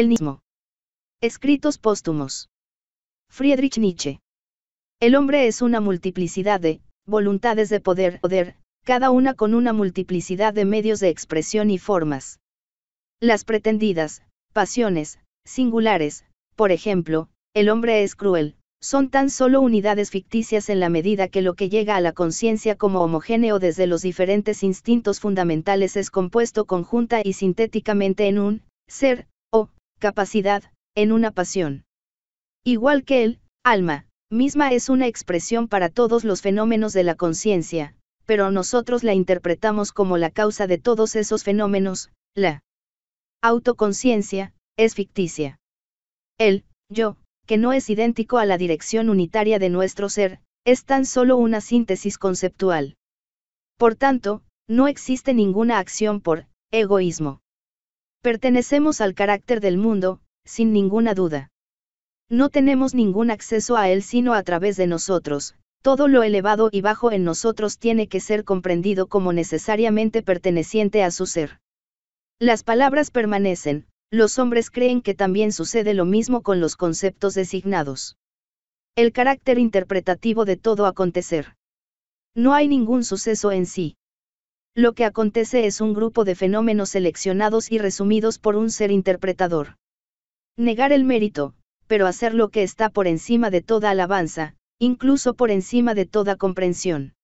El mismo. Escritos póstumos. Friedrich Nietzsche. El hombre es una multiplicidad de voluntades de poder, poder, cada una con una multiplicidad de medios de expresión y formas. Las pretendidas, pasiones, singulares, por ejemplo, el hombre es cruel, son tan solo unidades ficticias en la medida que lo que llega a la conciencia como homogéneo desde los diferentes instintos fundamentales es compuesto conjunta y sintéticamente en un ser, capacidad, en una pasión. Igual que el alma, misma es una expresión para todos los fenómenos de la conciencia, pero nosotros la interpretamos como la causa de todos esos fenómenos, la autoconciencia, es ficticia. El yo, que no es idéntico a la dirección unitaria de nuestro ser, es tan solo una síntesis conceptual. Por tanto, no existe ninguna acción por egoísmo. Pertenecemos al carácter del mundo, sin ninguna duda. No tenemos ningún acceso a él sino a través de nosotros, todo lo elevado y bajo en nosotros tiene que ser comprendido como necesariamente perteneciente a su ser. Las palabras permanecen, los hombres creen que también sucede lo mismo con los conceptos designados. El carácter interpretativo de todo acontecer. No hay ningún suceso en sí, lo que acontece es un grupo de fenómenos seleccionados y resumidos por un ser interpretador. Negar el mérito, pero hacer lo que está por encima de toda alabanza, incluso por encima de toda comprensión.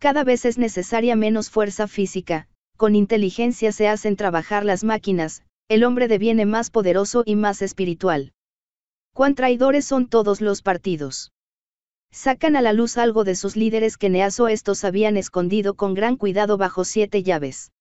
Cada vez es necesaria menos fuerza física, con inteligencia se hacen trabajar las máquinas, el hombre deviene más poderoso y más espiritual. Cuán traidores son todos los partidos. Sacan a la luz algo de sus líderes que Neazo estos habían escondido con gran cuidado bajo siete llaves.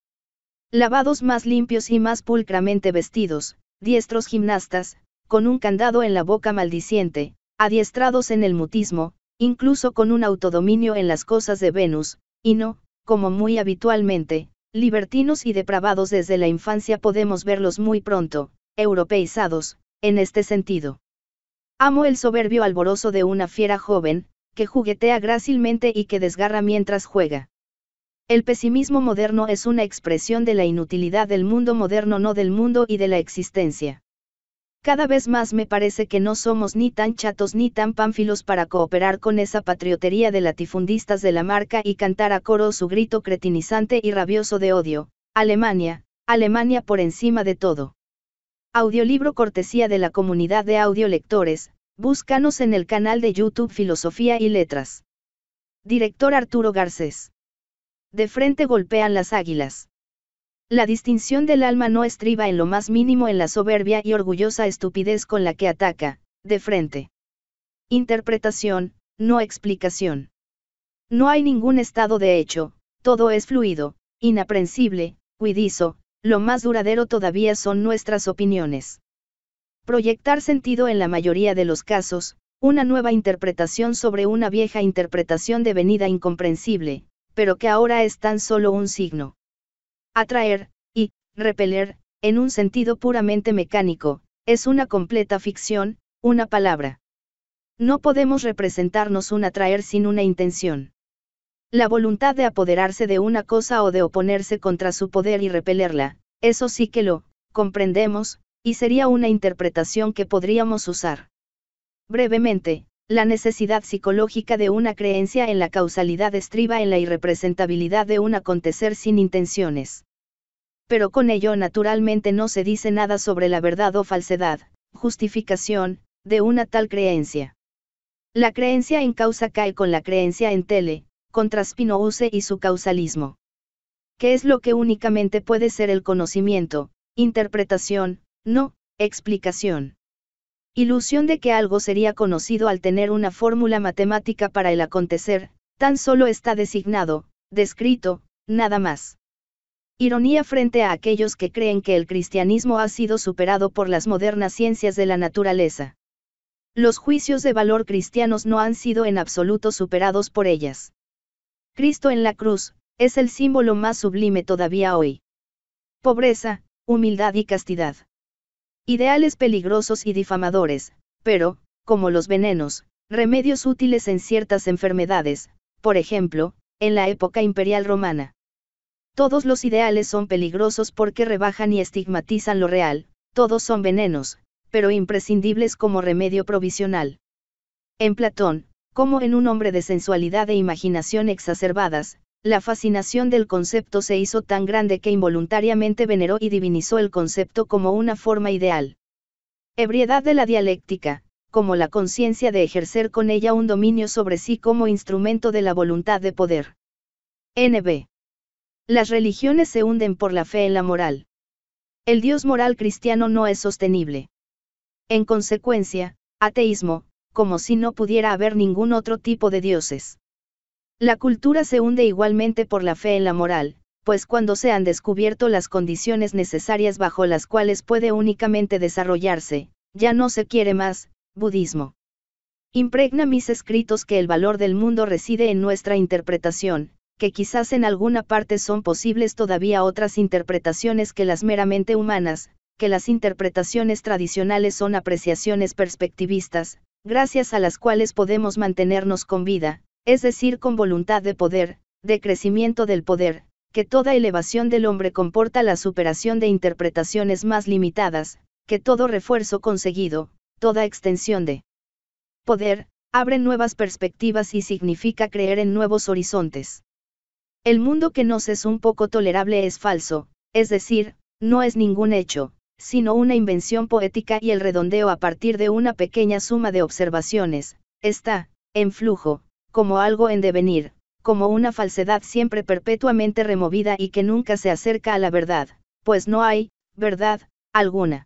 Lavados más limpios y más pulcramente vestidos, diestros gimnastas, con un candado en la boca maldiciente, adiestrados en el mutismo, incluso con un autodominio en las cosas de Venus, y no, como muy habitualmente, libertinos y depravados desde la infancia podemos verlos muy pronto, europeizados, en este sentido. Amo el soberbio alborozo de una fiera joven, que juguetea grácilmente y que desgarra mientras juega. El pesimismo moderno es una expresión de la inutilidad del mundo moderno, no del mundo y de la existencia. Cada vez más me parece que no somos ni tan chatos ni tan pánfilos para cooperar con esa patriotería de latifundistas de la marca y cantar a coro su grito cretinizante y rabioso de odio, Alemania, Alemania por encima de todo. Audiolibro cortesía de la comunidad de audiolectores, búscanos en el canal de YouTube Filosofía y Letras. Director Arturo Garcés. De frente golpean las águilas. La distinción del alma no estriba en lo más mínimo en la soberbia y orgullosa estupidez con la que ataca, de frente. Interpretación, no explicación. No hay ningún estado de hecho, todo es fluido, inaprensible, cuidizo. Lo más duradero todavía son nuestras opiniones. Proyectar sentido en la mayoría de los casos, una nueva interpretación sobre una vieja interpretación devenida incomprensible, pero que ahora es tan solo un signo. Atraer, y, repeler, en un sentido puramente mecánico, es una completa ficción, una palabra. No podemos representarnos un atraer sin una intención. La voluntad de apoderarse de una cosa o de oponerse contra su poder y repelerla, eso sí que lo, comprendemos, y sería una interpretación que podríamos usar. Brevemente, la necesidad psicológica de una creencia en la causalidad estriba en la irrepresentabilidad de un acontecer sin intenciones. Pero con ello naturalmente no se dice nada sobre la verdad o falsedad, justificación, de una tal creencia. La creencia en causa cae con la creencia en tele, contra Spinoza y su causalismo. ¿Qué es lo que únicamente puede ser el conocimiento, interpretación, no, explicación? Ilusión de que algo sería conocido al tener una fórmula matemática para el acontecer, tan solo está designado, descrito, nada más. Ironía frente a aquellos que creen que el cristianismo ha sido superado por las modernas ciencias de la naturaleza. Los juicios de valor cristianos no han sido en absoluto superados por ellas. Cristo en la cruz, es el símbolo más sublime todavía hoy. Pobreza, humildad y castidad. Ideales peligrosos y difamadores, pero, como los venenos, remedios útiles en ciertas enfermedades, por ejemplo, en la época imperial romana. Todos los ideales son peligrosos porque rebajan y estigmatizan lo real, todos son venenos, pero imprescindibles como remedio provisional. En Platón, como en un hombre de sensualidad e imaginación exacerbadas, la fascinación del concepto se hizo tan grande que involuntariamente veneró y divinizó el concepto como una forma ideal. Ebriedad de la dialéctica, como la conciencia de ejercer con ella un dominio sobre sí como instrumento de la voluntad de poder. NB. Las religiones se hunden por la fe en la moral. El Dios moral cristiano no es sostenible. En consecuencia, ateísmo, como si no pudiera haber ningún otro tipo de dioses. La cultura se hunde igualmente por la fe en la moral, pues cuando se han descubierto las condiciones necesarias bajo las cuales puede únicamente desarrollarse, ya no se quiere más, budismo. Impregna mis escritos que el valor del mundo reside en nuestra interpretación, que quizás en alguna parte son posibles todavía otras interpretaciones que las meramente humanas, que las interpretaciones tradicionales son apreciaciones perspectivistas, gracias a las cuales podemos mantenernos con vida, es decir, con voluntad de poder, de crecimiento del poder, que toda elevación del hombre comporta la superación de interpretaciones más limitadas, que todo refuerzo conseguido, toda extensión de poder, abre nuevas perspectivas y significa creer en nuevos horizontes. El mundo que nos es un poco tolerable es falso, es decir, no es ningún hecho, sino una invención poética y el redondeo a partir de una pequeña suma de observaciones, está, en flujo, como algo en devenir, como una falsedad siempre perpetuamente removida y que nunca se acerca a la verdad, pues no hay, verdad, alguna.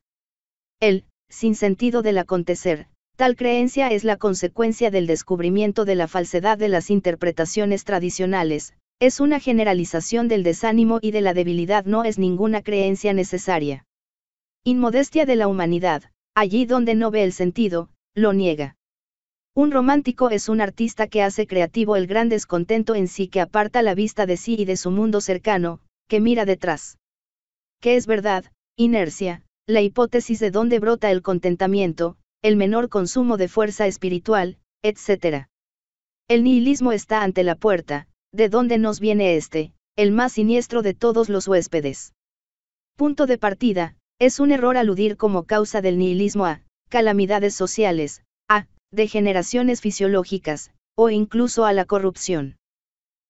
El, sin sentido del acontecer, tal creencia es la consecuencia del descubrimiento de la falsedad de las interpretaciones tradicionales, es una generalización del desánimo y de la debilidad no es ninguna creencia necesaria. Inmodestia de la humanidad, allí donde no ve el sentido, lo niega. Un romántico es un artista que hace creativo el gran descontento en sí que aparta la vista de sí y de su mundo cercano, que mira detrás. ¿Qué es verdad? Inercia, la hipótesis de dónde brota el contentamiento, el menor consumo de fuerza espiritual, etc. El nihilismo está ante la puerta, de dónde nos viene este, el más siniestro de todos los huéspedes. Punto de partida, es un error aludir como causa del nihilismo a calamidades sociales, a degeneraciones fisiológicas, o incluso a la corrupción.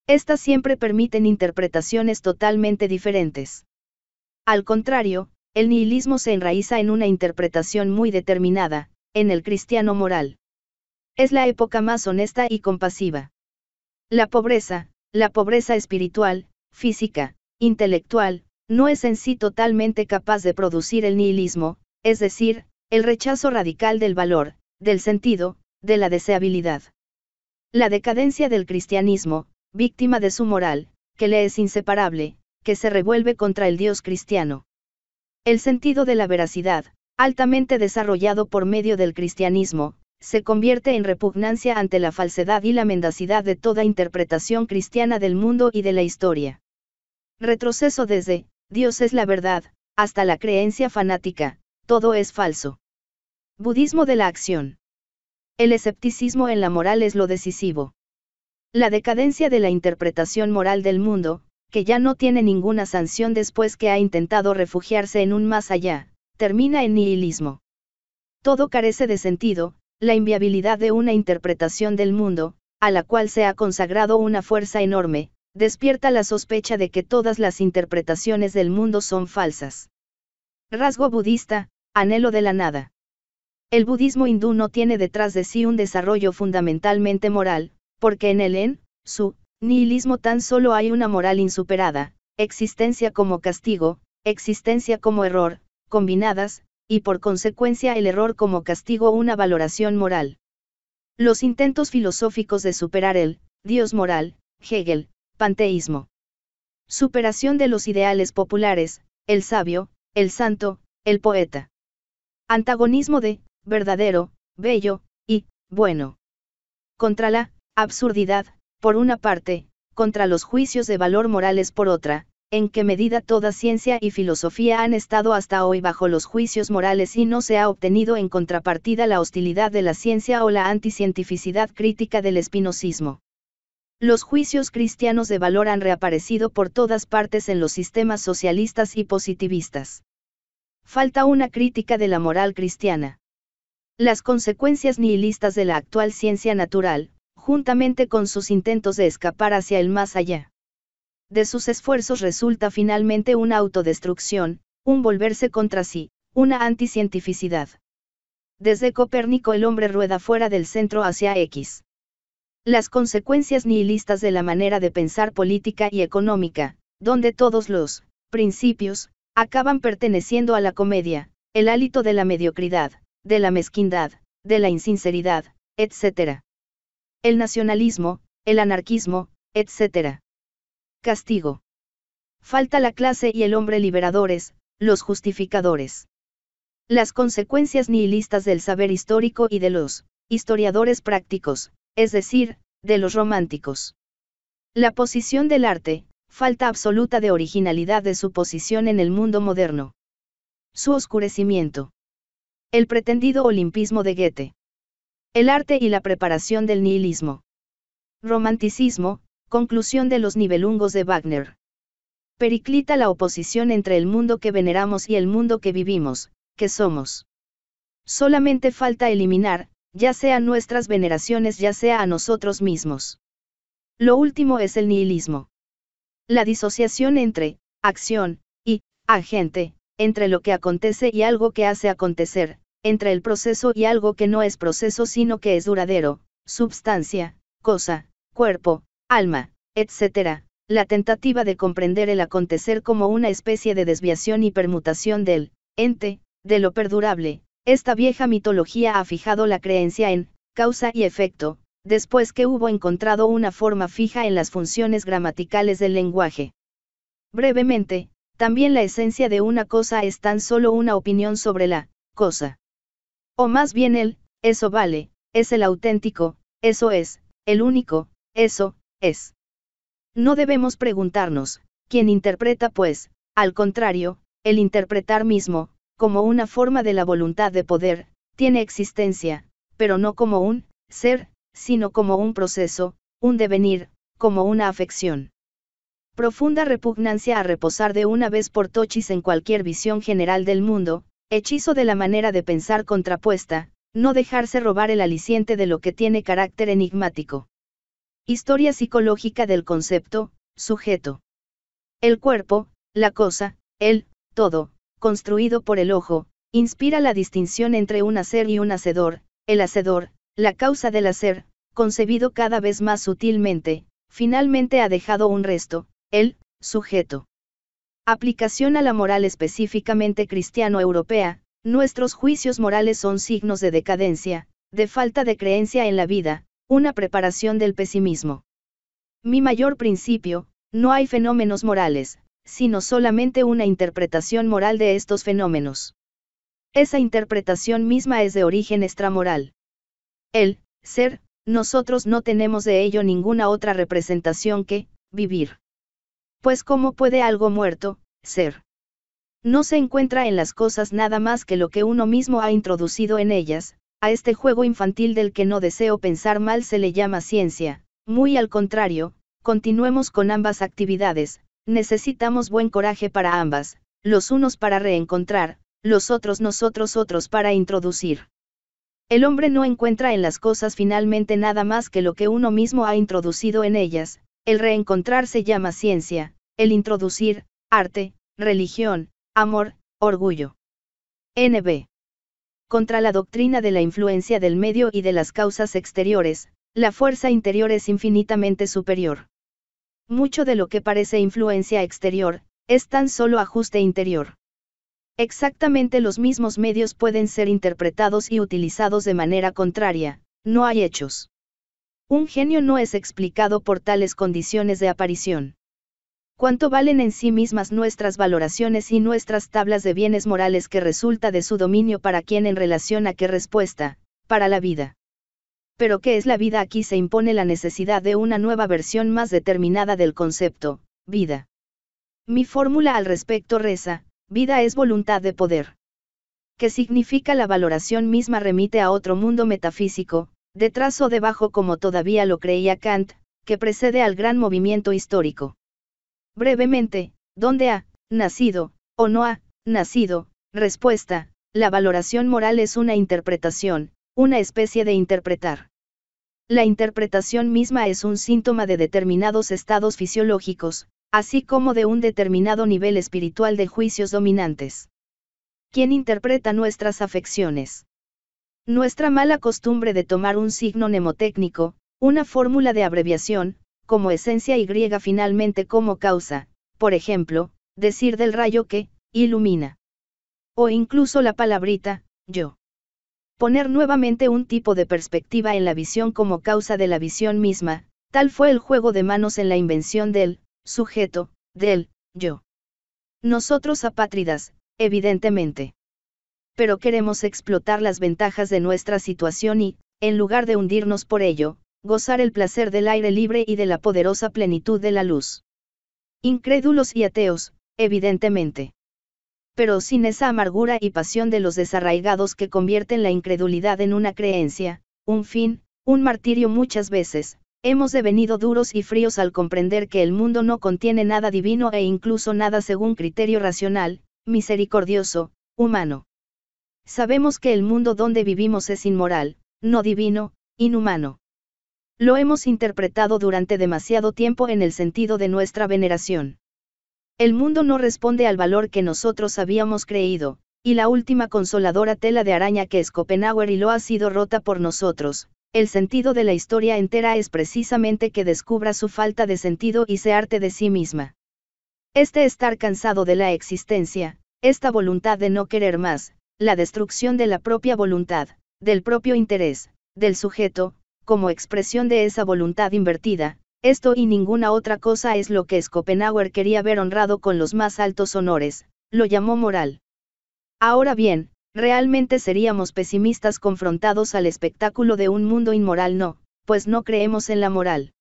Estas siempre permiten interpretaciones totalmente diferentes. Al contrario, el nihilismo se enraiza en una interpretación muy determinada, en el cristiano moral. Es la época más honesta y compasiva. La pobreza, la pobreza espiritual, física, intelectual, no es en sí totalmente capaz de producir el nihilismo, es decir, el rechazo radical del valor, del sentido, de la deseabilidad. La decadencia del cristianismo, víctima de su moral, que le es inseparable, que se revuelve contra el Dios cristiano. El sentido de la veracidad, altamente desarrollado por medio del cristianismo, se convierte en repugnancia ante la falsedad y la mendacidad de toda interpretación cristiana del mundo y de la historia. Retroceso desde, Dios es la verdad, hasta la creencia fanática, todo es falso. Budismo de la acción. El escepticismo en la moral es lo decisivo. La decadencia de la interpretación moral del mundo, que ya no tiene ninguna sanción después que ha intentado refugiarse en un más allá, termina en nihilismo. Todo carece de sentido, la inviabilidad de una interpretación del mundo, a la cual se ha consagrado una fuerza enorme, despierta la sospecha de que todas las interpretaciones del mundo son falsas. Rasgo budista, anhelo de la nada. El budismo hindú no tiene detrás de sí un desarrollo fundamentalmente moral, porque en el en, su, nihilismo tan solo hay una moral insuperada, existencia como castigo, existencia como error, combinadas, y por consecuencia el error como castigo una valoración moral. Los intentos filosóficos de superar el Dios moral, Hegel, panteísmo. Superación de los ideales populares, el sabio, el santo, el poeta. Antagonismo de, verdadero, bello, y, bueno. Contra la, absurdidad, por una parte, contra los juicios de valor morales por otra, en qué medida toda ciencia y filosofía han estado hasta hoy bajo los juicios morales y no se ha obtenido en contrapartida la hostilidad de la ciencia o la anticientificidad crítica del espinocismo. Los juicios cristianos de valor han reaparecido por todas partes en los sistemas socialistas y positivistas. Falta una crítica de la moral cristiana. Las consecuencias nihilistas de la actual ciencia natural, juntamente con sus intentos de escapar hacia el más allá. De sus esfuerzos resulta finalmente una autodestrucción, un volverse contra sí, una anticientificidad. Desde Copérnico el hombre rueda fuera del centro hacia X. Las consecuencias nihilistas de la manera de pensar política y económica, donde todos los principios acaban perteneciendo a la comedia, el hálito de la mediocridad, de la mezquindad, de la insinceridad, etc. El nacionalismo, el anarquismo, etc. Castigo. Falta la clase y el hombre liberadores, los justificadores. Las consecuencias nihilistas del saber histórico y de los historiadores prácticos, es decir, de los románticos. La posición del arte, falta absoluta de originalidad de su posición en el mundo moderno. Su oscurecimiento. El pretendido olimpismo de Goethe. El arte y la preparación del nihilismo. Romanticismo, conclusión de los nivelungos de Wagner. Periclita la oposición entre el mundo que veneramos y el mundo que vivimos, que somos. Solamente falta eliminar, ya sean nuestras veneraciones, ya sea a nosotros mismos. Lo último es el nihilismo. La disociación entre, acción, y, agente, entre lo que acontece y algo que hace acontecer, entre el proceso y algo que no es proceso sino que es duradero, substancia, cosa, cuerpo, alma, etc. La tentativa de comprender el acontecer como una especie de desviación y permutación del ente, de lo perdurable, esta vieja mitología ha fijado la creencia en, causa y efecto, después que hubo encontrado una forma fija en las funciones gramaticales del lenguaje. Brevemente, también la esencia de una cosa es tan solo una opinión sobre la cosa. O más bien el, eso vale, es el auténtico, eso es, el único, eso, es. No debemos preguntarnos, ¿quién interpreta pues? Al contrario, el interpretar mismo, como una forma de la voluntad de poder, tiene existencia, pero no como un ser, sino como un proceso, un devenir, como una afección. Profunda repugnancia a reposar de una vez por tochis en cualquier visión general del mundo, hechizo de la manera de pensar contrapuesta, no dejarse robar el aliciente de lo que tiene carácter enigmático. Historia psicológica del concepto, sujeto. El cuerpo, la cosa, el, todo, construido por el ojo, inspira la distinción entre un hacer y un hacedor, el hacedor, la causa del hacer, concebido cada vez más sutilmente, finalmente ha dejado un resto, el sujeto. Aplicación a la moral específicamente cristiano-europea, nuestros juicios morales son signos de decadencia, de falta de creencia en la vida, una preparación del pesimismo. Mi mayor principio, no hay fenómenos morales, sino solamente una interpretación moral de estos fenómenos. Esa interpretación misma es de origen extramoral. El, ser, nosotros no tenemos de ello ninguna otra representación que, vivir. Pues ¿cómo puede algo muerto, ser? No se encuentra en las cosas nada más que lo que uno mismo ha introducido en ellas, a este juego infantil del que no deseo pensar mal se le llama ciencia, muy al contrario, continuemos con ambas actividades, Necesitamos buen coraje para ambas, los unos para reencontrar, los otros nosotros otros para introducir. El hombre no encuentra en las cosas finalmente nada más que lo que uno mismo ha introducido en ellas, el reencontrar se llama ciencia, el introducir, arte, religión, amor, orgullo. NB. Contra la doctrina de la influencia del medio y de las causas exteriores, la fuerza interior es infinitamente superior. Mucho de lo que parece influencia exterior, es tan solo ajuste interior. Exactamente los mismos medios pueden ser interpretados y utilizados de manera contraria, no hay hechos. Un genio no es explicado por tales condiciones de aparición. ¿Cuánto valen en sí mismas nuestras valoraciones y nuestras tablas de bienes morales que resulta de su dominio para quién en relación a qué respuesta, para la vida? pero ¿qué es la vida? Aquí se impone la necesidad de una nueva versión más determinada del concepto, vida. Mi fórmula al respecto reza, vida es voluntad de poder. ¿Qué significa la valoración misma remite a otro mundo metafísico, detrás o debajo como todavía lo creía Kant, que precede al gran movimiento histórico. Brevemente, ¿dónde ha nacido, o no ha nacido? Respuesta, la valoración moral es una interpretación, una especie de interpretar. La interpretación misma es un síntoma de determinados estados fisiológicos, así como de un determinado nivel espiritual de juicios dominantes. ¿Quién interpreta nuestras afecciones? Nuestra mala costumbre de tomar un signo mnemotécnico, una fórmula de abreviación, como esencia y griega finalmente como causa, por ejemplo, decir del rayo que, ilumina. O incluso la palabrita, yo poner nuevamente un tipo de perspectiva en la visión como causa de la visión misma, tal fue el juego de manos en la invención del sujeto, del yo. Nosotros apátridas, evidentemente. Pero queremos explotar las ventajas de nuestra situación y, en lugar de hundirnos por ello, gozar el placer del aire libre y de la poderosa plenitud de la luz. Incrédulos y ateos, evidentemente pero sin esa amargura y pasión de los desarraigados que convierten la incredulidad en una creencia, un fin, un martirio muchas veces, hemos devenido duros y fríos al comprender que el mundo no contiene nada divino e incluso nada según criterio racional, misericordioso, humano. Sabemos que el mundo donde vivimos es inmoral, no divino, inhumano. Lo hemos interpretado durante demasiado tiempo en el sentido de nuestra veneración. El mundo no responde al valor que nosotros habíamos creído, y la última consoladora tela de araña que es Schopenhauer y lo ha sido rota por nosotros. El sentido de la historia entera es precisamente que descubra su falta de sentido y se arte de sí misma. Este estar cansado de la existencia, esta voluntad de no querer más, la destrucción de la propia voluntad, del propio interés, del sujeto, como expresión de esa voluntad invertida, esto y ninguna otra cosa es lo que Schopenhauer quería ver honrado con los más altos honores, lo llamó moral. Ahora bien, realmente seríamos pesimistas confrontados al espectáculo de un mundo inmoral no, pues no creemos en la moral.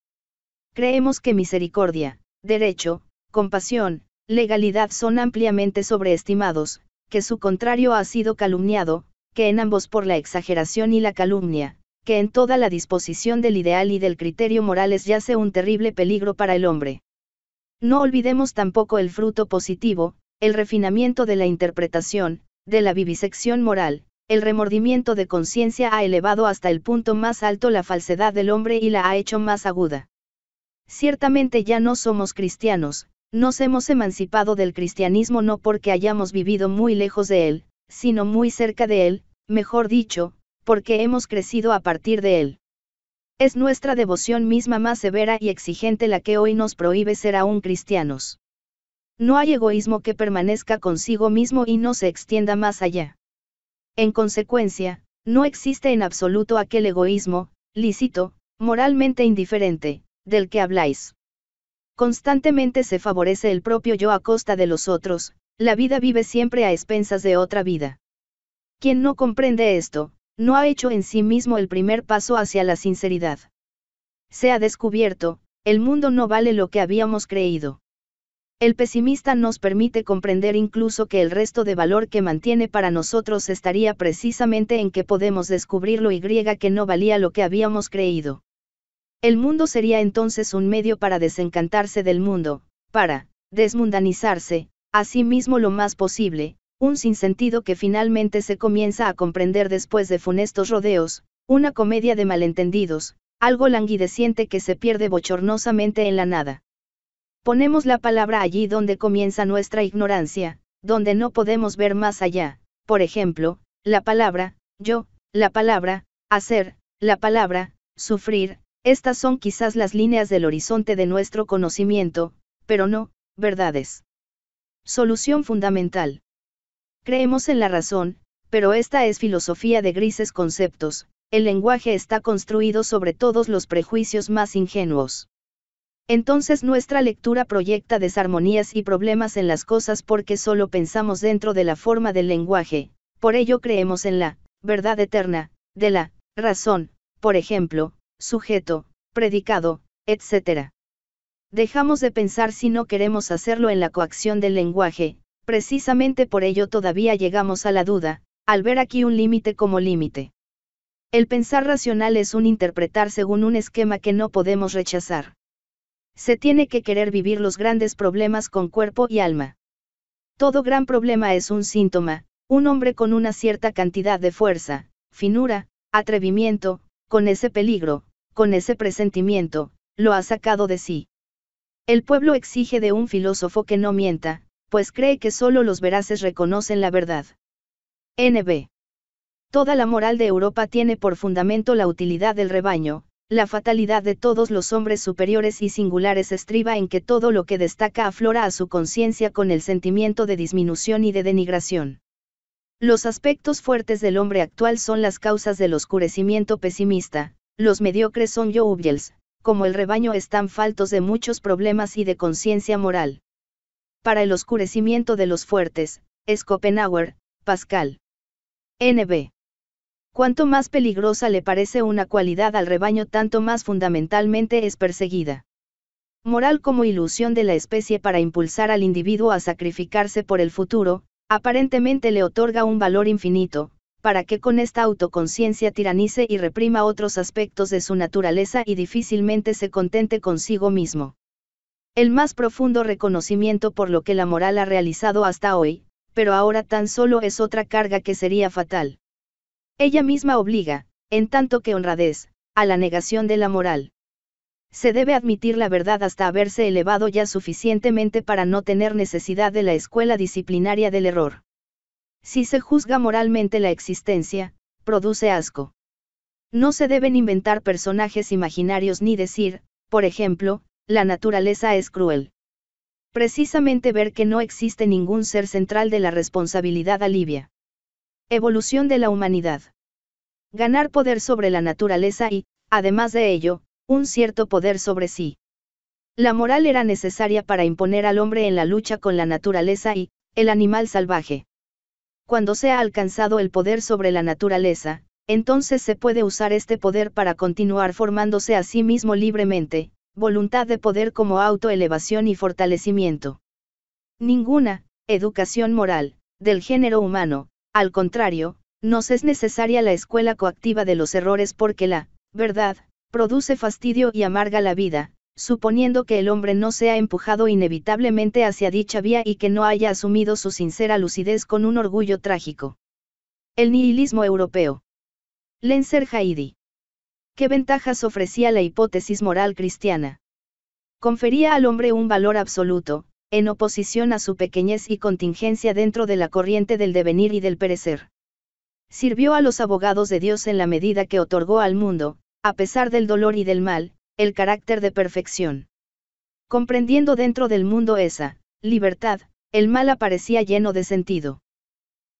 Creemos que misericordia, derecho, compasión, legalidad son ampliamente sobreestimados, que su contrario ha sido calumniado, que en ambos por la exageración y la calumnia, que en toda la disposición del ideal y del criterio morales yace un terrible peligro para el hombre. No olvidemos tampoco el fruto positivo, el refinamiento de la interpretación, de la vivisección moral, el remordimiento de conciencia ha elevado hasta el punto más alto la falsedad del hombre y la ha hecho más aguda. Ciertamente ya no somos cristianos, nos hemos emancipado del cristianismo no porque hayamos vivido muy lejos de él, sino muy cerca de él, mejor dicho, porque hemos crecido a partir de él. Es nuestra devoción misma más severa y exigente la que hoy nos prohíbe ser aún cristianos. No hay egoísmo que permanezca consigo mismo y no se extienda más allá. En consecuencia, no existe en absoluto aquel egoísmo, lícito, moralmente indiferente, del que habláis. Constantemente se favorece el propio yo a costa de los otros, la vida vive siempre a expensas de otra vida. Quien no comprende esto, no ha hecho en sí mismo el primer paso hacia la sinceridad. Se ha descubierto, el mundo no vale lo que habíamos creído. El pesimista nos permite comprender incluso que el resto de valor que mantiene para nosotros estaría precisamente en que podemos descubrirlo lo y que no valía lo que habíamos creído. El mundo sería entonces un medio para desencantarse del mundo, para desmundanizarse, a sí mismo lo más posible, un sinsentido que finalmente se comienza a comprender después de funestos rodeos, una comedia de malentendidos, algo languideciente que se pierde bochornosamente en la nada. Ponemos la palabra allí donde comienza nuestra ignorancia, donde no podemos ver más allá, por ejemplo, la palabra, yo, la palabra, hacer, la palabra, sufrir, estas son quizás las líneas del horizonte de nuestro conocimiento, pero no, verdades. Solución fundamental. Creemos en la razón, pero esta es filosofía de grises conceptos, el lenguaje está construido sobre todos los prejuicios más ingenuos. Entonces nuestra lectura proyecta desarmonías y problemas en las cosas porque solo pensamos dentro de la forma del lenguaje, por ello creemos en la verdad eterna, de la razón, por ejemplo, sujeto, predicado, etc. Dejamos de pensar si no queremos hacerlo en la coacción del lenguaje, Precisamente por ello todavía llegamos a la duda, al ver aquí un límite como límite. El pensar racional es un interpretar según un esquema que no podemos rechazar. Se tiene que querer vivir los grandes problemas con cuerpo y alma. Todo gran problema es un síntoma, un hombre con una cierta cantidad de fuerza, finura, atrevimiento, con ese peligro, con ese presentimiento, lo ha sacado de sí. El pueblo exige de un filósofo que no mienta, pues cree que solo los veraces reconocen la verdad. NB. Toda la moral de Europa tiene por fundamento la utilidad del rebaño, la fatalidad de todos los hombres superiores y singulares estriba en que todo lo que destaca aflora a su conciencia con el sentimiento de disminución y de denigración. Los aspectos fuertes del hombre actual son las causas del oscurecimiento pesimista, los mediocres son ubiels, como el rebaño están faltos de muchos problemas y de conciencia moral para el oscurecimiento de los fuertes, Schopenhauer, Pascal. NB. Cuanto más peligrosa le parece una cualidad al rebaño, tanto más fundamentalmente es perseguida. Moral como ilusión de la especie para impulsar al individuo a sacrificarse por el futuro, aparentemente le otorga un valor infinito, para que con esta autoconciencia tiranice y reprima otros aspectos de su naturaleza y difícilmente se contente consigo mismo el más profundo reconocimiento por lo que la moral ha realizado hasta hoy, pero ahora tan solo es otra carga que sería fatal. Ella misma obliga, en tanto que honradez, a la negación de la moral. Se debe admitir la verdad hasta haberse elevado ya suficientemente para no tener necesidad de la escuela disciplinaria del error. Si se juzga moralmente la existencia, produce asco. No se deben inventar personajes imaginarios ni decir, por ejemplo, la naturaleza es cruel. Precisamente ver que no existe ningún ser central de la responsabilidad alivia. Evolución de la humanidad. Ganar poder sobre la naturaleza y, además de ello, un cierto poder sobre sí. La moral era necesaria para imponer al hombre en la lucha con la naturaleza y, el animal salvaje. Cuando se ha alcanzado el poder sobre la naturaleza, entonces se puede usar este poder para continuar formándose a sí mismo libremente, voluntad de poder como autoelevación y fortalecimiento. Ninguna, educación moral, del género humano, al contrario, nos es necesaria la escuela coactiva de los errores porque la, verdad, produce fastidio y amarga la vida, suponiendo que el hombre no sea empujado inevitablemente hacia dicha vía y que no haya asumido su sincera lucidez con un orgullo trágico. El nihilismo europeo. Lenzer Haidi. ¿Qué ventajas ofrecía la hipótesis moral cristiana? Confería al hombre un valor absoluto, en oposición a su pequeñez y contingencia dentro de la corriente del devenir y del perecer. Sirvió a los abogados de Dios en la medida que otorgó al mundo, a pesar del dolor y del mal, el carácter de perfección. Comprendiendo dentro del mundo esa, libertad, el mal aparecía lleno de sentido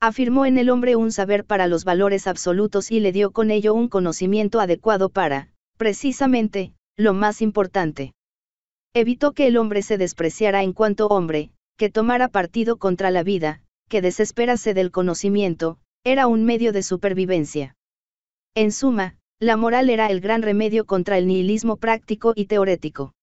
afirmó en el hombre un saber para los valores absolutos y le dio con ello un conocimiento adecuado para, precisamente, lo más importante. Evitó que el hombre se despreciara en cuanto hombre, que tomara partido contra la vida, que desesperase del conocimiento, era un medio de supervivencia. En suma, la moral era el gran remedio contra el nihilismo práctico y teorético.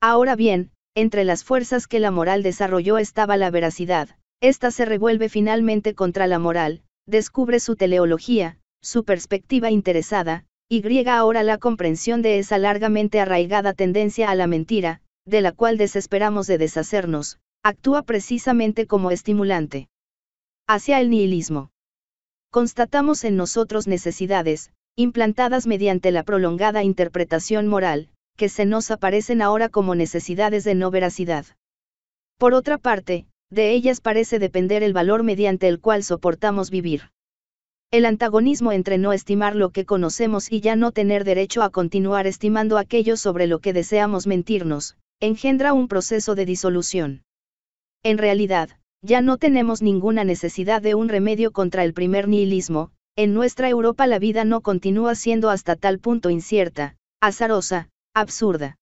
Ahora bien, entre las fuerzas que la moral desarrolló estaba la veracidad, esta se revuelve finalmente contra la moral, descubre su teleología, su perspectiva interesada, y griega ahora la comprensión de esa largamente arraigada tendencia a la mentira, de la cual desesperamos de deshacernos, actúa precisamente como estimulante. Hacia el nihilismo. Constatamos en nosotros necesidades, implantadas mediante la prolongada interpretación moral, que se nos aparecen ahora como necesidades de no veracidad. Por otra parte, de ellas parece depender el valor mediante el cual soportamos vivir. El antagonismo entre no estimar lo que conocemos y ya no tener derecho a continuar estimando aquello sobre lo que deseamos mentirnos, engendra un proceso de disolución. En realidad, ya no tenemos ninguna necesidad de un remedio contra el primer nihilismo, en nuestra Europa la vida no continúa siendo hasta tal punto incierta, azarosa, absurda.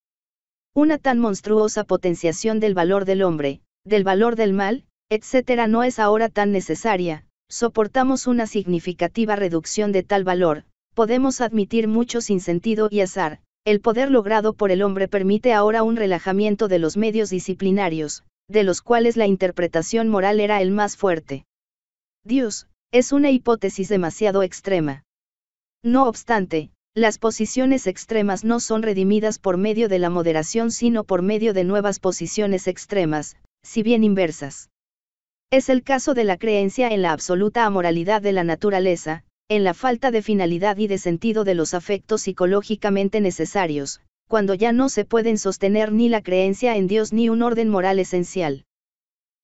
Una tan monstruosa potenciación del valor del hombre, del valor del mal, etcétera no es ahora tan necesaria, soportamos una significativa reducción de tal valor, podemos admitir mucho sin sentido y azar, el poder logrado por el hombre permite ahora un relajamiento de los medios disciplinarios, de los cuales la interpretación moral era el más fuerte. Dios, es una hipótesis demasiado extrema. No obstante, las posiciones extremas no son redimidas por medio de la moderación sino por medio de nuevas posiciones extremas, si bien inversas. Es el caso de la creencia en la absoluta amoralidad de la naturaleza, en la falta de finalidad y de sentido de los afectos psicológicamente necesarios, cuando ya no se pueden sostener ni la creencia en Dios ni un orden moral esencial.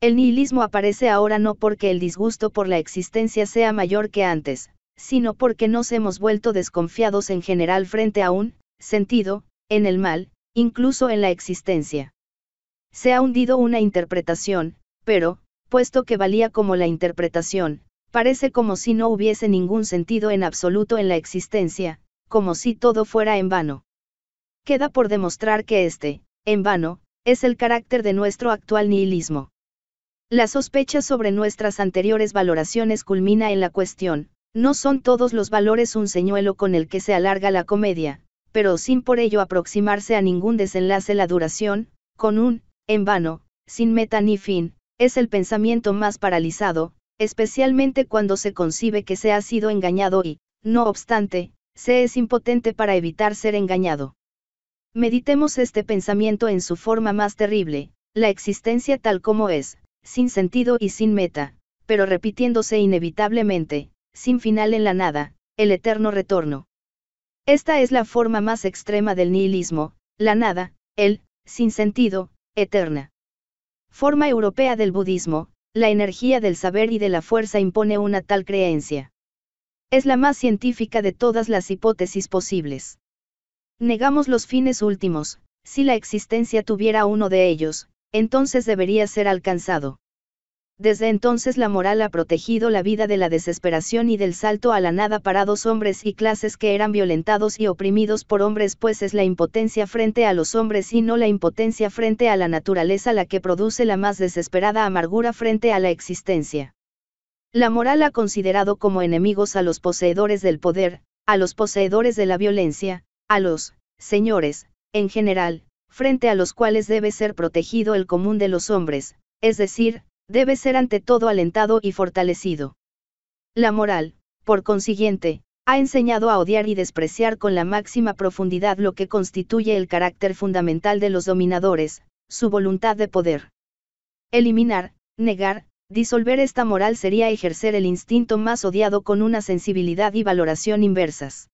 El nihilismo aparece ahora no porque el disgusto por la existencia sea mayor que antes, sino porque nos hemos vuelto desconfiados en general frente a un sentido, en el mal, incluso en la existencia. Se ha hundido una interpretación, pero, puesto que valía como la interpretación, parece como si no hubiese ningún sentido en absoluto en la existencia, como si todo fuera en vano. Queda por demostrar que este, en vano, es el carácter de nuestro actual nihilismo. La sospecha sobre nuestras anteriores valoraciones culmina en la cuestión, no son todos los valores un señuelo con el que se alarga la comedia, pero sin por ello aproximarse a ningún desenlace la duración, con un, en vano, sin meta ni fin, es el pensamiento más paralizado, especialmente cuando se concibe que se ha sido engañado y, no obstante, se es impotente para evitar ser engañado. Meditemos este pensamiento en su forma más terrible, la existencia tal como es, sin sentido y sin meta, pero repitiéndose inevitablemente, sin final en la nada, el eterno retorno. Esta es la forma más extrema del nihilismo, la nada, el, sin sentido, eterna. Forma europea del budismo, la energía del saber y de la fuerza impone una tal creencia. Es la más científica de todas las hipótesis posibles. Negamos los fines últimos, si la existencia tuviera uno de ellos, entonces debería ser alcanzado. Desde entonces la moral ha protegido la vida de la desesperación y del salto a la nada para dos hombres y clases que eran violentados y oprimidos por hombres, pues es la impotencia frente a los hombres y no la impotencia frente a la naturaleza la que produce la más desesperada amargura frente a la existencia. La moral ha considerado como enemigos a los poseedores del poder, a los poseedores de la violencia, a los señores, en general, frente a los cuales debe ser protegido el común de los hombres, es decir, debe ser ante todo alentado y fortalecido. La moral, por consiguiente, ha enseñado a odiar y despreciar con la máxima profundidad lo que constituye el carácter fundamental de los dominadores, su voluntad de poder. Eliminar, negar, disolver esta moral sería ejercer el instinto más odiado con una sensibilidad y valoración inversas.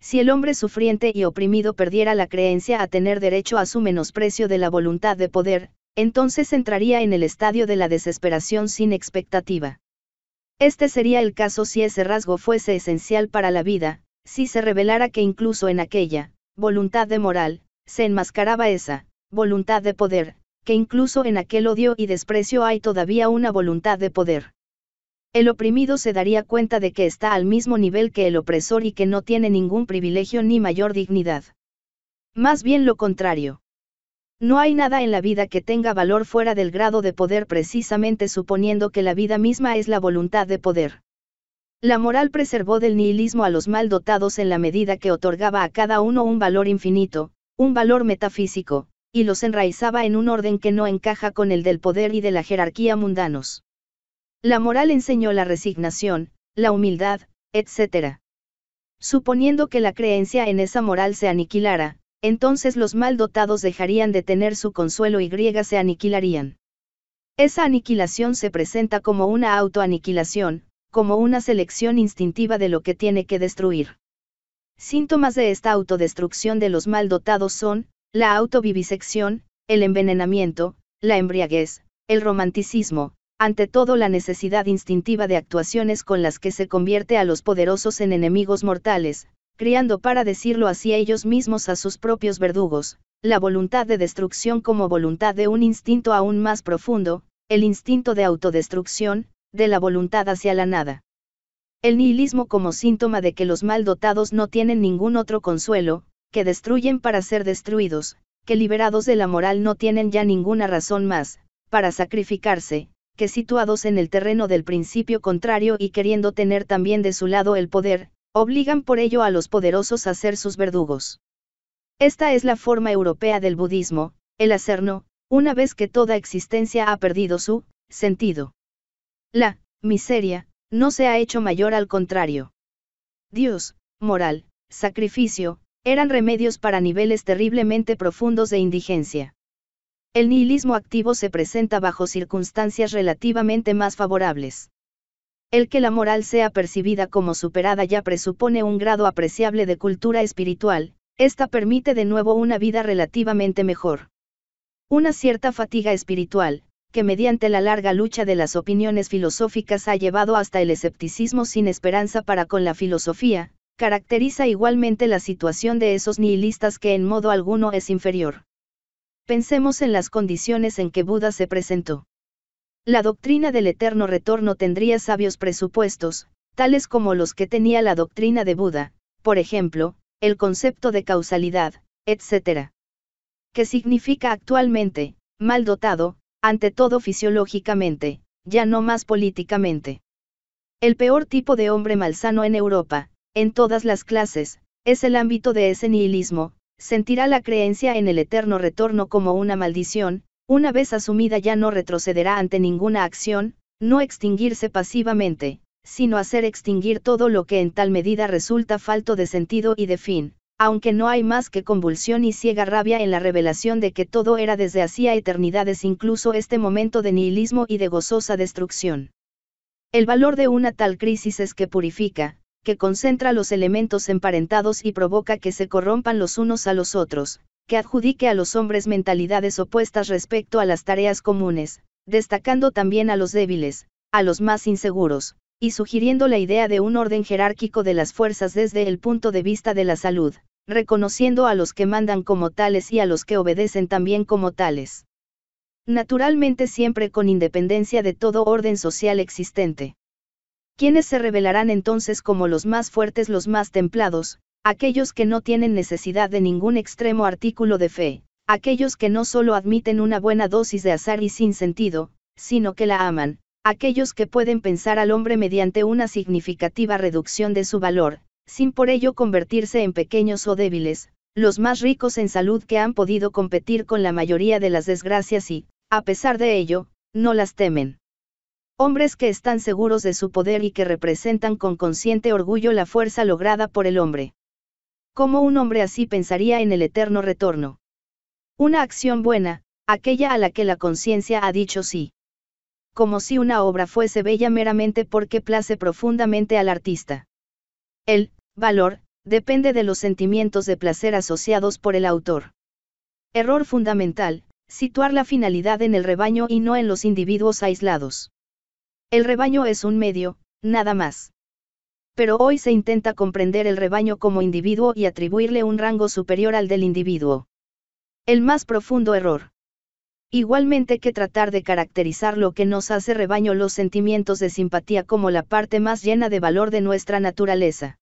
Si el hombre sufriente y oprimido perdiera la creencia a tener derecho a su menosprecio de la voluntad de poder, entonces entraría en el estadio de la desesperación sin expectativa. Este sería el caso si ese rasgo fuese esencial para la vida, si se revelara que incluso en aquella, voluntad de moral, se enmascaraba esa, voluntad de poder, que incluso en aquel odio y desprecio hay todavía una voluntad de poder. El oprimido se daría cuenta de que está al mismo nivel que el opresor y que no tiene ningún privilegio ni mayor dignidad. Más bien lo contrario. No hay nada en la vida que tenga valor fuera del grado de poder precisamente suponiendo que la vida misma es la voluntad de poder. La moral preservó del nihilismo a los mal dotados en la medida que otorgaba a cada uno un valor infinito, un valor metafísico, y los enraizaba en un orden que no encaja con el del poder y de la jerarquía mundanos. La moral enseñó la resignación, la humildad, etc. Suponiendo que la creencia en esa moral se aniquilara, entonces los mal dotados dejarían de tener su consuelo y se aniquilarían. Esa aniquilación se presenta como una autoaniquilación, como una selección instintiva de lo que tiene que destruir. Síntomas de esta autodestrucción de los mal dotados son, la autovivisección, el envenenamiento, la embriaguez, el romanticismo, ante todo la necesidad instintiva de actuaciones con las que se convierte a los poderosos en enemigos mortales, criando para decirlo así ellos mismos a sus propios verdugos, la voluntad de destrucción como voluntad de un instinto aún más profundo, el instinto de autodestrucción, de la voluntad hacia la nada. El nihilismo como síntoma de que los mal dotados no tienen ningún otro consuelo, que destruyen para ser destruidos, que liberados de la moral no tienen ya ninguna razón más, para sacrificarse, que situados en el terreno del principio contrario y queriendo tener también de su lado el poder, Obligan por ello a los poderosos a ser sus verdugos. Esta es la forma europea del budismo, el hacerno, una vez que toda existencia ha perdido su sentido. La miseria no se ha hecho mayor al contrario. Dios, moral, sacrificio, eran remedios para niveles terriblemente profundos de indigencia. El nihilismo activo se presenta bajo circunstancias relativamente más favorables. El que la moral sea percibida como superada ya presupone un grado apreciable de cultura espiritual, esta permite de nuevo una vida relativamente mejor. Una cierta fatiga espiritual, que mediante la larga lucha de las opiniones filosóficas ha llevado hasta el escepticismo sin esperanza para con la filosofía, caracteriza igualmente la situación de esos nihilistas que en modo alguno es inferior. Pensemos en las condiciones en que Buda se presentó. La doctrina del eterno retorno tendría sabios presupuestos, tales como los que tenía la doctrina de Buda, por ejemplo, el concepto de causalidad, etc. Que significa actualmente, mal dotado, ante todo fisiológicamente, ya no más políticamente. El peor tipo de hombre malsano en Europa, en todas las clases, es el ámbito de ese nihilismo, sentirá la creencia en el eterno retorno como una maldición, una vez asumida ya no retrocederá ante ninguna acción, no extinguirse pasivamente, sino hacer extinguir todo lo que en tal medida resulta falto de sentido y de fin, aunque no hay más que convulsión y ciega rabia en la revelación de que todo era desde hacía eternidades incluso este momento de nihilismo y de gozosa destrucción. El valor de una tal crisis es que purifica, que concentra los elementos emparentados y provoca que se corrompan los unos a los otros, que adjudique a los hombres mentalidades opuestas respecto a las tareas comunes, destacando también a los débiles, a los más inseguros, y sugiriendo la idea de un orden jerárquico de las fuerzas desde el punto de vista de la salud, reconociendo a los que mandan como tales y a los que obedecen también como tales. Naturalmente siempre con independencia de todo orden social existente. ¿Quiénes se revelarán entonces como los más fuertes, los más templados, aquellos que no tienen necesidad de ningún extremo artículo de fe, aquellos que no solo admiten una buena dosis de azar y sin sentido, sino que la aman, aquellos que pueden pensar al hombre mediante una significativa reducción de su valor, sin por ello convertirse en pequeños o débiles, los más ricos en salud que han podido competir con la mayoría de las desgracias y, a pesar de ello, no las temen. Hombres que están seguros de su poder y que representan con consciente orgullo la fuerza lograda por el hombre. ¿Cómo un hombre así pensaría en el eterno retorno? Una acción buena, aquella a la que la conciencia ha dicho sí. Como si una obra fuese bella meramente porque place profundamente al artista. El valor depende de los sentimientos de placer asociados por el autor. Error fundamental, situar la finalidad en el rebaño y no en los individuos aislados. El rebaño es un medio, nada más pero hoy se intenta comprender el rebaño como individuo y atribuirle un rango superior al del individuo. El más profundo error. Igualmente que tratar de caracterizar lo que nos hace rebaño los sentimientos de simpatía como la parte más llena de valor de nuestra naturaleza.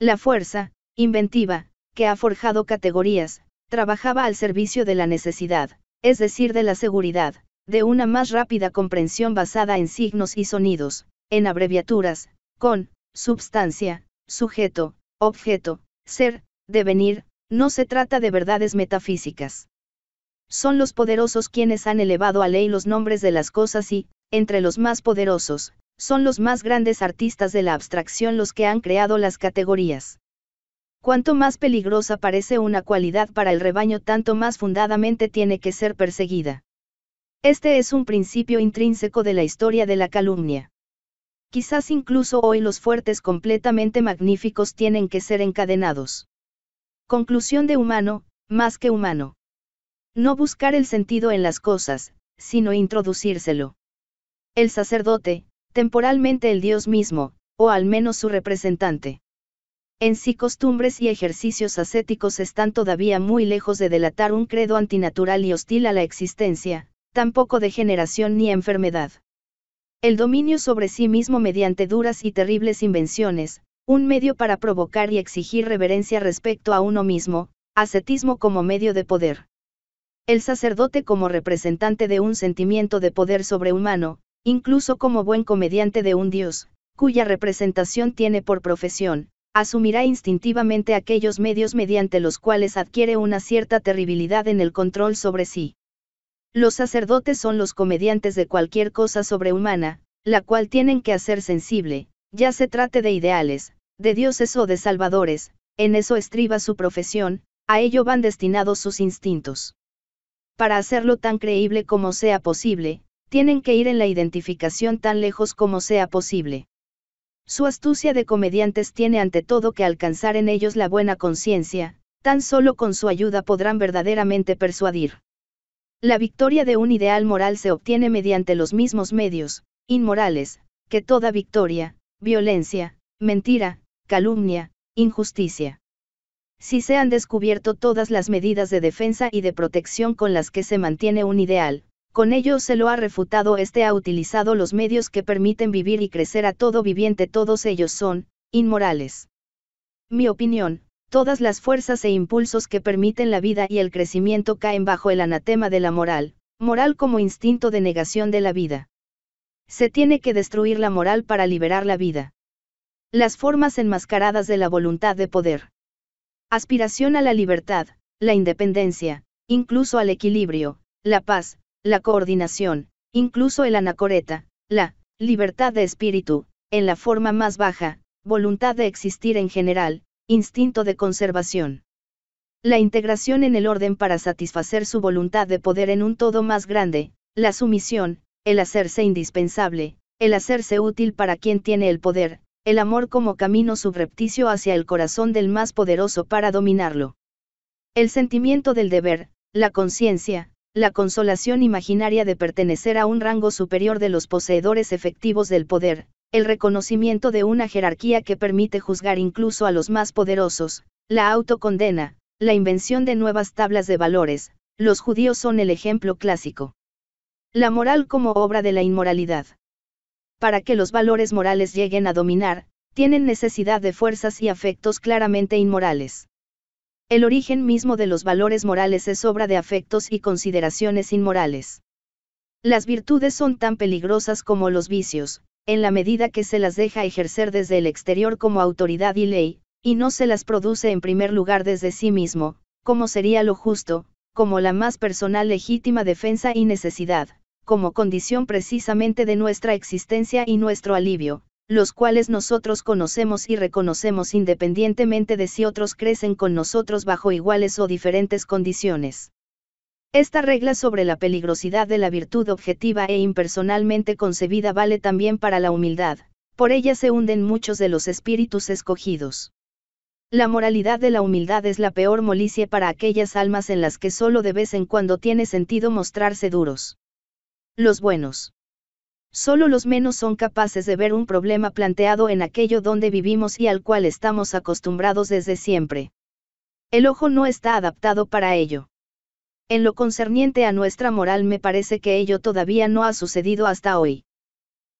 La fuerza, inventiva, que ha forjado categorías, trabajaba al servicio de la necesidad, es decir, de la seguridad, de una más rápida comprensión basada en signos y sonidos, en abreviaturas, con, substancia, sujeto, objeto, ser, devenir, no se trata de verdades metafísicas. Son los poderosos quienes han elevado a ley los nombres de las cosas y, entre los más poderosos, son los más grandes artistas de la abstracción los que han creado las categorías. Cuanto más peligrosa parece una cualidad para el rebaño, tanto más fundadamente tiene que ser perseguida. Este es un principio intrínseco de la historia de la calumnia. Quizás incluso hoy los fuertes completamente magníficos tienen que ser encadenados. Conclusión de humano, más que humano. No buscar el sentido en las cosas, sino introducírselo. El sacerdote, temporalmente el Dios mismo, o al menos su representante. En sí costumbres y ejercicios ascéticos están todavía muy lejos de delatar un credo antinatural y hostil a la existencia, tampoco de generación ni enfermedad. El dominio sobre sí mismo mediante duras y terribles invenciones, un medio para provocar y exigir reverencia respecto a uno mismo, ascetismo como medio de poder. El sacerdote como representante de un sentimiento de poder sobrehumano, incluso como buen comediante de un dios, cuya representación tiene por profesión, asumirá instintivamente aquellos medios mediante los cuales adquiere una cierta terribilidad en el control sobre sí. Los sacerdotes son los comediantes de cualquier cosa sobrehumana, la cual tienen que hacer sensible, ya se trate de ideales, de dioses o de salvadores, en eso estriba su profesión, a ello van destinados sus instintos. Para hacerlo tan creíble como sea posible, tienen que ir en la identificación tan lejos como sea posible. Su astucia de comediantes tiene ante todo que alcanzar en ellos la buena conciencia, tan solo con su ayuda podrán verdaderamente persuadir. La victoria de un ideal moral se obtiene mediante los mismos medios, inmorales, que toda victoria, violencia, mentira, calumnia, injusticia. Si se han descubierto todas las medidas de defensa y de protección con las que se mantiene un ideal, con ello se lo ha refutado este ha utilizado los medios que permiten vivir y crecer a todo viviente todos ellos son, inmorales. Mi opinión, todas las fuerzas e impulsos que permiten la vida y el crecimiento caen bajo el anatema de la moral, moral como instinto de negación de la vida. Se tiene que destruir la moral para liberar la vida. Las formas enmascaradas de la voluntad de poder. Aspiración a la libertad, la independencia, incluso al equilibrio, la paz, la coordinación, incluso el anacoreta, la libertad de espíritu, en la forma más baja, voluntad de existir en general, Instinto de conservación. La integración en el orden para satisfacer su voluntad de poder en un todo más grande, la sumisión, el hacerse indispensable, el hacerse útil para quien tiene el poder, el amor como camino subrepticio hacia el corazón del más poderoso para dominarlo. El sentimiento del deber, la conciencia, la consolación imaginaria de pertenecer a un rango superior de los poseedores efectivos del poder, el reconocimiento de una jerarquía que permite juzgar incluso a los más poderosos, la autocondena, la invención de nuevas tablas de valores, los judíos son el ejemplo clásico. La moral como obra de la inmoralidad. Para que los valores morales lleguen a dominar, tienen necesidad de fuerzas y afectos claramente inmorales. El origen mismo de los valores morales es obra de afectos y consideraciones inmorales. Las virtudes son tan peligrosas como los vicios, en la medida que se las deja ejercer desde el exterior como autoridad y ley, y no se las produce en primer lugar desde sí mismo, como sería lo justo, como la más personal legítima defensa y necesidad, como condición precisamente de nuestra existencia y nuestro alivio, los cuales nosotros conocemos y reconocemos independientemente de si otros crecen con nosotros bajo iguales o diferentes condiciones. Esta regla sobre la peligrosidad de la virtud objetiva e impersonalmente concebida vale también para la humildad, por ella se hunden muchos de los espíritus escogidos. La moralidad de la humildad es la peor molicie para aquellas almas en las que solo de vez en cuando tiene sentido mostrarse duros. Los buenos. Solo los menos son capaces de ver un problema planteado en aquello donde vivimos y al cual estamos acostumbrados desde siempre. El ojo no está adaptado para ello. En lo concerniente a nuestra moral me parece que ello todavía no ha sucedido hasta hoy.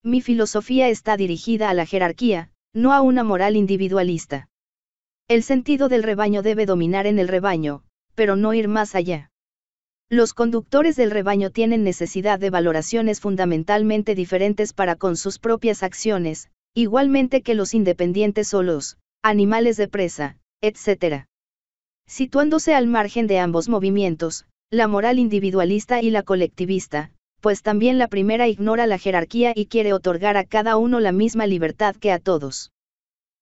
Mi filosofía está dirigida a la jerarquía, no a una moral individualista. El sentido del rebaño debe dominar en el rebaño, pero no ir más allá. Los conductores del rebaño tienen necesidad de valoraciones fundamentalmente diferentes para con sus propias acciones, igualmente que los independientes solos, animales de presa, etc. Situándose al margen de ambos movimientos, la moral individualista y la colectivista, pues también la primera ignora la jerarquía y quiere otorgar a cada uno la misma libertad que a todos.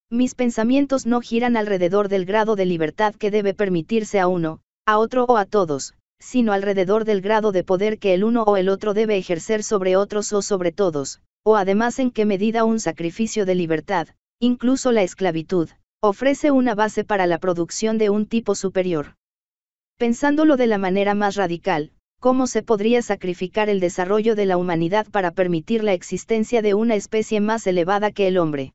Mis pensamientos no giran alrededor del grado de libertad que debe permitirse a uno, a otro o a todos, sino alrededor del grado de poder que el uno o el otro debe ejercer sobre otros o sobre todos, o además en qué medida un sacrificio de libertad, incluso la esclavitud, ofrece una base para la producción de un tipo superior pensándolo de la manera más radical, cómo se podría sacrificar el desarrollo de la humanidad para permitir la existencia de una especie más elevada que el hombre.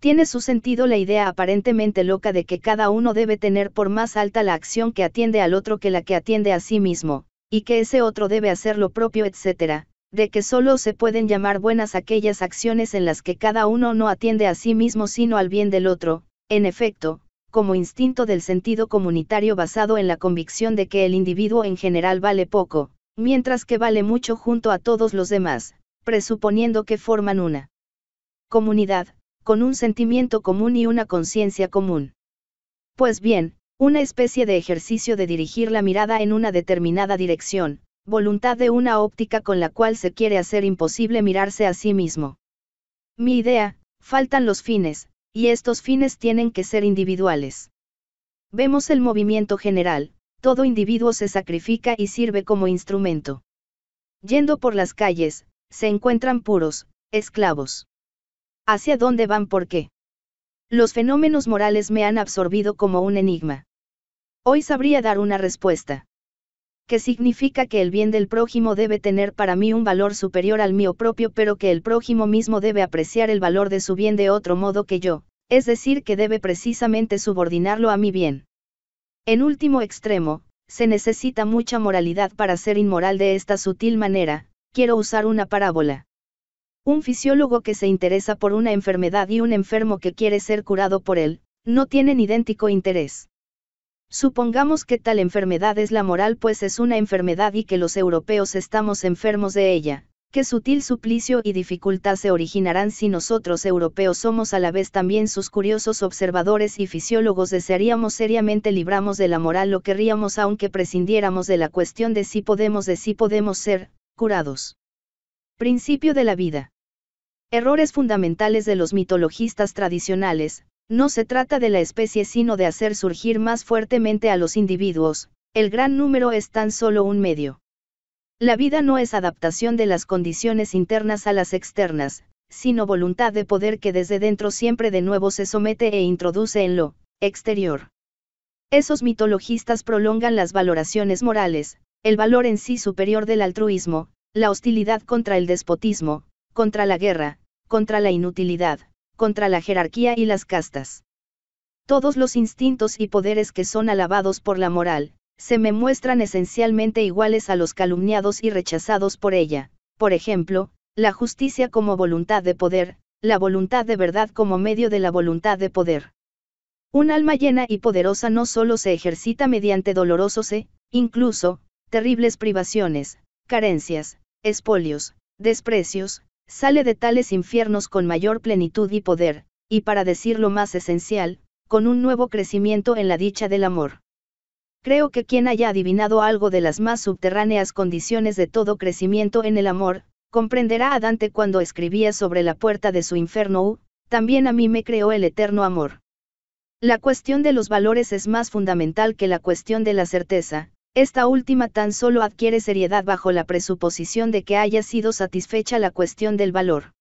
Tiene su sentido la idea aparentemente loca de que cada uno debe tener por más alta la acción que atiende al otro que la que atiende a sí mismo, y que ese otro debe hacer lo propio, etc., de que solo se pueden llamar buenas aquellas acciones en las que cada uno no atiende a sí mismo sino al bien del otro, en efecto, como instinto del sentido comunitario basado en la convicción de que el individuo en general vale poco, mientras que vale mucho junto a todos los demás, presuponiendo que forman una comunidad, con un sentimiento común y una conciencia común. Pues bien, una especie de ejercicio de dirigir la mirada en una determinada dirección, voluntad de una óptica con la cual se quiere hacer imposible mirarse a sí mismo. Mi idea, faltan los fines, y estos fines tienen que ser individuales. Vemos el movimiento general, todo individuo se sacrifica y sirve como instrumento. Yendo por las calles, se encuentran puros, esclavos. ¿Hacia dónde van por qué? Los fenómenos morales me han absorbido como un enigma. Hoy sabría dar una respuesta que significa que el bien del prójimo debe tener para mí un valor superior al mío propio, pero que el prójimo mismo debe apreciar el valor de su bien de otro modo que yo, es decir, que debe precisamente subordinarlo a mi bien. En último extremo, se necesita mucha moralidad para ser inmoral de esta sutil manera, quiero usar una parábola. Un fisiólogo que se interesa por una enfermedad y un enfermo que quiere ser curado por él, no tienen idéntico interés. Supongamos que tal enfermedad es la moral pues es una enfermedad y que los europeos estamos enfermos de ella, qué sutil suplicio y dificultad se originarán si nosotros europeos somos a la vez también sus curiosos observadores y fisiólogos desearíamos seriamente libramos de la moral lo querríamos aunque prescindiéramos de la cuestión de si podemos de si podemos ser, curados. Principio de la vida. Errores fundamentales de los mitologistas tradicionales, no se trata de la especie sino de hacer surgir más fuertemente a los individuos, el gran número es tan solo un medio. La vida no es adaptación de las condiciones internas a las externas, sino voluntad de poder que desde dentro siempre de nuevo se somete e introduce en lo exterior. Esos mitologistas prolongan las valoraciones morales, el valor en sí superior del altruismo, la hostilidad contra el despotismo, contra la guerra, contra la inutilidad contra la jerarquía y las castas. Todos los instintos y poderes que son alabados por la moral, se me muestran esencialmente iguales a los calumniados y rechazados por ella, por ejemplo, la justicia como voluntad de poder, la voluntad de verdad como medio de la voluntad de poder. Un alma llena y poderosa no solo se ejercita mediante dolorosos e, incluso, terribles privaciones, carencias, espolios, desprecios, sale de tales infiernos con mayor plenitud y poder, y para decir lo más esencial, con un nuevo crecimiento en la dicha del amor. Creo que quien haya adivinado algo de las más subterráneas condiciones de todo crecimiento en el amor, comprenderá a Dante cuando escribía sobre la puerta de su infierno, también a mí me creó el eterno amor. La cuestión de los valores es más fundamental que la cuestión de la certeza, esta última tan solo adquiere seriedad bajo la presuposición de que haya sido satisfecha la cuestión del valor.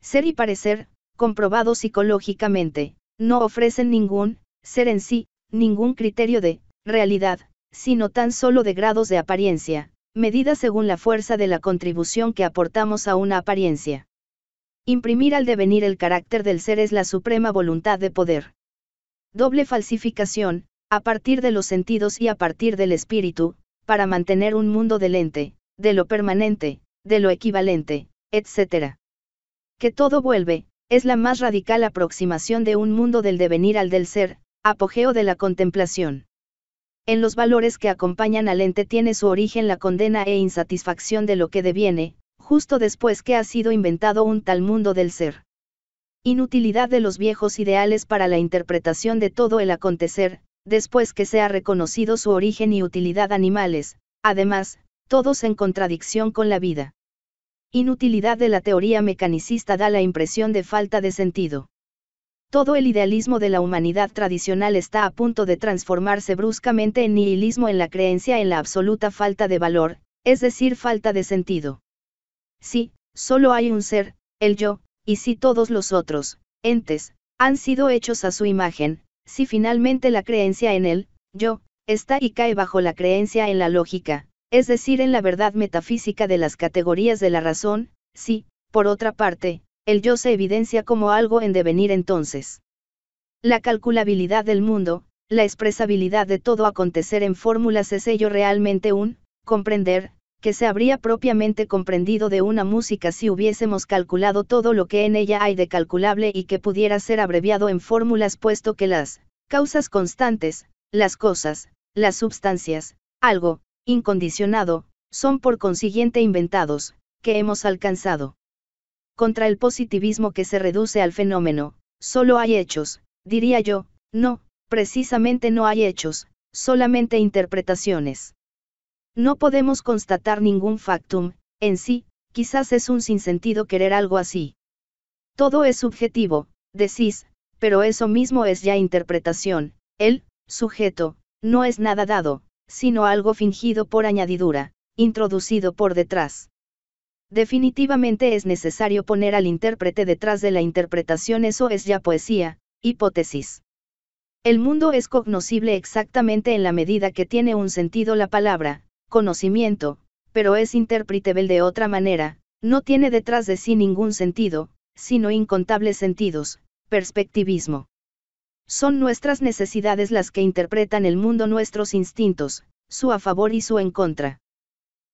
Ser y parecer, comprobado psicológicamente, no ofrecen ningún, ser en sí, ningún criterio de, realidad, sino tan solo de grados de apariencia, medida según la fuerza de la contribución que aportamos a una apariencia. Imprimir al devenir el carácter del ser es la suprema voluntad de poder. Doble falsificación, a partir de los sentidos y a partir del espíritu, para mantener un mundo del ente, de lo permanente, de lo equivalente, etc. Que todo vuelve, es la más radical aproximación de un mundo del devenir al del ser, apogeo de la contemplación. En los valores que acompañan al ente tiene su origen la condena e insatisfacción de lo que deviene, justo después que ha sido inventado un tal mundo del ser. Inutilidad de los viejos ideales para la interpretación de todo el acontecer, después que se ha reconocido su origen y utilidad animales, además, todos en contradicción con la vida. Inutilidad de la teoría mecanicista da la impresión de falta de sentido. Todo el idealismo de la humanidad tradicional está a punto de transformarse bruscamente en nihilismo en la creencia en la absoluta falta de valor, es decir, falta de sentido. Si, solo hay un ser, el yo, y si todos los otros, entes, han sido hechos a su imagen, si finalmente la creencia en el, yo, está y cae bajo la creencia en la lógica, es decir, en la verdad metafísica de las categorías de la razón, si, por otra parte, el yo se evidencia como algo en devenir entonces. La calculabilidad del mundo, la expresabilidad de todo acontecer en fórmulas es ello realmente un, comprender, que se habría propiamente comprendido de una música si hubiésemos calculado todo lo que en ella hay de calculable y que pudiera ser abreviado en fórmulas puesto que las causas constantes, las cosas, las sustancias, algo, incondicionado, son por consiguiente inventados, que hemos alcanzado. Contra el positivismo que se reduce al fenómeno, solo hay hechos, diría yo, no, precisamente no hay hechos, solamente interpretaciones. No podemos constatar ningún factum, en sí, quizás es un sinsentido querer algo así. Todo es subjetivo, decís, pero eso mismo es ya interpretación, el sujeto, no es nada dado, sino algo fingido por añadidura, introducido por detrás. Definitivamente es necesario poner al intérprete detrás de la interpretación, eso es ya poesía, hipótesis. El mundo es cognoscible exactamente en la medida que tiene un sentido la palabra, conocimiento, pero es interpretable de otra manera, no tiene detrás de sí ningún sentido, sino incontables sentidos, perspectivismo. Son nuestras necesidades las que interpretan el mundo nuestros instintos, su a favor y su en contra.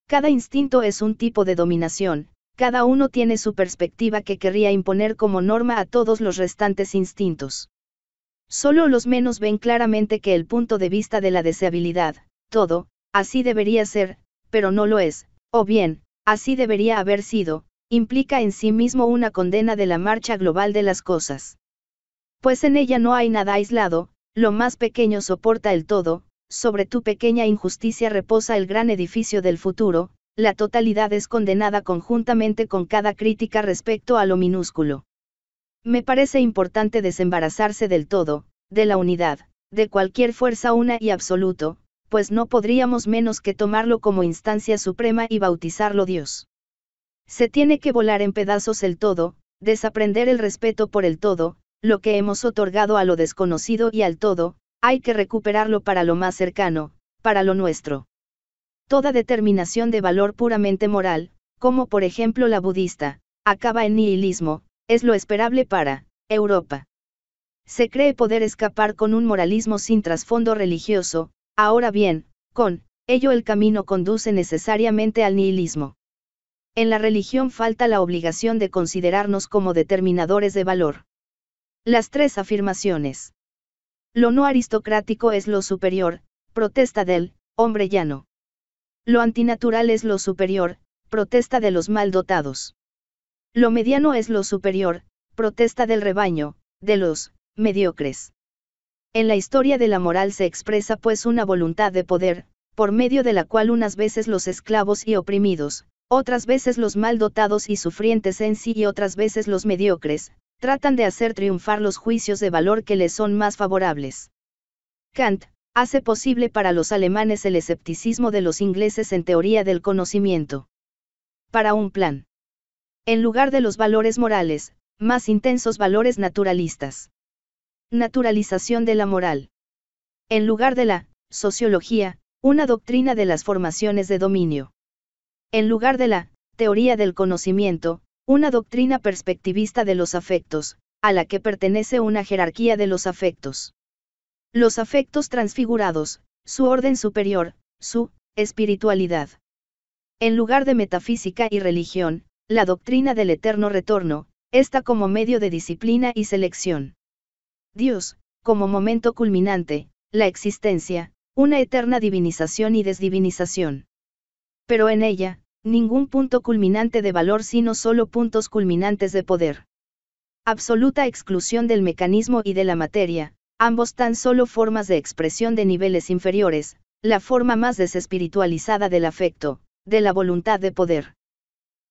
Cada instinto es un tipo de dominación, cada uno tiene su perspectiva que querría imponer como norma a todos los restantes instintos. Solo los menos ven claramente que el punto de vista de la deseabilidad, todo, así debería ser, pero no lo es, o bien, así debería haber sido, implica en sí mismo una condena de la marcha global de las cosas. Pues en ella no hay nada aislado, lo más pequeño soporta el todo, sobre tu pequeña injusticia reposa el gran edificio del futuro, la totalidad es condenada conjuntamente con cada crítica respecto a lo minúsculo. Me parece importante desembarazarse del todo, de la unidad, de cualquier fuerza una y absoluto, pues no podríamos menos que tomarlo como instancia suprema y bautizarlo Dios. Se tiene que volar en pedazos el todo, desaprender el respeto por el todo, lo que hemos otorgado a lo desconocido y al todo, hay que recuperarlo para lo más cercano, para lo nuestro. Toda determinación de valor puramente moral, como por ejemplo la budista, acaba en nihilismo, es lo esperable para Europa. Se cree poder escapar con un moralismo sin trasfondo religioso, Ahora bien, con ello el camino conduce necesariamente al nihilismo. En la religión falta la obligación de considerarnos como determinadores de valor. Las tres afirmaciones. Lo no aristocrático es lo superior, protesta del hombre llano. Lo antinatural es lo superior, protesta de los mal dotados. Lo mediano es lo superior, protesta del rebaño, de los mediocres. En la historia de la moral se expresa pues una voluntad de poder, por medio de la cual unas veces los esclavos y oprimidos, otras veces los mal dotados y sufrientes en sí y otras veces los mediocres, tratan de hacer triunfar los juicios de valor que les son más favorables. Kant, hace posible para los alemanes el escepticismo de los ingleses en teoría del conocimiento. Para un plan. En lugar de los valores morales, más intensos valores naturalistas. Naturalización de la moral. En lugar de la sociología, una doctrina de las formaciones de dominio. En lugar de la teoría del conocimiento, una doctrina perspectivista de los afectos, a la que pertenece una jerarquía de los afectos. Los afectos transfigurados, su orden superior, su espiritualidad. En lugar de metafísica y religión, la doctrina del eterno retorno, está como medio de disciplina y selección. Dios, como momento culminante, la existencia, una eterna divinización y desdivinización. Pero en ella, ningún punto culminante de valor sino solo puntos culminantes de poder. Absoluta exclusión del mecanismo y de la materia, ambos tan solo formas de expresión de niveles inferiores, la forma más desespiritualizada del afecto, de la voluntad de poder.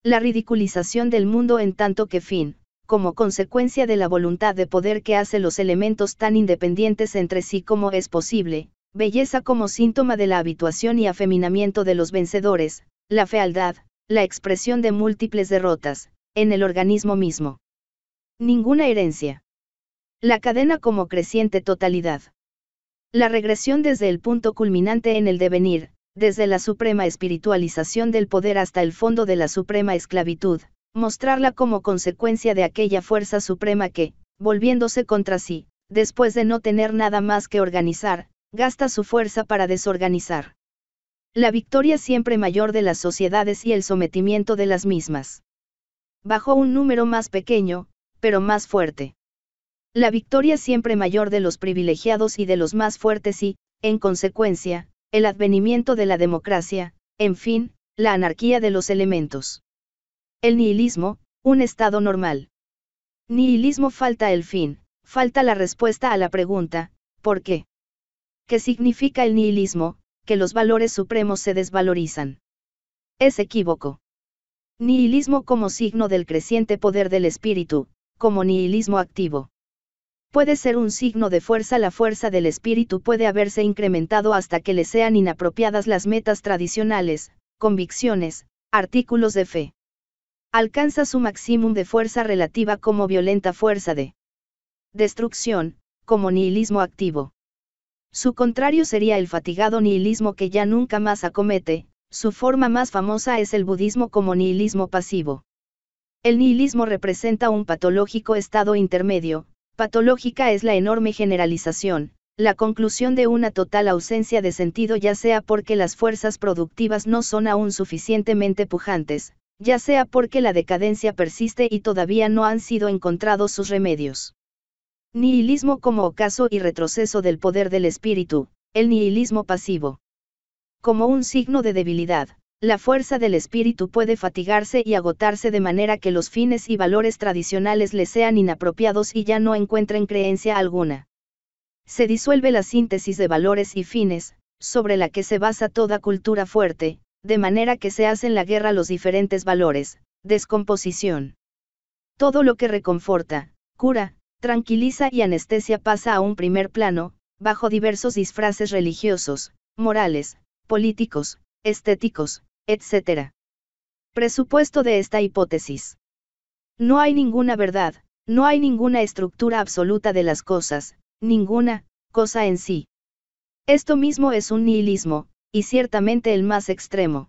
La ridiculización del mundo en tanto que fin, como consecuencia de la voluntad de poder que hace los elementos tan independientes entre sí como es posible, belleza como síntoma de la habituación y afeminamiento de los vencedores, la fealdad, la expresión de múltiples derrotas, en el organismo mismo. Ninguna herencia. La cadena como creciente totalidad. La regresión desde el punto culminante en el devenir, desde la suprema espiritualización del poder hasta el fondo de la suprema esclavitud, mostrarla como consecuencia de aquella fuerza suprema que, volviéndose contra sí, después de no tener nada más que organizar, gasta su fuerza para desorganizar. La victoria siempre mayor de las sociedades y el sometimiento de las mismas. Bajo un número más pequeño, pero más fuerte. La victoria siempre mayor de los privilegiados y de los más fuertes y, en consecuencia, el advenimiento de la democracia, en fin, la anarquía de los elementos. El nihilismo, un estado normal. Nihilismo falta el fin, falta la respuesta a la pregunta, ¿por qué? ¿Qué significa el nihilismo? Que los valores supremos se desvalorizan. Es equívoco. Nihilismo como signo del creciente poder del espíritu, como nihilismo activo. Puede ser un signo de fuerza, la fuerza del espíritu puede haberse incrementado hasta que le sean inapropiadas las metas tradicionales, convicciones, artículos de fe. Alcanza su máximo de fuerza relativa como violenta fuerza de destrucción, como nihilismo activo. Su contrario sería el fatigado nihilismo que ya nunca más acomete, su forma más famosa es el budismo como nihilismo pasivo. El nihilismo representa un patológico estado intermedio, patológica es la enorme generalización, la conclusión de una total ausencia de sentido ya sea porque las fuerzas productivas no son aún suficientemente pujantes, ya sea porque la decadencia persiste y todavía no han sido encontrados sus remedios. Nihilismo como ocaso y retroceso del poder del espíritu, el nihilismo pasivo. Como un signo de debilidad, la fuerza del espíritu puede fatigarse y agotarse de manera que los fines y valores tradicionales le sean inapropiados y ya no encuentren creencia alguna. Se disuelve la síntesis de valores y fines, sobre la que se basa toda cultura fuerte, de manera que se hacen la guerra los diferentes valores, descomposición. Todo lo que reconforta, cura, tranquiliza y anestesia pasa a un primer plano, bajo diversos disfraces religiosos, morales, políticos, estéticos, etc. Presupuesto de esta hipótesis. No hay ninguna verdad, no hay ninguna estructura absoluta de las cosas, ninguna, cosa en sí. Esto mismo es un nihilismo, y ciertamente el más extremo.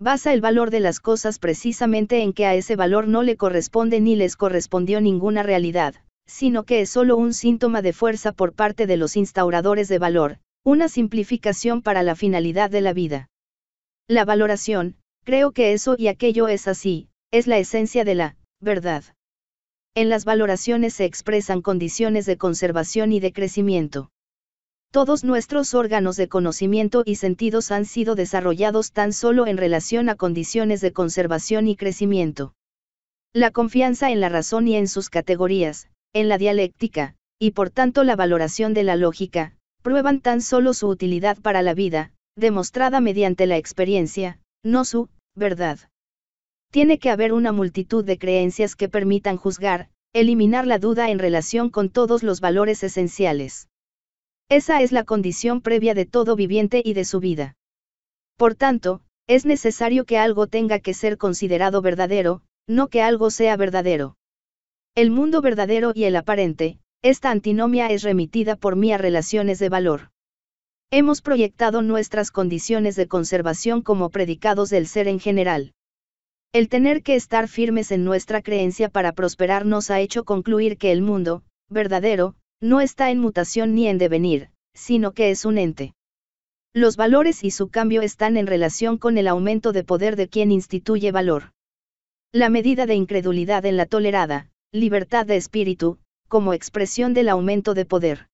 Basa el valor de las cosas precisamente en que a ese valor no le corresponde ni les correspondió ninguna realidad, sino que es solo un síntoma de fuerza por parte de los instauradores de valor, una simplificación para la finalidad de la vida. La valoración, creo que eso y aquello es así, es la esencia de la verdad. En las valoraciones se expresan condiciones de conservación y de crecimiento. Todos nuestros órganos de conocimiento y sentidos han sido desarrollados tan solo en relación a condiciones de conservación y crecimiento. La confianza en la razón y en sus categorías, en la dialéctica, y por tanto la valoración de la lógica, prueban tan solo su utilidad para la vida, demostrada mediante la experiencia, no su verdad. Tiene que haber una multitud de creencias que permitan juzgar, eliminar la duda en relación con todos los valores esenciales. Esa es la condición previa de todo viviente y de su vida. Por tanto, es necesario que algo tenga que ser considerado verdadero, no que algo sea verdadero. El mundo verdadero y el aparente, esta antinomia es remitida por mí a relaciones de valor. Hemos proyectado nuestras condiciones de conservación como predicados del ser en general. El tener que estar firmes en nuestra creencia para prosperar nos ha hecho concluir que el mundo, verdadero, no está en mutación ni en devenir, sino que es un ente. Los valores y su cambio están en relación con el aumento de poder de quien instituye valor. La medida de incredulidad en la tolerada, libertad de espíritu, como expresión del aumento de poder.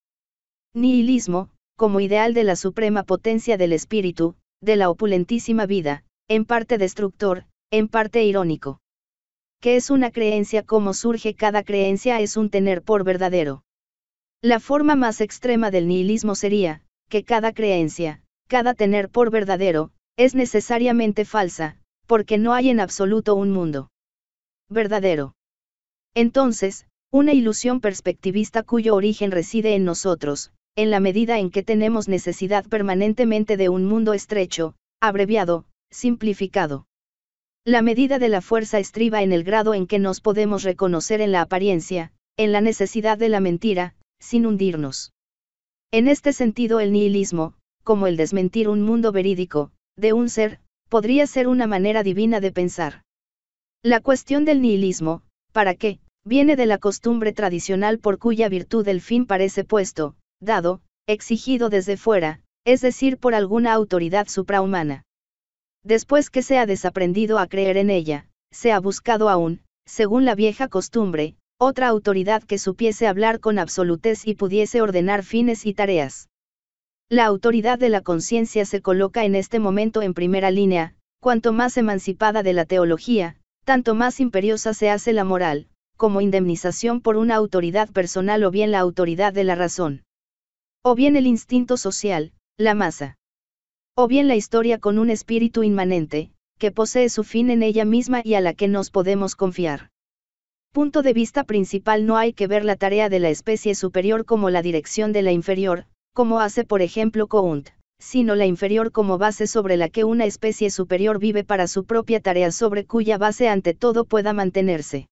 Nihilismo, como ideal de la suprema potencia del espíritu, de la opulentísima vida, en parte destructor, en parte irónico. ¿Qué es una creencia? como surge cada creencia? Es un tener por verdadero. La forma más extrema del nihilismo sería, que cada creencia, cada tener por verdadero, es necesariamente falsa, porque no hay en absoluto un mundo verdadero. Entonces, una ilusión perspectivista cuyo origen reside en nosotros, en la medida en que tenemos necesidad permanentemente de un mundo estrecho, abreviado, simplificado. La medida de la fuerza estriba en el grado en que nos podemos reconocer en la apariencia, en la necesidad de la mentira, sin hundirnos. En este sentido el nihilismo, como el desmentir un mundo verídico, de un ser, podría ser una manera divina de pensar. La cuestión del nihilismo, ¿para qué? viene de la costumbre tradicional por cuya virtud el fin parece puesto, dado, exigido desde fuera, es decir, por alguna autoridad suprahumana. Después que se ha desaprendido a creer en ella, se ha buscado aún, según la vieja costumbre, otra autoridad que supiese hablar con absolutez y pudiese ordenar fines y tareas. La autoridad de la conciencia se coloca en este momento en primera línea, cuanto más emancipada de la teología, tanto más imperiosa se hace la moral, como indemnización por una autoridad personal o bien la autoridad de la razón. O bien el instinto social, la masa. O bien la historia con un espíritu inmanente, que posee su fin en ella misma y a la que nos podemos confiar punto de vista principal no hay que ver la tarea de la especie superior como la dirección de la inferior, como hace por ejemplo Count, sino la inferior como base sobre la que una especie superior vive para su propia tarea sobre cuya base ante todo pueda mantenerse.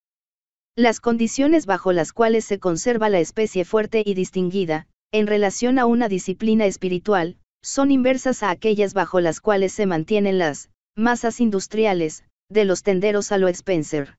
Las condiciones bajo las cuales se conserva la especie fuerte y distinguida, en relación a una disciplina espiritual, son inversas a aquellas bajo las cuales se mantienen las masas industriales, de los tenderos a lo Spencer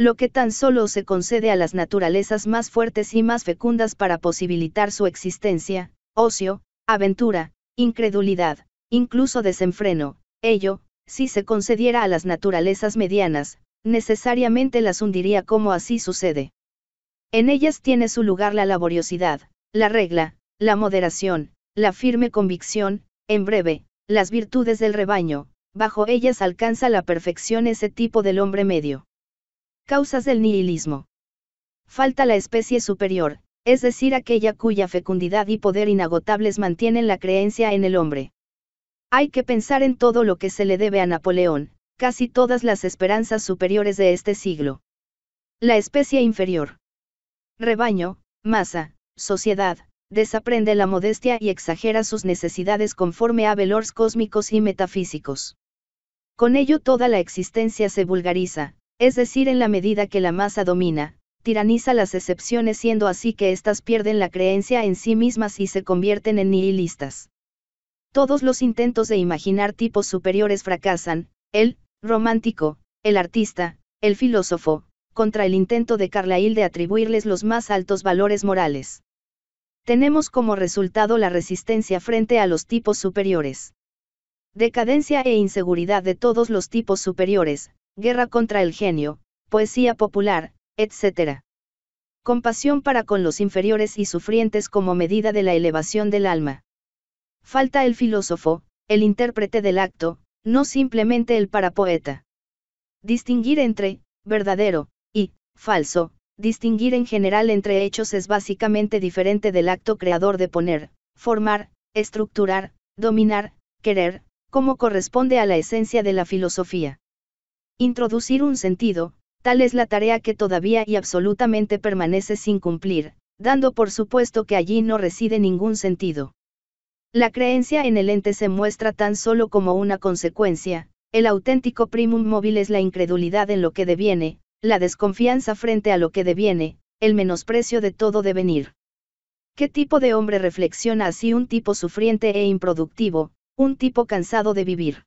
lo que tan solo se concede a las naturalezas más fuertes y más fecundas para posibilitar su existencia, ocio, aventura, incredulidad, incluso desenfreno, ello, si se concediera a las naturalezas medianas, necesariamente las hundiría como así sucede. En ellas tiene su lugar la laboriosidad, la regla, la moderación, la firme convicción, en breve, las virtudes del rebaño, bajo ellas alcanza la perfección ese tipo del hombre medio. Causas del nihilismo. Falta la especie superior, es decir, aquella cuya fecundidad y poder inagotables mantienen la creencia en el hombre. Hay que pensar en todo lo que se le debe a Napoleón, casi todas las esperanzas superiores de este siglo. La especie inferior. Rebaño, masa, sociedad, desaprende la modestia y exagera sus necesidades conforme a velores cósmicos y metafísicos. Con ello toda la existencia se vulgariza, es decir, en la medida que la masa domina, tiraniza las excepciones siendo así que éstas pierden la creencia en sí mismas y se convierten en nihilistas. Todos los intentos de imaginar tipos superiores fracasan, el romántico, el artista, el filósofo, contra el intento de Carlyle de atribuirles los más altos valores morales. Tenemos como resultado la resistencia frente a los tipos superiores. Decadencia e inseguridad de todos los tipos superiores, Guerra contra el genio, poesía popular, etc. Compasión para con los inferiores y sufrientes como medida de la elevación del alma. Falta el filósofo, el intérprete del acto, no simplemente el parapoeta. Distinguir entre, verdadero, y, falso, distinguir en general entre hechos es básicamente diferente del acto creador de poner, formar, estructurar, dominar, querer, como corresponde a la esencia de la filosofía. Introducir un sentido, tal es la tarea que todavía y absolutamente permanece sin cumplir, dando por supuesto que allí no reside ningún sentido. La creencia en el ente se muestra tan solo como una consecuencia, el auténtico primum móvil es la incredulidad en lo que deviene, la desconfianza frente a lo que deviene, el menosprecio de todo devenir. ¿Qué tipo de hombre reflexiona así un tipo sufriente e improductivo, un tipo cansado de vivir?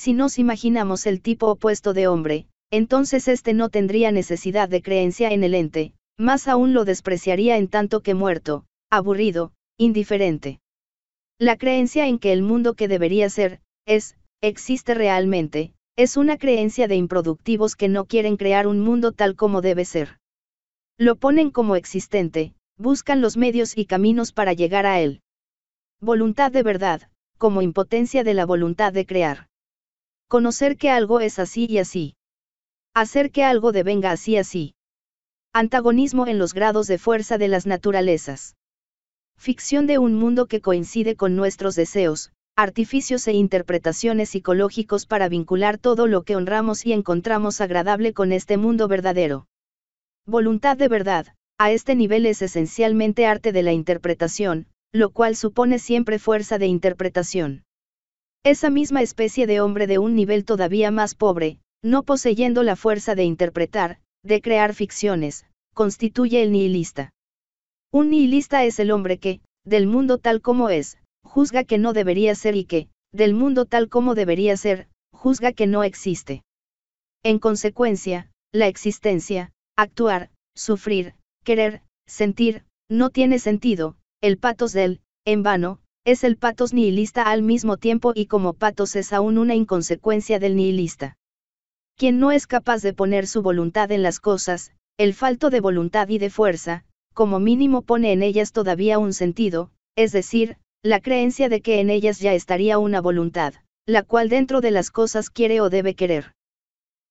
Si nos imaginamos el tipo opuesto de hombre, entonces éste no tendría necesidad de creencia en el ente, más aún lo despreciaría en tanto que muerto, aburrido, indiferente. La creencia en que el mundo que debería ser, es, existe realmente, es una creencia de improductivos que no quieren crear un mundo tal como debe ser. Lo ponen como existente, buscan los medios y caminos para llegar a él. Voluntad de verdad, como impotencia de la voluntad de crear. Conocer que algo es así y así. Hacer que algo devenga así y así. Antagonismo en los grados de fuerza de las naturalezas. Ficción de un mundo que coincide con nuestros deseos, artificios e interpretaciones psicológicos para vincular todo lo que honramos y encontramos agradable con este mundo verdadero. Voluntad de verdad, a este nivel es esencialmente arte de la interpretación, lo cual supone siempre fuerza de interpretación. Esa misma especie de hombre de un nivel todavía más pobre, no poseyendo la fuerza de interpretar, de crear ficciones, constituye el nihilista. Un nihilista es el hombre que, del mundo tal como es, juzga que no debería ser y que, del mundo tal como debería ser, juzga que no existe. En consecuencia, la existencia, actuar, sufrir, querer, sentir, no tiene sentido, el patos del, en vano, es el patos nihilista al mismo tiempo y como patos es aún una inconsecuencia del nihilista. Quien no es capaz de poner su voluntad en las cosas, el falto de voluntad y de fuerza, como mínimo pone en ellas todavía un sentido, es decir, la creencia de que en ellas ya estaría una voluntad, la cual dentro de las cosas quiere o debe querer.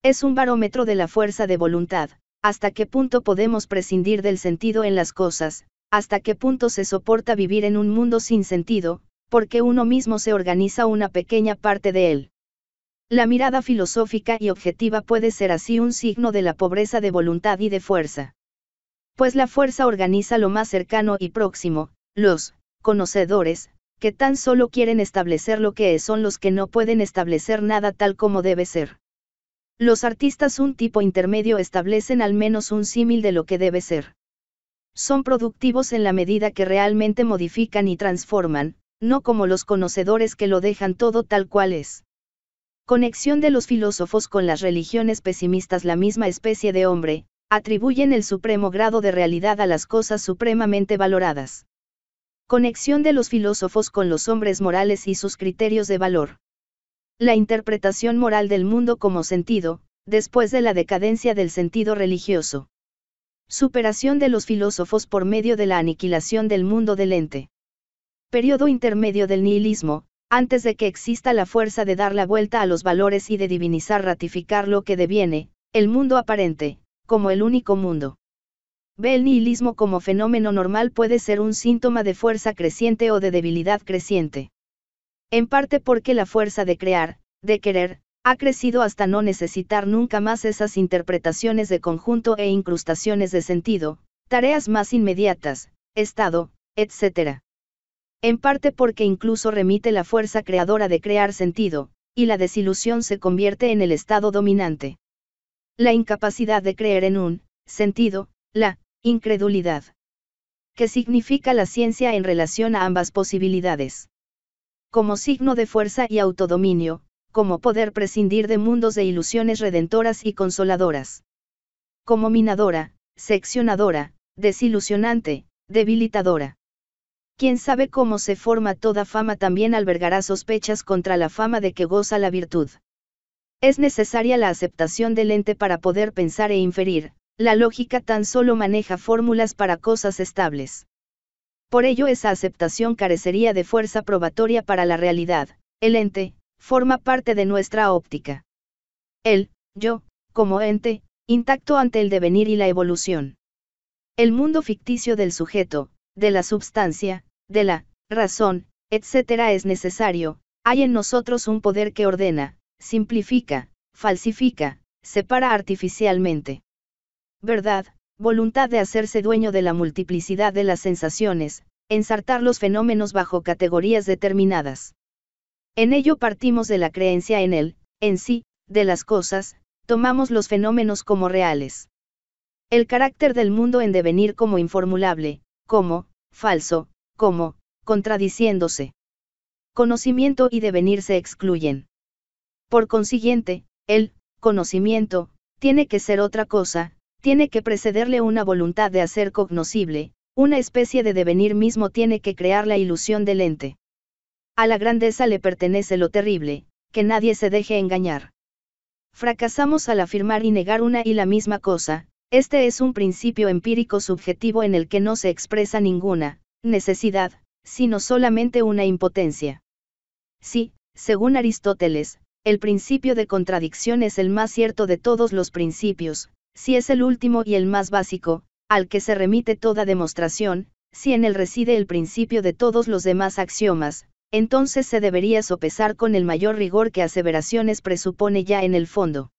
Es un barómetro de la fuerza de voluntad, hasta qué punto podemos prescindir del sentido en las cosas, hasta qué punto se soporta vivir en un mundo sin sentido, porque uno mismo se organiza una pequeña parte de él. La mirada filosófica y objetiva puede ser así un signo de la pobreza de voluntad y de fuerza. Pues la fuerza organiza lo más cercano y próximo, los conocedores, que tan solo quieren establecer lo que es, son los que no pueden establecer nada tal como debe ser. Los artistas un tipo intermedio establecen al menos un símil de lo que debe ser son productivos en la medida que realmente modifican y transforman, no como los conocedores que lo dejan todo tal cual es. Conexión de los filósofos con las religiones pesimistas La misma especie de hombre, atribuyen el supremo grado de realidad a las cosas supremamente valoradas. Conexión de los filósofos con los hombres morales y sus criterios de valor. La interpretación moral del mundo como sentido, después de la decadencia del sentido religioso. Superación de los filósofos por medio de la aniquilación del mundo del ente. Periodo intermedio del nihilismo, antes de que exista la fuerza de dar la vuelta a los valores y de divinizar ratificar lo que deviene, el mundo aparente, como el único mundo. Ve el nihilismo como fenómeno normal puede ser un síntoma de fuerza creciente o de debilidad creciente. En parte porque la fuerza de crear, de querer, ha crecido hasta no necesitar nunca más esas interpretaciones de conjunto e incrustaciones de sentido, tareas más inmediatas, estado, etc. En parte porque incluso remite la fuerza creadora de crear sentido, y la desilusión se convierte en el estado dominante. La incapacidad de creer en un sentido, la incredulidad. ¿Qué significa la ciencia en relación a ambas posibilidades? Como signo de fuerza y autodominio, como poder prescindir de mundos de ilusiones redentoras y consoladoras. Como minadora, seccionadora, desilusionante, debilitadora. Quien sabe cómo se forma toda fama también albergará sospechas contra la fama de que goza la virtud. Es necesaria la aceptación del ente para poder pensar e inferir, la lógica tan solo maneja fórmulas para cosas estables. Por ello esa aceptación carecería de fuerza probatoria para la realidad, el ente, forma parte de nuestra óptica. Él, yo, como ente, intacto ante el devenir y la evolución. El mundo ficticio del sujeto, de la substancia, de la razón, etc. es necesario, hay en nosotros un poder que ordena, simplifica, falsifica, separa artificialmente. Verdad, voluntad de hacerse dueño de la multiplicidad de las sensaciones, ensartar los fenómenos bajo categorías determinadas. En ello partimos de la creencia en él, en sí, de las cosas, tomamos los fenómenos como reales. El carácter del mundo en devenir como informulable, como, falso, como, contradiciéndose. Conocimiento y devenir se excluyen. Por consiguiente, el conocimiento tiene que ser otra cosa, tiene que precederle una voluntad de hacer cognoscible, una especie de devenir mismo tiene que crear la ilusión del ente. A la grandeza le pertenece lo terrible, que nadie se deje engañar. Fracasamos al afirmar y negar una y la misma cosa, este es un principio empírico subjetivo en el que no se expresa ninguna necesidad, sino solamente una impotencia. Si, según Aristóteles, el principio de contradicción es el más cierto de todos los principios, si es el último y el más básico, al que se remite toda demostración, si en él reside el principio de todos los demás axiomas, entonces se debería sopesar con el mayor rigor que aseveraciones presupone ya en el fondo.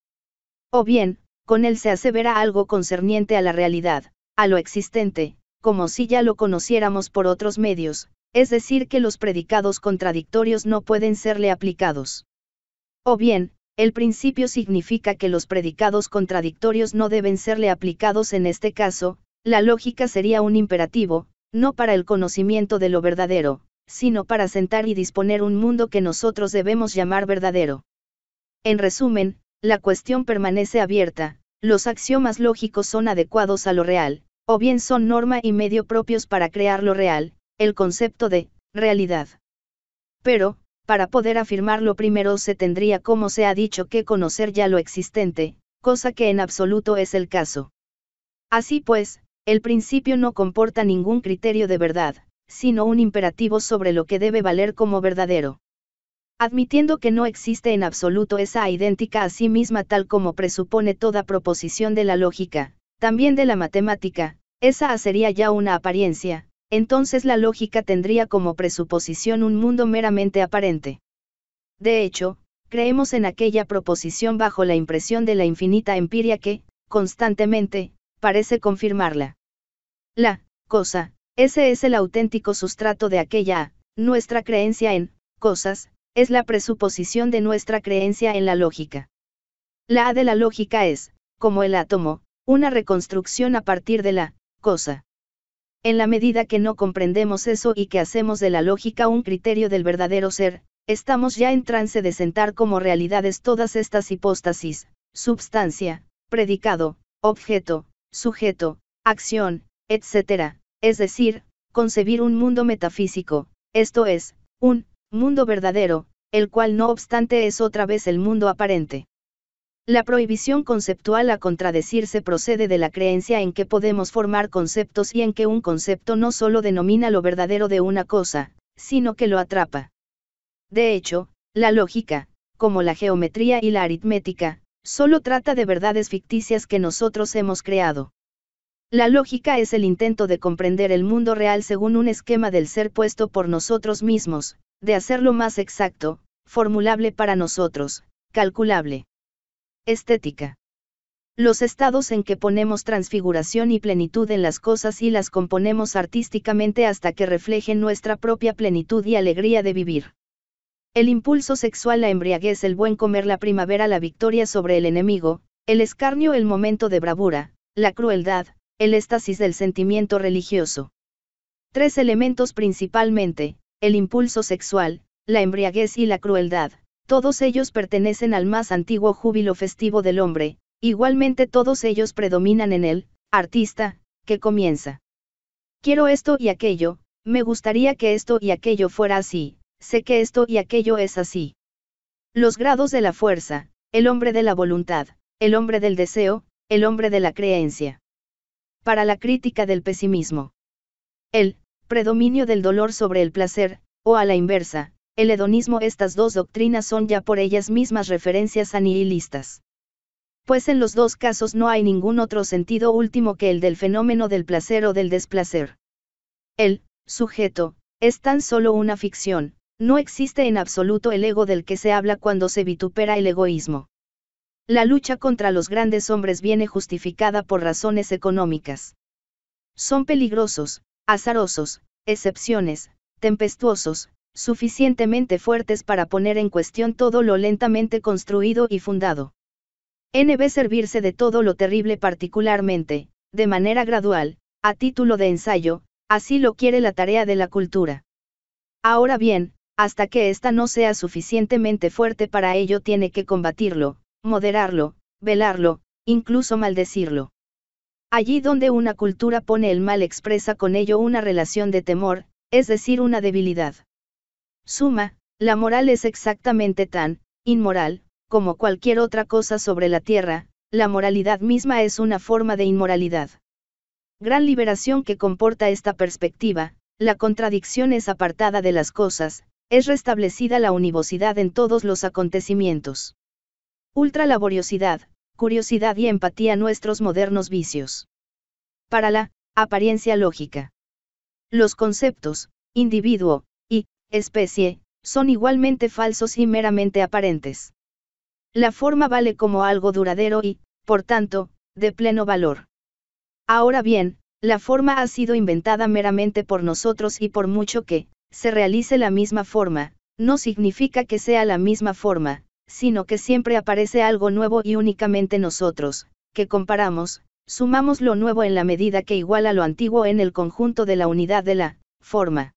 O bien, con él se asevera algo concerniente a la realidad, a lo existente, como si ya lo conociéramos por otros medios, es decir, que los predicados contradictorios no pueden serle aplicados. O bien, el principio significa que los predicados contradictorios no deben serle aplicados en este caso, la lógica sería un imperativo, no para el conocimiento de lo verdadero, sino para sentar y disponer un mundo que nosotros debemos llamar verdadero. En resumen, la cuestión permanece abierta, los axiomas lógicos son adecuados a lo real, o bien son norma y medio propios para crear lo real, el concepto de realidad. Pero, para poder afirmarlo primero se tendría como se ha dicho que conocer ya lo existente, cosa que en absoluto es el caso. Así pues, el principio no comporta ningún criterio de verdad, sino un imperativo sobre lo que debe valer como verdadero. Admitiendo que no existe en absoluto esa idéntica a sí misma tal como presupone toda proposición de la lógica, también de la matemática, esa sería ya una apariencia, entonces la lógica tendría como presuposición un mundo meramente aparente. De hecho, creemos en aquella proposición bajo la impresión de la infinita empiria que, constantemente, parece confirmarla. La cosa, ese es el auténtico sustrato de aquella, nuestra creencia en, cosas, es la presuposición de nuestra creencia en la lógica. La A de la lógica es, como el átomo, una reconstrucción a partir de la, cosa. En la medida que no comprendemos eso y que hacemos de la lógica un criterio del verdadero ser, estamos ya en trance de sentar como realidades todas estas hipóstasis, substancia, predicado, objeto, sujeto, acción, etc., es decir, concebir un mundo metafísico, esto es, un mundo verdadero, el cual no obstante es otra vez el mundo aparente. La prohibición conceptual a contradecirse procede de la creencia en que podemos formar conceptos y en que un concepto no solo denomina lo verdadero de una cosa, sino que lo atrapa. De hecho, la lógica, como la geometría y la aritmética, solo trata de verdades ficticias que nosotros hemos creado. La lógica es el intento de comprender el mundo real según un esquema del ser puesto por nosotros mismos, de hacerlo más exacto, formulable para nosotros, calculable. Estética. Los estados en que ponemos transfiguración y plenitud en las cosas y las componemos artísticamente hasta que reflejen nuestra propia plenitud y alegría de vivir. El impulso sexual, la embriaguez, el buen comer, la primavera, la victoria sobre el enemigo, el escarnio, el momento de bravura, la crueldad, el éxtasis del sentimiento religioso. Tres elementos principalmente, el impulso sexual, la embriaguez y la crueldad, todos ellos pertenecen al más antiguo júbilo festivo del hombre, igualmente todos ellos predominan en él, artista, que comienza. Quiero esto y aquello, me gustaría que esto y aquello fuera así, sé que esto y aquello es así. Los grados de la fuerza, el hombre de la voluntad, el hombre del deseo, el hombre de la creencia para la crítica del pesimismo. El predominio del dolor sobre el placer, o a la inversa, el hedonismo estas dos doctrinas son ya por ellas mismas referencias anihilistas. Pues en los dos casos no hay ningún otro sentido último que el del fenómeno del placer o del desplacer. El sujeto es tan solo una ficción, no existe en absoluto el ego del que se habla cuando se vitupera el egoísmo. La lucha contra los grandes hombres viene justificada por razones económicas. Son peligrosos, azarosos, excepciones, tempestuosos, suficientemente fuertes para poner en cuestión todo lo lentamente construido y fundado. NB servirse de todo lo terrible particularmente, de manera gradual, a título de ensayo, así lo quiere la tarea de la cultura. Ahora bien, hasta que ésta no sea suficientemente fuerte para ello tiene que combatirlo, moderarlo, velarlo, incluso maldecirlo. Allí donde una cultura pone el mal expresa con ello una relación de temor, es decir, una debilidad. Suma, la moral es exactamente tan, inmoral, como cualquier otra cosa sobre la tierra, la moralidad misma es una forma de inmoralidad. Gran liberación que comporta esta perspectiva, la contradicción es apartada de las cosas, es restablecida la univocidad en todos los acontecimientos. Ultra laboriosidad, curiosidad y empatía nuestros modernos vicios. Para la apariencia lógica. Los conceptos, individuo, y, especie, son igualmente falsos y meramente aparentes. La forma vale como algo duradero y, por tanto, de pleno valor. Ahora bien, la forma ha sido inventada meramente por nosotros y por mucho que, se realice la misma forma, no significa que sea la misma forma, sino que siempre aparece algo nuevo y únicamente nosotros, que comparamos, sumamos lo nuevo en la medida que iguala lo antiguo en el conjunto de la unidad de la forma.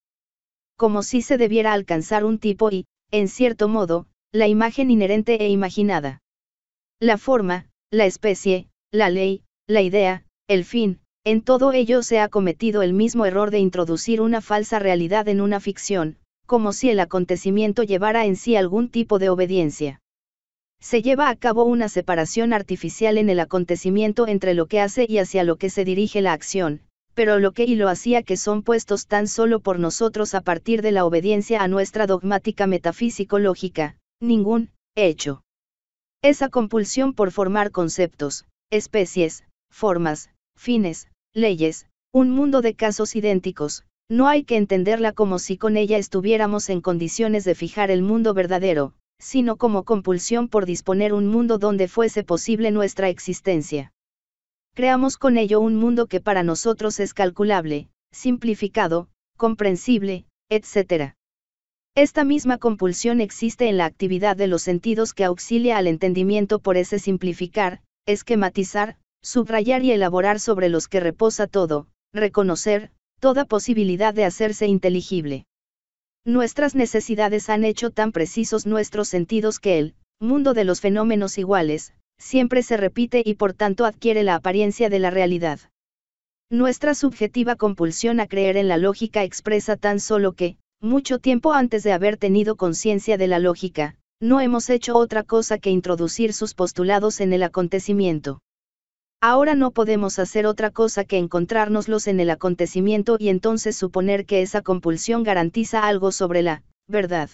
Como si se debiera alcanzar un tipo y, en cierto modo, la imagen inherente e imaginada. La forma, la especie, la ley, la idea, el fin, en todo ello se ha cometido el mismo error de introducir una falsa realidad en una ficción, como si el acontecimiento llevara en sí algún tipo de obediencia se lleva a cabo una separación artificial en el acontecimiento entre lo que hace y hacia lo que se dirige la acción, pero lo que y lo hacía que son puestos tan solo por nosotros a partir de la obediencia a nuestra dogmática metafísico-lógica, ningún hecho. Esa compulsión por formar conceptos, especies, formas, fines, leyes, un mundo de casos idénticos, no hay que entenderla como si con ella estuviéramos en condiciones de fijar el mundo verdadero, sino como compulsión por disponer un mundo donde fuese posible nuestra existencia. Creamos con ello un mundo que para nosotros es calculable, simplificado, comprensible, etc. Esta misma compulsión existe en la actividad de los sentidos que auxilia al entendimiento por ese simplificar, esquematizar, subrayar y elaborar sobre los que reposa todo, reconocer, toda posibilidad de hacerse inteligible. Nuestras necesidades han hecho tan precisos nuestros sentidos que el mundo de los fenómenos iguales, siempre se repite y por tanto adquiere la apariencia de la realidad. Nuestra subjetiva compulsión a creer en la lógica expresa tan solo que, mucho tiempo antes de haber tenido conciencia de la lógica, no hemos hecho otra cosa que introducir sus postulados en el acontecimiento. Ahora no podemos hacer otra cosa que encontrárnoslos en el acontecimiento y entonces suponer que esa compulsión garantiza algo sobre la verdad.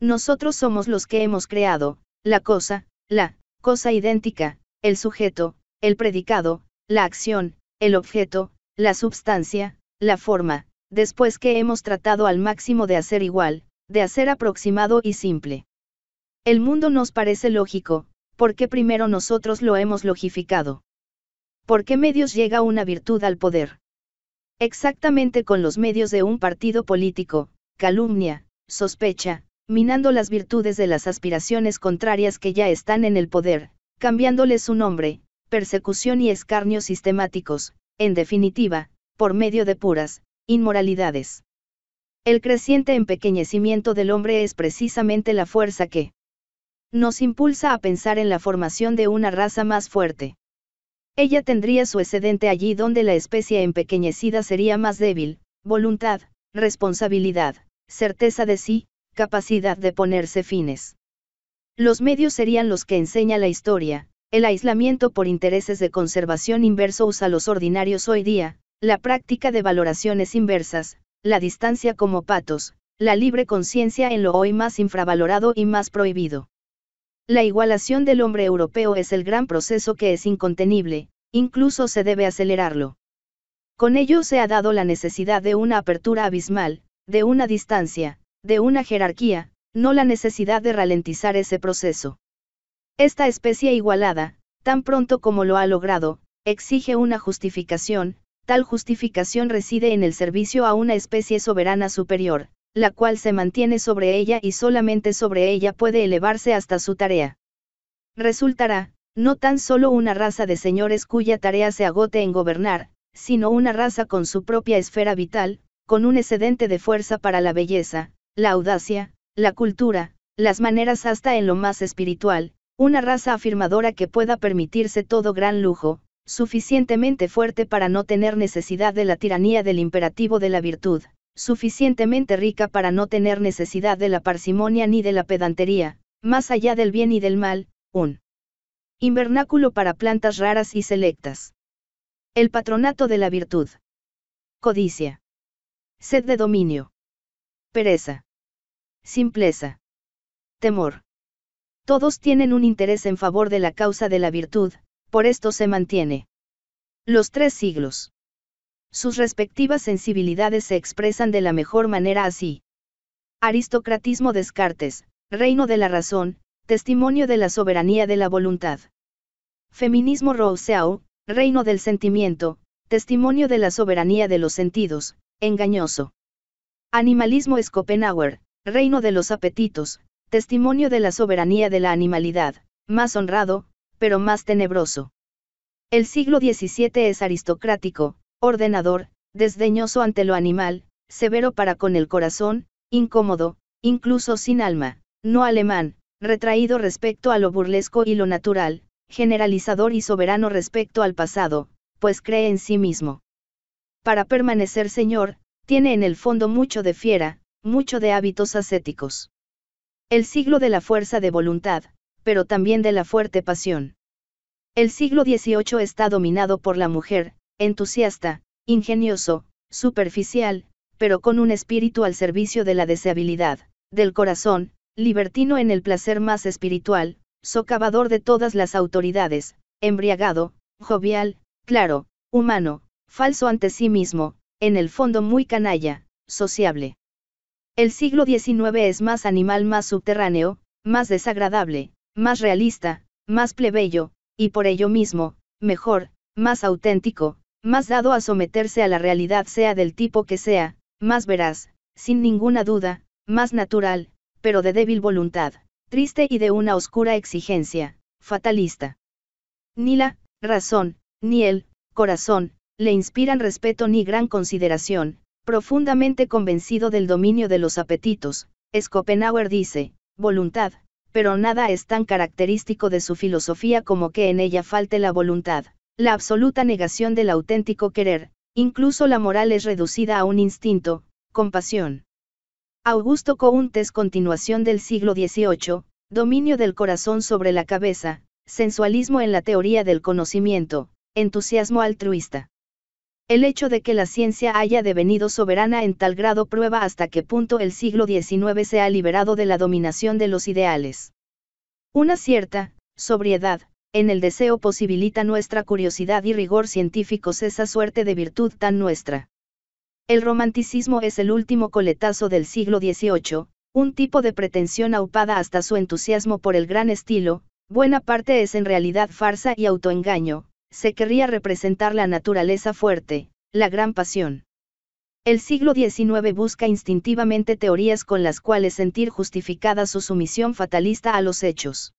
Nosotros somos los que hemos creado, la cosa, la cosa idéntica, el sujeto, el predicado, la acción, el objeto, la substancia, la forma, después que hemos tratado al máximo de hacer igual, de hacer aproximado y simple. El mundo nos parece lógico, porque primero nosotros lo hemos logificado. ¿Por qué medios llega una virtud al poder? Exactamente con los medios de un partido político, calumnia, sospecha, minando las virtudes de las aspiraciones contrarias que ya están en el poder, cambiándoles su nombre, persecución y escarnios sistemáticos, en definitiva, por medio de puras, inmoralidades. El creciente empequeñecimiento del hombre es precisamente la fuerza que nos impulsa a pensar en la formación de una raza más fuerte. Ella tendría su excedente allí donde la especie empequeñecida sería más débil, voluntad, responsabilidad, certeza de sí, capacidad de ponerse fines. Los medios serían los que enseña la historia, el aislamiento por intereses de conservación inverso usa los ordinarios hoy día, la práctica de valoraciones inversas, la distancia como patos, la libre conciencia en lo hoy más infravalorado y más prohibido. La igualación del hombre europeo es el gran proceso que es incontenible, incluso se debe acelerarlo. Con ello se ha dado la necesidad de una apertura abismal, de una distancia, de una jerarquía, no la necesidad de ralentizar ese proceso. Esta especie igualada, tan pronto como lo ha logrado, exige una justificación, tal justificación reside en el servicio a una especie soberana superior, la cual se mantiene sobre ella y solamente sobre ella puede elevarse hasta su tarea. Resultará, no tan solo una raza de señores cuya tarea se agote en gobernar, sino una raza con su propia esfera vital, con un excedente de fuerza para la belleza, la audacia, la cultura, las maneras hasta en lo más espiritual, una raza afirmadora que pueda permitirse todo gran lujo, suficientemente fuerte para no tener necesidad de la tiranía del imperativo de la virtud, suficientemente rica para no tener necesidad de la parsimonia ni de la pedantería, más allá del bien y del mal, un invernáculo para plantas raras y selectas. El patronato de la virtud. Codicia. Sed de dominio. Pereza. Simpleza. Temor. Todos tienen un interés en favor de la causa de la virtud, por esto se mantiene. Los tres siglos. Sus respectivas sensibilidades se expresan de la mejor manera así. Aristocratismo Descartes, reino de la razón, testimonio de la soberanía de la voluntad. Feminismo Rousseau, reino del sentimiento, testimonio de la soberanía de los sentidos, engañoso. Animalismo Schopenhauer, reino de los apetitos, testimonio de la soberanía de la animalidad, más honrado, pero más tenebroso. El siglo XVII es aristocrático, ordenador, desdeñoso ante lo animal, severo para con el corazón, incómodo, incluso sin alma, no alemán, retraído respecto a lo burlesco y lo natural, generalizador y soberano respecto al pasado, pues cree en sí mismo. Para permanecer señor, tiene en el fondo mucho de fiera, mucho de hábitos ascéticos. El siglo de la fuerza de voluntad, pero también de la fuerte pasión. El siglo XVIII está dominado por la mujer, entusiasta, ingenioso, superficial, pero con un espíritu al servicio de la deseabilidad, del corazón, libertino en el placer más espiritual, socavador de todas las autoridades, embriagado, jovial, claro, humano, falso ante sí mismo, en el fondo muy canalla, sociable. El siglo XIX es más animal, más subterráneo, más desagradable, más realista, más plebeyo, y por ello mismo, mejor, más auténtico, más dado a someterse a la realidad sea del tipo que sea, más veraz, sin ninguna duda, más natural, pero de débil voluntad, triste y de una oscura exigencia, fatalista. Ni la razón, ni el corazón, le inspiran respeto ni gran consideración, profundamente convencido del dominio de los apetitos, Schopenhauer dice, voluntad, pero nada es tan característico de su filosofía como que en ella falte la voluntad la absoluta negación del auténtico querer, incluso la moral es reducida a un instinto, compasión. Augusto Countes continuación del siglo XVIII, dominio del corazón sobre la cabeza, sensualismo en la teoría del conocimiento, entusiasmo altruista. El hecho de que la ciencia haya devenido soberana en tal grado prueba hasta qué punto el siglo XIX se ha liberado de la dominación de los ideales. Una cierta, sobriedad, en el deseo posibilita nuestra curiosidad y rigor científicos esa suerte de virtud tan nuestra. El romanticismo es el último coletazo del siglo XVIII, un tipo de pretensión aupada hasta su entusiasmo por el gran estilo, buena parte es en realidad farsa y autoengaño, se querría representar la naturaleza fuerte, la gran pasión. El siglo XIX busca instintivamente teorías con las cuales sentir justificada su sumisión fatalista a los hechos.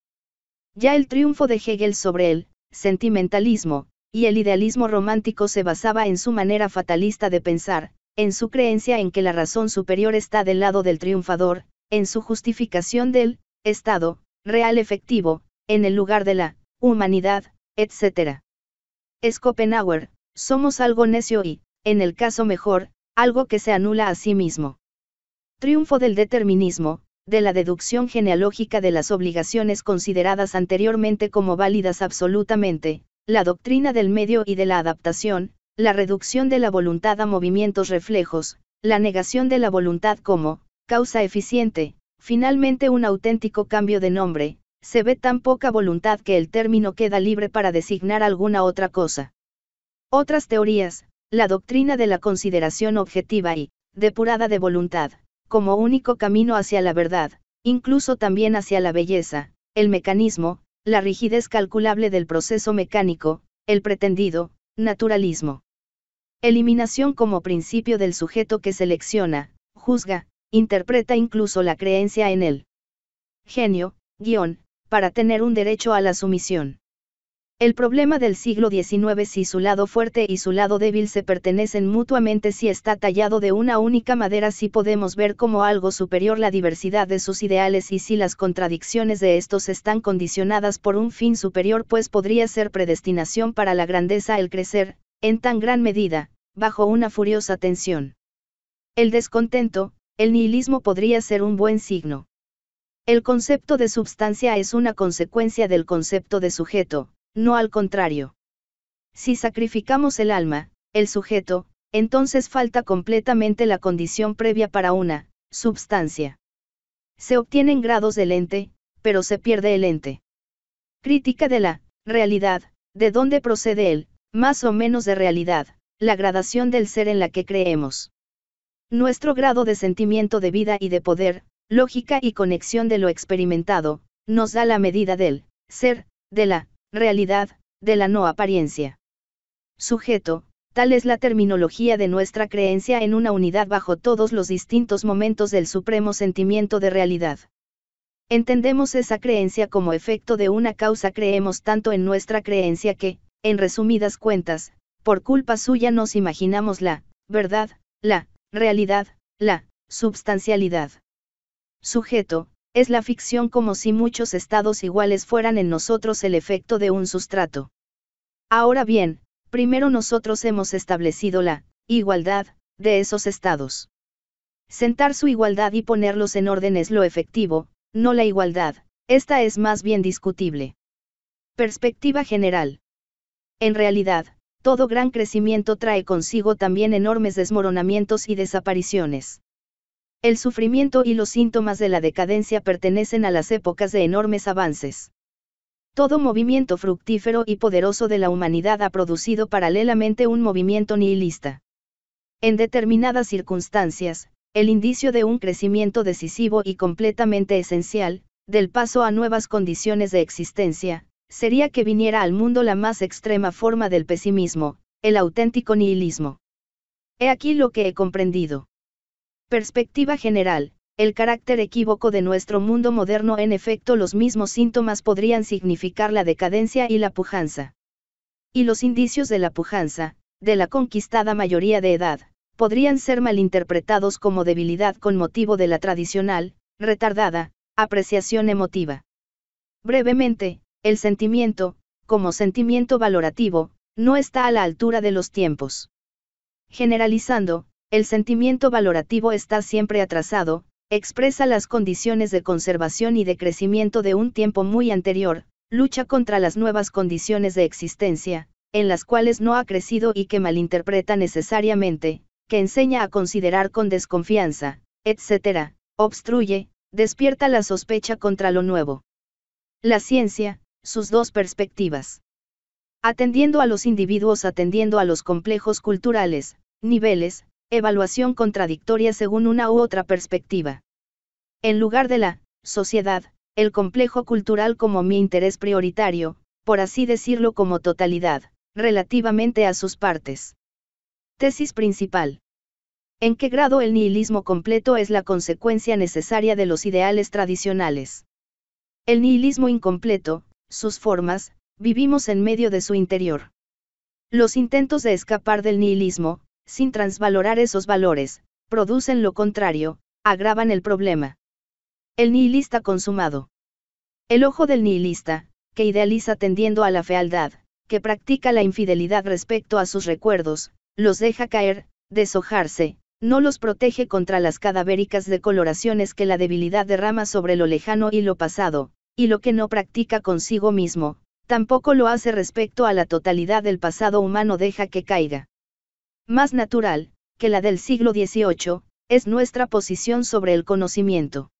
Ya el triunfo de Hegel sobre el sentimentalismo y el idealismo romántico se basaba en su manera fatalista de pensar, en su creencia en que la razón superior está del lado del triunfador, en su justificación del Estado, real efectivo, en el lugar de la humanidad, etc. Es Schopenhauer, somos algo necio y, en el caso mejor, algo que se anula a sí mismo. Triunfo del determinismo, de la deducción genealógica de las obligaciones consideradas anteriormente como válidas absolutamente, la doctrina del medio y de la adaptación, la reducción de la voluntad a movimientos reflejos, la negación de la voluntad como causa eficiente, finalmente un auténtico cambio de nombre, se ve tan poca voluntad que el término queda libre para designar alguna otra cosa. Otras teorías, la doctrina de la consideración objetiva y, depurada de voluntad, como único camino hacia la verdad, incluso también hacia la belleza, el mecanismo, la rigidez calculable del proceso mecánico, el pretendido, naturalismo. Eliminación como principio del sujeto que selecciona, juzga, interpreta incluso la creencia en él. Genio, guión, para tener un derecho a la sumisión. El problema del siglo XIX si su lado fuerte y su lado débil se pertenecen mutuamente, si está tallado de una única madera, si podemos ver como algo superior la diversidad de sus ideales y si las contradicciones de estos están condicionadas por un fin superior, pues podría ser predestinación para la grandeza el crecer, en tan gran medida, bajo una furiosa tensión. El descontento, el nihilismo podría ser un buen signo. El concepto de substancia es una consecuencia del concepto de sujeto, no al contrario. Si sacrificamos el alma, el sujeto, entonces falta completamente la condición previa para una, substancia. Se obtienen grados del ente, pero se pierde el ente. Crítica de la realidad, de dónde procede el, más o menos de realidad, la gradación del ser en la que creemos. Nuestro grado de sentimiento de vida y de poder, lógica y conexión de lo experimentado, nos da la medida del ser, de la realidad, de la no apariencia. Sujeto, tal es la terminología de nuestra creencia en una unidad bajo todos los distintos momentos del supremo sentimiento de realidad. Entendemos esa creencia como efecto de una causa, creemos tanto en nuestra creencia que, en resumidas cuentas, por culpa suya nos imaginamos la, verdad, la, realidad, la, substancialidad. Sujeto, es la ficción como si muchos estados iguales fueran en nosotros el efecto de un sustrato. Ahora bien, primero nosotros hemos establecido la igualdad de esos estados. Sentar su igualdad y ponerlos en orden es lo efectivo, no la igualdad, esta es más bien discutible. Perspectiva general. En realidad, todo gran crecimiento trae consigo también enormes desmoronamientos y desapariciones. El sufrimiento y los síntomas de la decadencia pertenecen a las épocas de enormes avances. Todo movimiento fructífero y poderoso de la humanidad ha producido paralelamente un movimiento nihilista. En determinadas circunstancias, el indicio de un crecimiento decisivo y completamente esencial, del paso a nuevas condiciones de existencia, sería que viniera al mundo la más extrema forma del pesimismo, el auténtico nihilismo. He aquí lo que he comprendido. Perspectiva general. El carácter equívoco de nuestro mundo moderno en efecto los mismos síntomas podrían significar la decadencia y la pujanza. Y los indicios de la pujanza, de la conquistada mayoría de edad, podrían ser malinterpretados como debilidad con motivo de la tradicional, retardada, apreciación emotiva. Brevemente, el sentimiento, como sentimiento valorativo, no está a la altura de los tiempos. Generalizando, el sentimiento valorativo está siempre atrasado, expresa las condiciones de conservación y de crecimiento de un tiempo muy anterior, lucha contra las nuevas condiciones de existencia, en las cuales no ha crecido y que malinterpreta necesariamente, que enseña a considerar con desconfianza, etc., obstruye, despierta la sospecha contra lo nuevo. La ciencia, sus dos perspectivas. Atendiendo a los individuos, atendiendo a los complejos culturales, niveles, evaluación contradictoria según una u otra perspectiva. En lugar de la sociedad, el complejo cultural como mi interés prioritario, por así decirlo como totalidad, relativamente a sus partes. Tesis principal. ¿En qué grado el nihilismo completo es la consecuencia necesaria de los ideales tradicionales? El nihilismo incompleto, sus formas, vivimos en medio de su interior. Los intentos de escapar del nihilismo, sin transvalorar esos valores, producen lo contrario, agravan el problema. El nihilista consumado. El ojo del nihilista, que idealiza tendiendo a la fealdad, que practica la infidelidad respecto a sus recuerdos, los deja caer, deshojarse, no los protege contra las cadavéricas decoloraciones que la debilidad derrama sobre lo lejano y lo pasado, y lo que no practica consigo mismo, tampoco lo hace respecto a la totalidad del pasado humano deja que caiga más natural, que la del siglo XVIII, es nuestra posición sobre el conocimiento.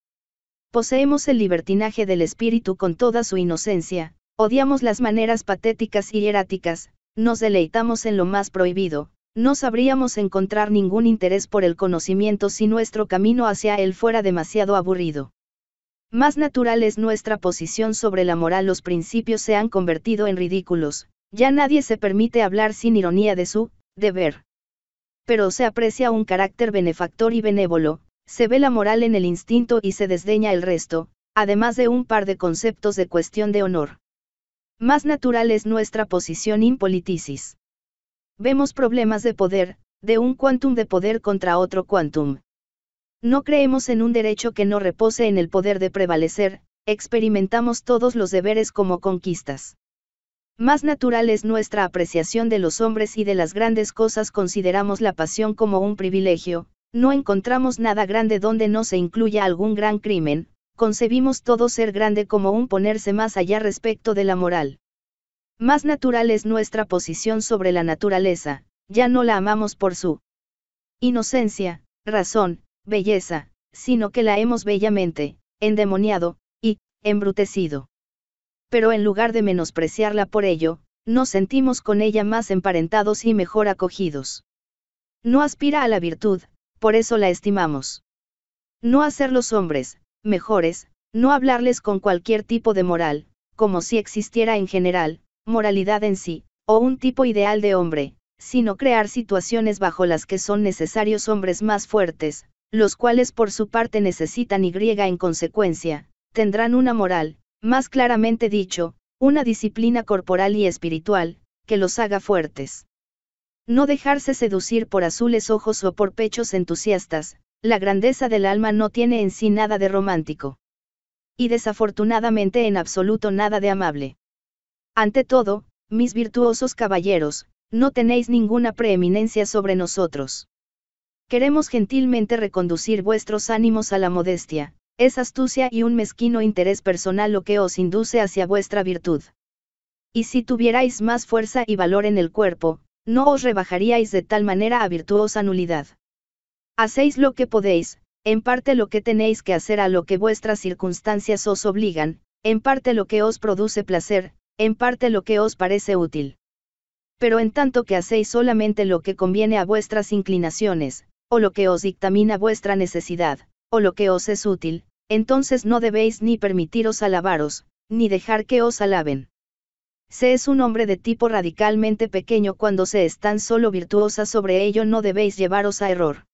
Poseemos el libertinaje del espíritu con toda su inocencia, odiamos las maneras patéticas y hieráticas, nos deleitamos en lo más prohibido, no sabríamos encontrar ningún interés por el conocimiento si nuestro camino hacia él fuera demasiado aburrido. Más natural es nuestra posición sobre la moral, los principios se han convertido en ridículos, ya nadie se permite hablar sin ironía de su deber pero se aprecia un carácter benefactor y benévolo, se ve la moral en el instinto y se desdeña el resto, además de un par de conceptos de cuestión de honor. Más natural es nuestra posición impoliticis. Vemos problemas de poder, de un quantum de poder contra otro quantum. No creemos en un derecho que no repose en el poder de prevalecer, experimentamos todos los deberes como conquistas. Más natural es nuestra apreciación de los hombres y de las grandes cosas consideramos la pasión como un privilegio, no encontramos nada grande donde no se incluya algún gran crimen, concebimos todo ser grande como un ponerse más allá respecto de la moral. Más natural es nuestra posición sobre la naturaleza, ya no la amamos por su inocencia, razón, belleza, sino que la hemos bellamente, endemoniado, y, embrutecido pero en lugar de menospreciarla por ello, nos sentimos con ella más emparentados y mejor acogidos. No aspira a la virtud, por eso la estimamos. No hacer los hombres, mejores, no hablarles con cualquier tipo de moral, como si existiera en general, moralidad en sí, o un tipo ideal de hombre, sino crear situaciones bajo las que son necesarios hombres más fuertes, los cuales por su parte necesitan y griega en consecuencia, tendrán una moral, más claramente dicho, una disciplina corporal y espiritual, que los haga fuertes. No dejarse seducir por azules ojos o por pechos entusiastas, la grandeza del alma no tiene en sí nada de romántico. Y desafortunadamente en absoluto nada de amable. Ante todo, mis virtuosos caballeros, no tenéis ninguna preeminencia sobre nosotros. Queremos gentilmente reconducir vuestros ánimos a la modestia, es astucia y un mezquino interés personal lo que os induce hacia vuestra virtud. Y si tuvierais más fuerza y valor en el cuerpo, no os rebajaríais de tal manera a virtuosa nulidad. Hacéis lo que podéis, en parte lo que tenéis que hacer a lo que vuestras circunstancias os obligan, en parte lo que os produce placer, en parte lo que os parece útil. Pero en tanto que hacéis solamente lo que conviene a vuestras inclinaciones, o lo que os dictamina vuestra necesidad, o lo que os es útil, entonces no debéis ni permitiros alabaros, ni dejar que os alaben. Se es un hombre de tipo radicalmente pequeño cuando se es tan solo virtuosa sobre ello no debéis llevaros a error.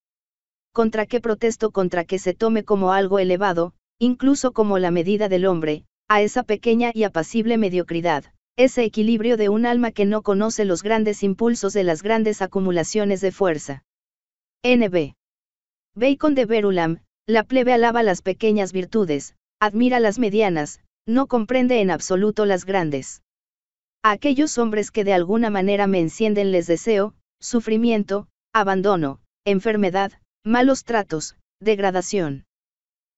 ¿Contra qué protesto contra que se tome como algo elevado, incluso como la medida del hombre, a esa pequeña y apacible mediocridad, ese equilibrio de un alma que no conoce los grandes impulsos de las grandes acumulaciones de fuerza? NB. Bacon de Verulam, la plebe alaba las pequeñas virtudes, admira las medianas, no comprende en absoluto las grandes. A aquellos hombres que de alguna manera me encienden les deseo, sufrimiento, abandono, enfermedad, malos tratos, degradación.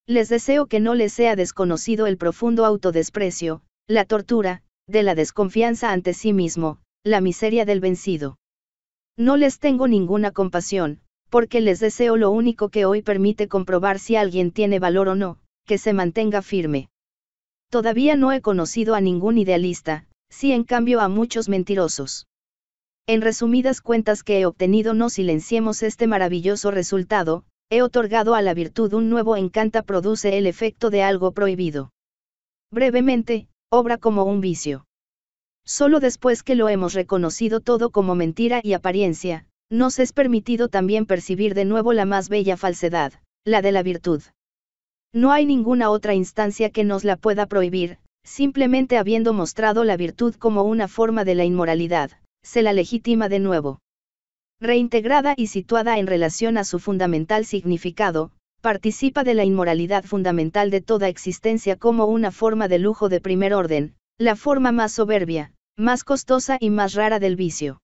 Les deseo que no les sea desconocido el profundo autodesprecio, la tortura, de la desconfianza ante sí mismo, la miseria del vencido. No les tengo ninguna compasión, porque les deseo lo único que hoy permite comprobar si alguien tiene valor o no, que se mantenga firme. Todavía no he conocido a ningún idealista, si en cambio a muchos mentirosos. En resumidas cuentas que he obtenido no silenciemos este maravilloso resultado, he otorgado a la virtud un nuevo encanta produce el efecto de algo prohibido. Brevemente, obra como un vicio. Solo después que lo hemos reconocido todo como mentira y apariencia, nos es permitido también percibir de nuevo la más bella falsedad, la de la virtud. No hay ninguna otra instancia que nos la pueda prohibir, simplemente habiendo mostrado la virtud como una forma de la inmoralidad, se la legitima de nuevo. Reintegrada y situada en relación a su fundamental significado, participa de la inmoralidad fundamental de toda existencia como una forma de lujo de primer orden, la forma más soberbia, más costosa y más rara del vicio.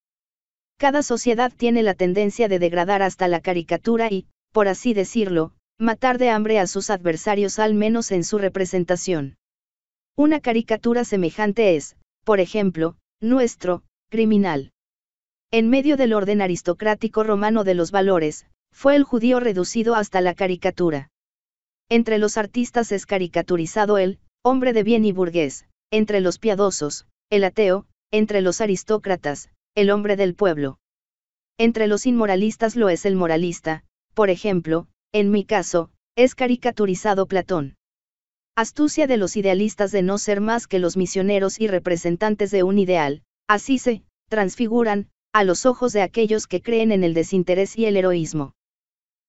Cada sociedad tiene la tendencia de degradar hasta la caricatura y, por así decirlo, matar de hambre a sus adversarios al menos en su representación. Una caricatura semejante es, por ejemplo, nuestro, criminal. En medio del orden aristocrático romano de los valores, fue el judío reducido hasta la caricatura. Entre los artistas es caricaturizado el, hombre de bien y burgués, entre los piadosos, el ateo, entre los aristócratas, el hombre del pueblo. Entre los inmoralistas lo es el moralista, por ejemplo, en mi caso, es caricaturizado Platón. Astucia de los idealistas de no ser más que los misioneros y representantes de un ideal, así se, transfiguran, a los ojos de aquellos que creen en el desinterés y el heroísmo.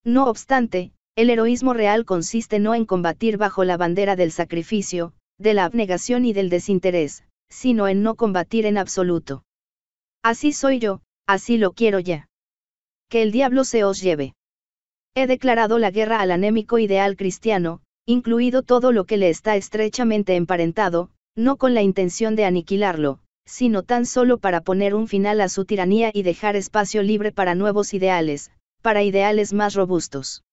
No obstante, el heroísmo real consiste no en combatir bajo la bandera del sacrificio, de la abnegación y del desinterés, sino en no combatir en absoluto. Así soy yo, así lo quiero ya. Que el diablo se os lleve. He declarado la guerra al anémico ideal cristiano, incluido todo lo que le está estrechamente emparentado, no con la intención de aniquilarlo, sino tan solo para poner un final a su tiranía y dejar espacio libre para nuevos ideales, para ideales más robustos.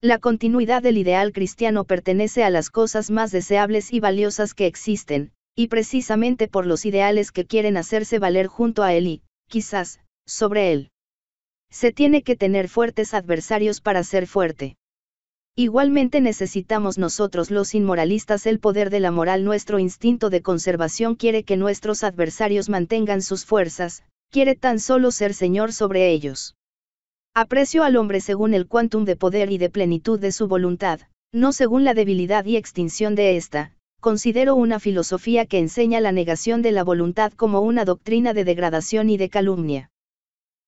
La continuidad del ideal cristiano pertenece a las cosas más deseables y valiosas que existen, y precisamente por los ideales que quieren hacerse valer junto a él y, quizás, sobre él. Se tiene que tener fuertes adversarios para ser fuerte. Igualmente necesitamos nosotros los inmoralistas el poder de la moral. Nuestro instinto de conservación quiere que nuestros adversarios mantengan sus fuerzas, quiere tan solo ser señor sobre ellos. Aprecio al hombre según el cuantum de poder y de plenitud de su voluntad, no según la debilidad y extinción de ésta, considero una filosofía que enseña la negación de la voluntad como una doctrina de degradación y de calumnia.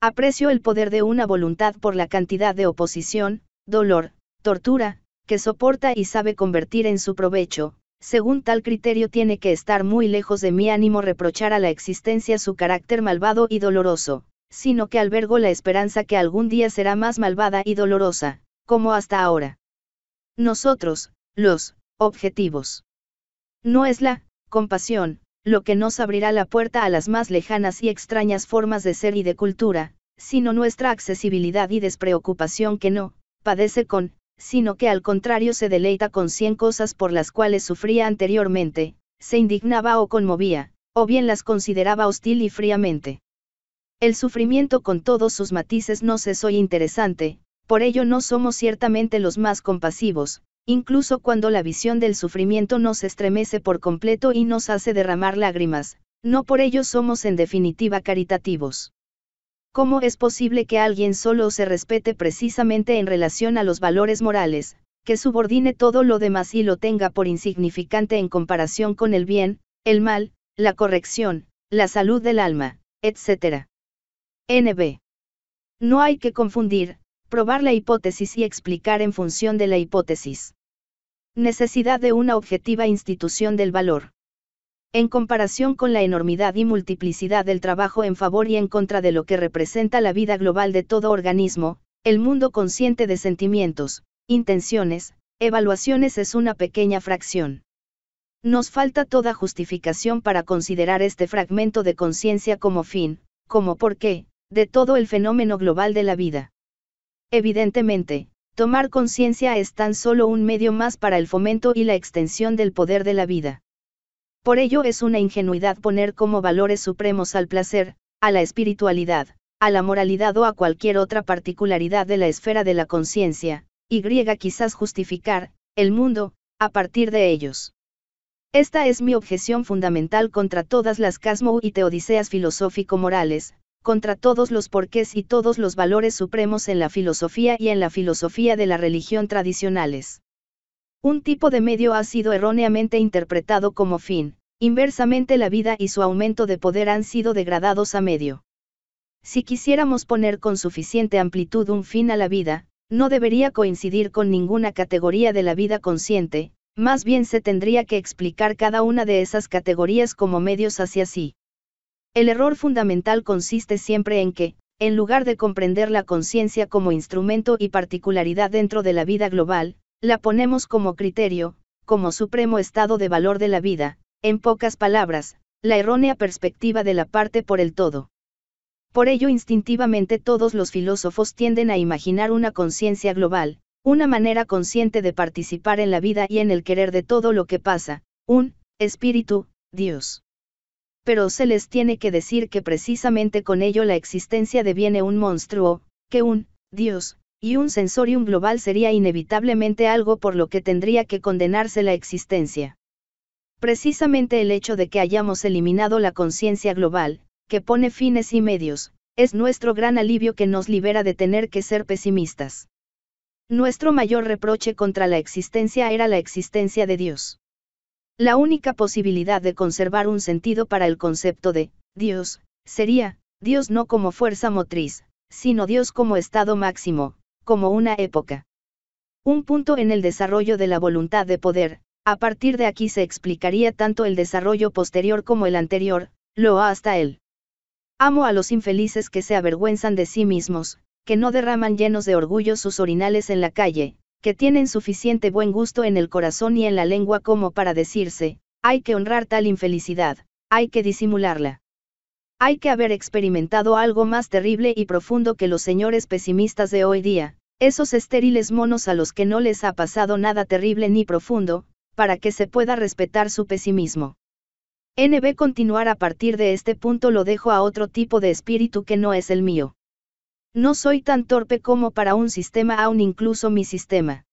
Aprecio el poder de una voluntad por la cantidad de oposición, dolor, tortura, que soporta y sabe convertir en su provecho, según tal criterio tiene que estar muy lejos de mi ánimo reprochar a la existencia su carácter malvado y doloroso, sino que albergo la esperanza que algún día será más malvada y dolorosa, como hasta ahora. Nosotros, los, objetivos. No es la compasión, lo que nos abrirá la puerta a las más lejanas y extrañas formas de ser y de cultura, sino nuestra accesibilidad y despreocupación que no, padece con, sino que al contrario se deleita con cien cosas por las cuales sufría anteriormente, se indignaba o conmovía, o bien las consideraba hostil y fríamente. El sufrimiento con todos sus matices no se soy interesante, por ello no somos ciertamente los más compasivos, incluso cuando la visión del sufrimiento nos estremece por completo y nos hace derramar lágrimas, no por ello somos en definitiva caritativos. ¿Cómo es posible que alguien solo se respete precisamente en relación a los valores morales, que subordine todo lo demás y lo tenga por insignificante en comparación con el bien, el mal, la corrección, la salud del alma, etc. NB. No hay que confundir, probar la hipótesis y explicar en función de la hipótesis. Necesidad de una objetiva institución del valor. En comparación con la enormidad y multiplicidad del trabajo en favor y en contra de lo que representa la vida global de todo organismo, el mundo consciente de sentimientos, intenciones, evaluaciones es una pequeña fracción. Nos falta toda justificación para considerar este fragmento de conciencia como fin, como por qué, de todo el fenómeno global de la vida. Evidentemente, Tomar conciencia es tan solo un medio más para el fomento y la extensión del poder de la vida. Por ello es una ingenuidad poner como valores supremos al placer, a la espiritualidad, a la moralidad o a cualquier otra particularidad de la esfera de la conciencia, y griega quizás justificar, el mundo, a partir de ellos. Esta es mi objeción fundamental contra todas las casmo y teodiseas filosófico-morales, contra todos los porqués y todos los valores supremos en la filosofía y en la filosofía de la religión tradicionales. Un tipo de medio ha sido erróneamente interpretado como fin, inversamente la vida y su aumento de poder han sido degradados a medio. Si quisiéramos poner con suficiente amplitud un fin a la vida, no debería coincidir con ninguna categoría de la vida consciente, más bien se tendría que explicar cada una de esas categorías como medios hacia sí. El error fundamental consiste siempre en que, en lugar de comprender la conciencia como instrumento y particularidad dentro de la vida global, la ponemos como criterio, como supremo estado de valor de la vida, en pocas palabras, la errónea perspectiva de la parte por el todo. Por ello instintivamente todos los filósofos tienden a imaginar una conciencia global, una manera consciente de participar en la vida y en el querer de todo lo que pasa, un espíritu, Dios pero se les tiene que decir que precisamente con ello la existencia deviene un monstruo, que un, Dios, y un sensorium global sería inevitablemente algo por lo que tendría que condenarse la existencia. Precisamente el hecho de que hayamos eliminado la conciencia global, que pone fines y medios, es nuestro gran alivio que nos libera de tener que ser pesimistas. Nuestro mayor reproche contra la existencia era la existencia de Dios. La única posibilidad de conservar un sentido para el concepto de Dios, sería, Dios no como fuerza motriz, sino Dios como estado máximo, como una época. Un punto en el desarrollo de la voluntad de poder, a partir de aquí se explicaría tanto el desarrollo posterior como el anterior, lo hasta él. Amo a los infelices que se avergüenzan de sí mismos, que no derraman llenos de orgullo sus orinales en la calle, que tienen suficiente buen gusto en el corazón y en la lengua como para decirse, hay que honrar tal infelicidad, hay que disimularla. Hay que haber experimentado algo más terrible y profundo que los señores pesimistas de hoy día, esos estériles monos a los que no les ha pasado nada terrible ni profundo, para que se pueda respetar su pesimismo. NB continuar a partir de este punto lo dejo a otro tipo de espíritu que no es el mío. No soy tan torpe como para un sistema aún incluso mi sistema.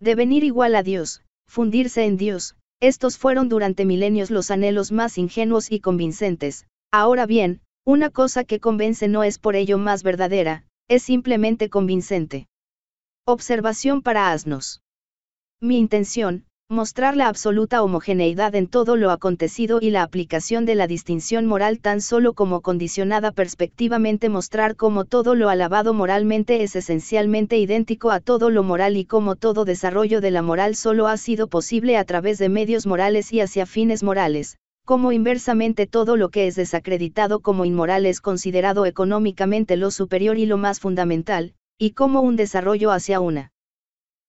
Devenir igual a Dios, fundirse en Dios, estos fueron durante milenios los anhelos más ingenuos y convincentes. Ahora bien, una cosa que convence no es por ello más verdadera, es simplemente convincente. Observación para asnos. Mi intención, Mostrar la absoluta homogeneidad en todo lo acontecido y la aplicación de la distinción moral tan solo como condicionada perspectivamente mostrar cómo todo lo alabado moralmente es esencialmente idéntico a todo lo moral y cómo todo desarrollo de la moral solo ha sido posible a través de medios morales y hacia fines morales, como inversamente todo lo que es desacreditado como inmoral es considerado económicamente lo superior y lo más fundamental, y como un desarrollo hacia una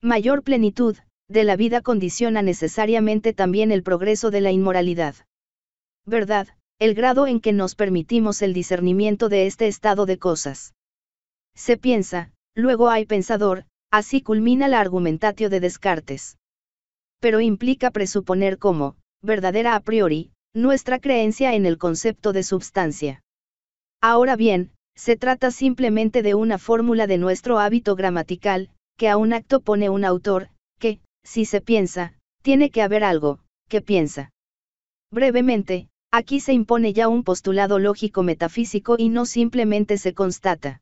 mayor plenitud, de la vida condiciona necesariamente también el progreso de la inmoralidad. ¿Verdad? El grado en que nos permitimos el discernimiento de este estado de cosas. Se piensa, luego hay pensador, así culmina la argumentatio de Descartes. Pero implica presuponer como, verdadera a priori, nuestra creencia en el concepto de substancia. Ahora bien, se trata simplemente de una fórmula de nuestro hábito gramatical, que a un acto pone un autor, que, si se piensa, tiene que haber algo, que piensa. Brevemente, aquí se impone ya un postulado lógico metafísico y no simplemente se constata.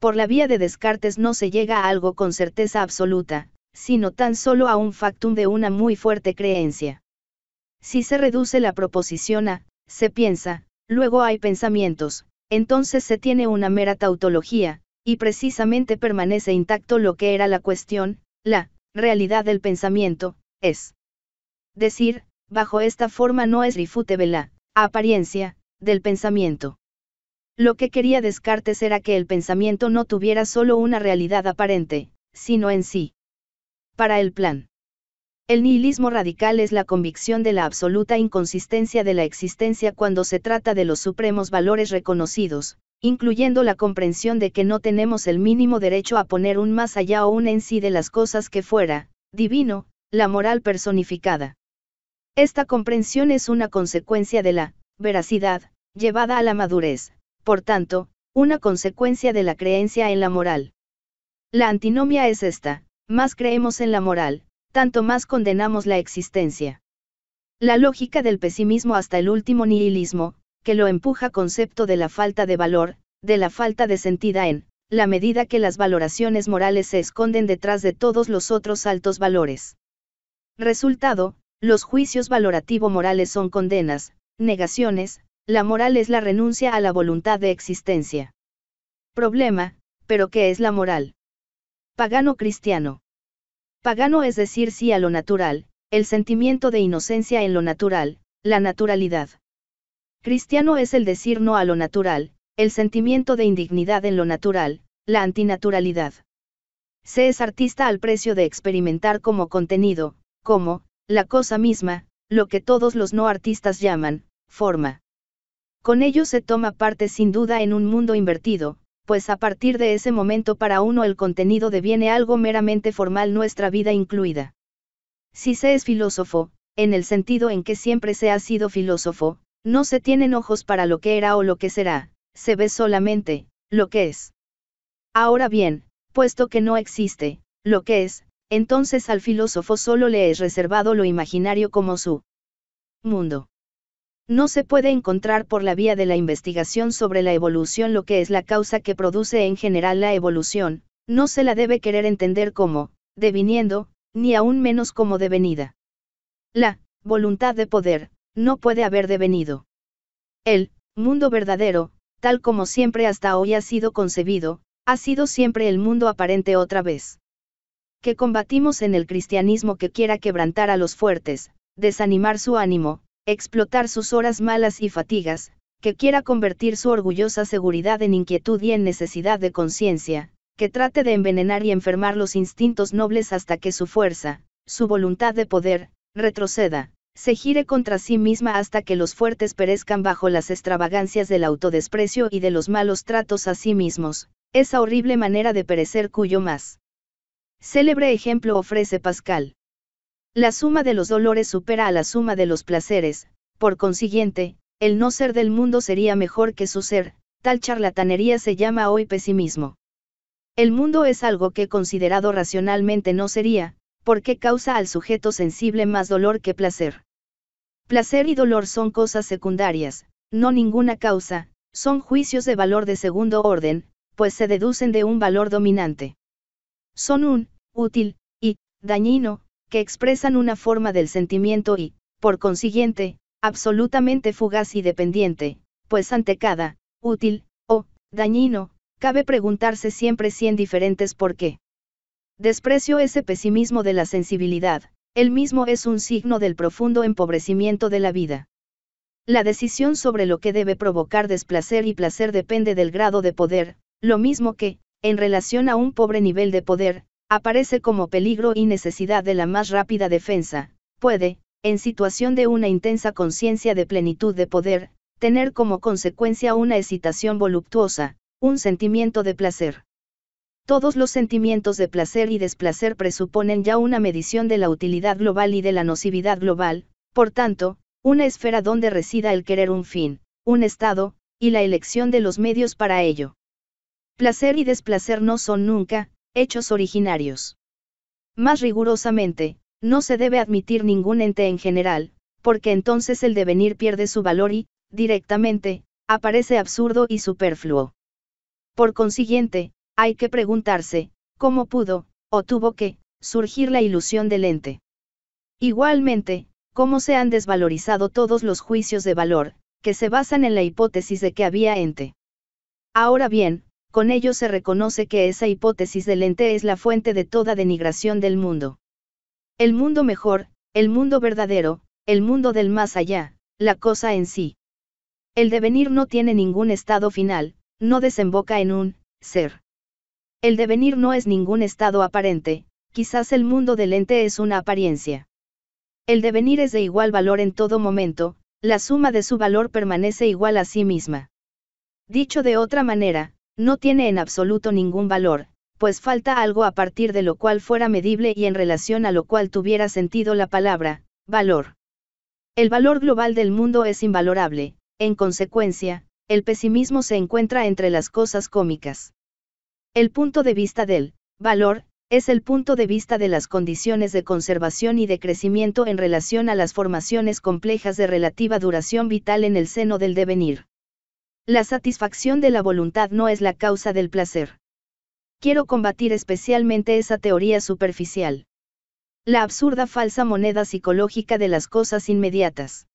Por la vía de Descartes no se llega a algo con certeza absoluta, sino tan solo a un factum de una muy fuerte creencia. Si se reduce la proposición a, se piensa, luego hay pensamientos, entonces se tiene una mera tautología, y precisamente permanece intacto lo que era la cuestión, la realidad del pensamiento, es decir, bajo esta forma no es refutevela la apariencia del pensamiento. Lo que quería Descartes era que el pensamiento no tuviera solo una realidad aparente, sino en sí. Para el plan. El nihilismo radical es la convicción de la absoluta inconsistencia de la existencia cuando se trata de los supremos valores reconocidos, incluyendo la comprensión de que no tenemos el mínimo derecho a poner un más allá o un en sí de las cosas que fuera, divino, la moral personificada. Esta comprensión es una consecuencia de la veracidad, llevada a la madurez, por tanto, una consecuencia de la creencia en la moral. La antinomia es esta, más creemos en la moral, tanto más condenamos la existencia. La lógica del pesimismo hasta el último nihilismo, que lo empuja concepto de la falta de valor, de la falta de sentida en, la medida que las valoraciones morales se esconden detrás de todos los otros altos valores. Resultado, los juicios valorativo-morales son condenas, negaciones, la moral es la renuncia a la voluntad de existencia. Problema, pero ¿qué es la moral? Pagano-cristiano. Pagano es decir sí a lo natural, el sentimiento de inocencia en lo natural, la naturalidad. Cristiano es el decir no a lo natural, el sentimiento de indignidad en lo natural, la antinaturalidad. Se es artista al precio de experimentar como contenido, como, la cosa misma, lo que todos los no artistas llaman, forma. Con ello se toma parte sin duda en un mundo invertido, pues a partir de ese momento para uno el contenido deviene algo meramente formal nuestra vida incluida. Si se es filósofo, en el sentido en que siempre se ha sido filósofo, no se tienen ojos para lo que era o lo que será, se ve solamente, lo que es. Ahora bien, puesto que no existe, lo que es, entonces al filósofo solo le es reservado lo imaginario como su mundo. No se puede encontrar por la vía de la investigación sobre la evolución lo que es la causa que produce en general la evolución, no se la debe querer entender como, deviniendo, ni aún menos como devenida. La voluntad de poder, no puede haber devenido. El mundo verdadero, tal como siempre hasta hoy ha sido concebido, ha sido siempre el mundo aparente otra vez. Que combatimos en el cristianismo que quiera quebrantar a los fuertes, desanimar su ánimo, explotar sus horas malas y fatigas, que quiera convertir su orgullosa seguridad en inquietud y en necesidad de conciencia, que trate de envenenar y enfermar los instintos nobles hasta que su fuerza, su voluntad de poder, retroceda, se gire contra sí misma hasta que los fuertes perezcan bajo las extravagancias del autodesprecio y de los malos tratos a sí mismos, esa horrible manera de perecer cuyo más célebre ejemplo ofrece Pascal. La suma de los dolores supera a la suma de los placeres, por consiguiente, el no ser del mundo sería mejor que su ser, tal charlatanería se llama hoy pesimismo. El mundo es algo que considerado racionalmente no sería, porque causa al sujeto sensible más dolor que placer. Placer y dolor son cosas secundarias, no ninguna causa, son juicios de valor de segundo orden, pues se deducen de un valor dominante. Son un, útil, y, dañino, que expresan una forma del sentimiento y, por consiguiente, absolutamente fugaz y dependiente, pues ante cada, útil, o, dañino, cabe preguntarse siempre cien diferentes por qué. Desprecio ese pesimismo de la sensibilidad, el mismo es un signo del profundo empobrecimiento de la vida. La decisión sobre lo que debe provocar desplacer y placer depende del grado de poder, lo mismo que, en relación a un pobre nivel de poder, aparece como peligro y necesidad de la más rápida defensa, puede, en situación de una intensa conciencia de plenitud de poder, tener como consecuencia una excitación voluptuosa, un sentimiento de placer todos los sentimientos de placer y desplacer presuponen ya una medición de la utilidad global y de la nocividad global, por tanto, una esfera donde resida el querer un fin, un estado, y la elección de los medios para ello. Placer y desplacer no son nunca, hechos originarios. Más rigurosamente, no se debe admitir ningún ente en general, porque entonces el devenir pierde su valor y, directamente, aparece absurdo y superfluo. Por consiguiente, hay que preguntarse, ¿cómo pudo, o tuvo que, surgir la ilusión del ente? Igualmente, ¿cómo se han desvalorizado todos los juicios de valor, que se basan en la hipótesis de que había ente? Ahora bien, con ello se reconoce que esa hipótesis del ente es la fuente de toda denigración del mundo. El mundo mejor, el mundo verdadero, el mundo del más allá, la cosa en sí. El devenir no tiene ningún estado final, no desemboca en un ser. El devenir no es ningún estado aparente, quizás el mundo del ente es una apariencia. El devenir es de igual valor en todo momento, la suma de su valor permanece igual a sí misma. Dicho de otra manera, no tiene en absoluto ningún valor, pues falta algo a partir de lo cual fuera medible y en relación a lo cual tuviera sentido la palabra, valor. El valor global del mundo es invalorable, en consecuencia, el pesimismo se encuentra entre las cosas cómicas. El punto de vista del valor es el punto de vista de las condiciones de conservación y de crecimiento en relación a las formaciones complejas de relativa duración vital en el seno del devenir. La satisfacción de la voluntad no es la causa del placer. Quiero combatir especialmente esa teoría superficial. La absurda falsa moneda psicológica de las cosas inmediatas.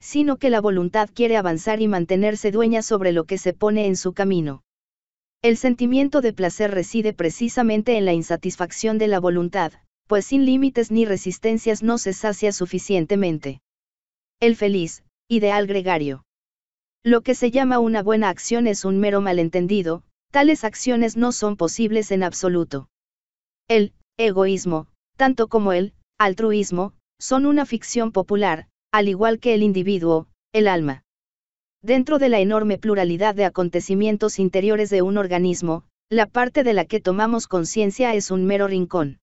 Sino que la voluntad quiere avanzar y mantenerse dueña sobre lo que se pone en su camino. El sentimiento de placer reside precisamente en la insatisfacción de la voluntad, pues sin límites ni resistencias no se sacia suficientemente. El feliz, ideal gregario. Lo que se llama una buena acción es un mero malentendido, tales acciones no son posibles en absoluto. El egoísmo, tanto como el altruismo, son una ficción popular, al igual que el individuo, el alma. Dentro de la enorme pluralidad de acontecimientos interiores de un organismo, la parte de la que tomamos conciencia es un mero rincón.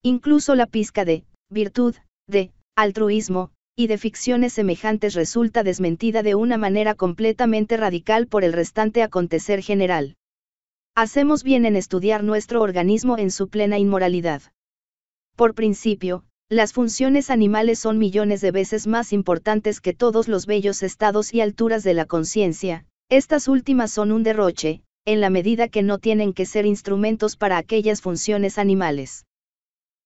Incluso la pizca de, virtud, de, altruismo, y de ficciones semejantes resulta desmentida de una manera completamente radical por el restante acontecer general. Hacemos bien en estudiar nuestro organismo en su plena inmoralidad. Por principio, las funciones animales son millones de veces más importantes que todos los bellos estados y alturas de la conciencia, estas últimas son un derroche, en la medida que no tienen que ser instrumentos para aquellas funciones animales.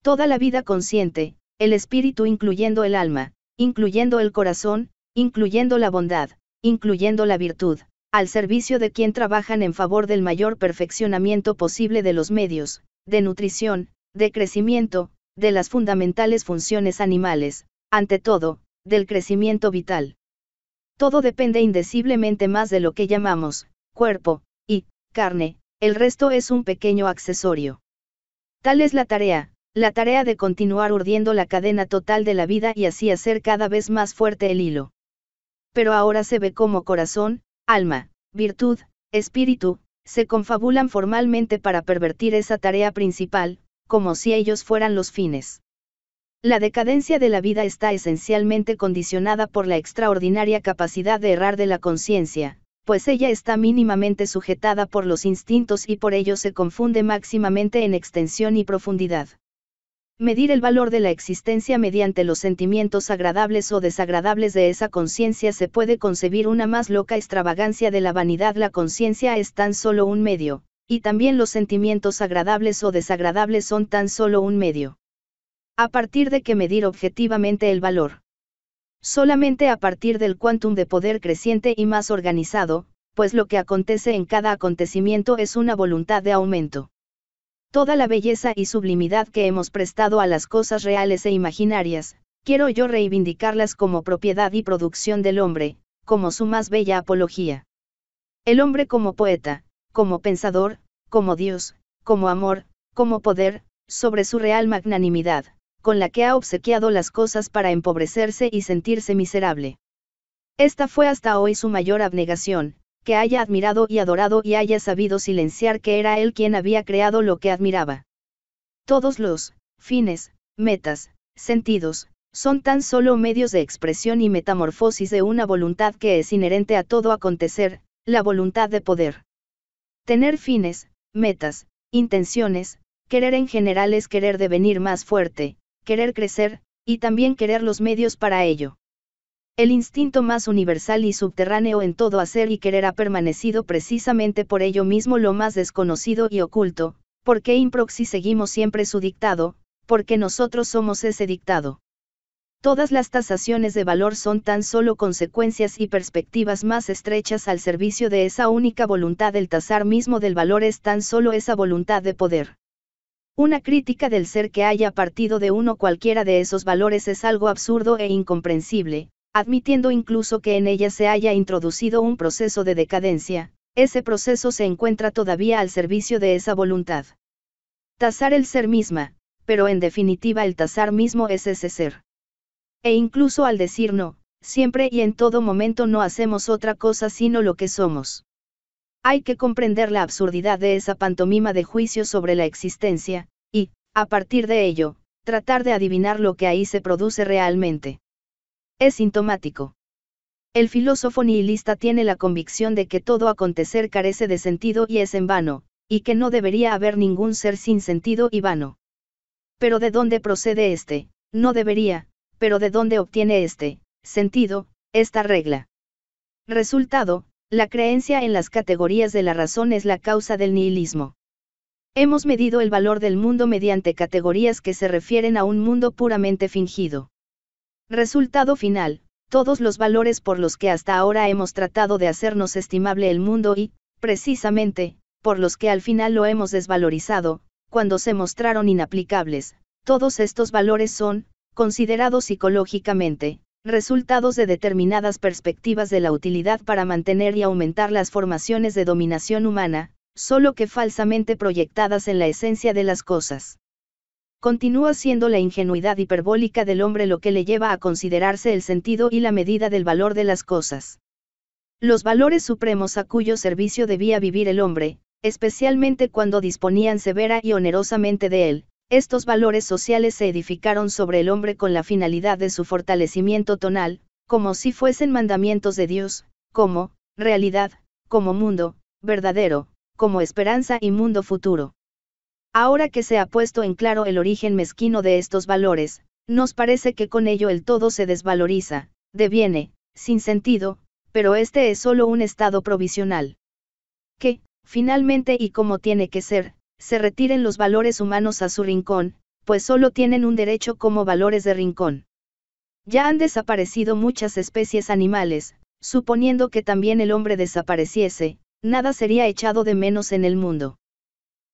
Toda la vida consciente, el espíritu incluyendo el alma, incluyendo el corazón, incluyendo la bondad, incluyendo la virtud, al servicio de quien trabajan en favor del mayor perfeccionamiento posible de los medios, de nutrición, de crecimiento, de las fundamentales funciones animales, ante todo, del crecimiento vital. Todo depende indeciblemente más de lo que llamamos, cuerpo, y, carne, el resto es un pequeño accesorio. Tal es la tarea, la tarea de continuar urdiendo la cadena total de la vida y así hacer cada vez más fuerte el hilo. Pero ahora se ve como corazón, alma, virtud, espíritu, se confabulan formalmente para pervertir esa tarea principal, como si ellos fueran los fines. La decadencia de la vida está esencialmente condicionada por la extraordinaria capacidad de errar de la conciencia, pues ella está mínimamente sujetada por los instintos y por ello se confunde máximamente en extensión y profundidad. Medir el valor de la existencia mediante los sentimientos agradables o desagradables de esa conciencia se puede concebir una más loca extravagancia de la vanidad. La conciencia es tan solo un medio, y también los sentimientos agradables o desagradables son tan solo un medio. A partir de que medir objetivamente el valor. Solamente a partir del quantum de poder creciente y más organizado, pues lo que acontece en cada acontecimiento es una voluntad de aumento. Toda la belleza y sublimidad que hemos prestado a las cosas reales e imaginarias, quiero yo reivindicarlas como propiedad y producción del hombre, como su más bella apología. El hombre como poeta, como pensador, como Dios, como amor, como poder, sobre su real magnanimidad, con la que ha obsequiado las cosas para empobrecerse y sentirse miserable. Esta fue hasta hoy su mayor abnegación, que haya admirado y adorado y haya sabido silenciar que era él quien había creado lo que admiraba. Todos los, fines, metas, sentidos, son tan solo medios de expresión y metamorfosis de una voluntad que es inherente a todo acontecer, la voluntad de poder. Tener fines, metas, intenciones, querer en general es querer devenir más fuerte, querer crecer, y también querer los medios para ello. El instinto más universal y subterráneo en todo hacer y querer ha permanecido precisamente por ello mismo lo más desconocido y oculto, porque proxy seguimos siempre su dictado, porque nosotros somos ese dictado. Todas las tasaciones de valor son tan solo consecuencias y perspectivas más estrechas al servicio de esa única voluntad. El tasar mismo del valor es tan solo esa voluntad de poder. Una crítica del ser que haya partido de uno cualquiera de esos valores es algo absurdo e incomprensible, admitiendo incluso que en ella se haya introducido un proceso de decadencia, ese proceso se encuentra todavía al servicio de esa voluntad. Tasar el ser misma, pero en definitiva el tasar mismo es ese ser. E incluso al decir no, siempre y en todo momento no hacemos otra cosa sino lo que somos. Hay que comprender la absurdidad de esa pantomima de juicio sobre la existencia, y, a partir de ello, tratar de adivinar lo que ahí se produce realmente. Es sintomático. El filósofo nihilista tiene la convicción de que todo acontecer carece de sentido y es en vano, y que no debería haber ningún ser sin sentido y vano. Pero ¿de dónde procede este? No debería, pero ¿de dónde obtiene este sentido, esta regla? Resultado, la creencia en las categorías de la razón es la causa del nihilismo. Hemos medido el valor del mundo mediante categorías que se refieren a un mundo puramente fingido. Resultado final, todos los valores por los que hasta ahora hemos tratado de hacernos estimable el mundo y, precisamente, por los que al final lo hemos desvalorizado, cuando se mostraron inaplicables, todos estos valores son, considerados psicológicamente, resultados de determinadas perspectivas de la utilidad para mantener y aumentar las formaciones de dominación humana, solo que falsamente proyectadas en la esencia de las cosas. Continúa siendo la ingenuidad hiperbólica del hombre lo que le lleva a considerarse el sentido y la medida del valor de las cosas. Los valores supremos a cuyo servicio debía vivir el hombre, especialmente cuando disponían severa y onerosamente de él, estos valores sociales se edificaron sobre el hombre con la finalidad de su fortalecimiento tonal, como si fuesen mandamientos de Dios, como, realidad, como mundo, verdadero, como esperanza y mundo futuro. Ahora que se ha puesto en claro el origen mezquino de estos valores, nos parece que con ello el todo se desvaloriza, deviene, sin sentido, pero este es solo un estado provisional. Que, finalmente y como tiene que ser, se retiren los valores humanos a su rincón, pues solo tienen un derecho como valores de rincón. Ya han desaparecido muchas especies animales, suponiendo que también el hombre desapareciese, nada sería echado de menos en el mundo.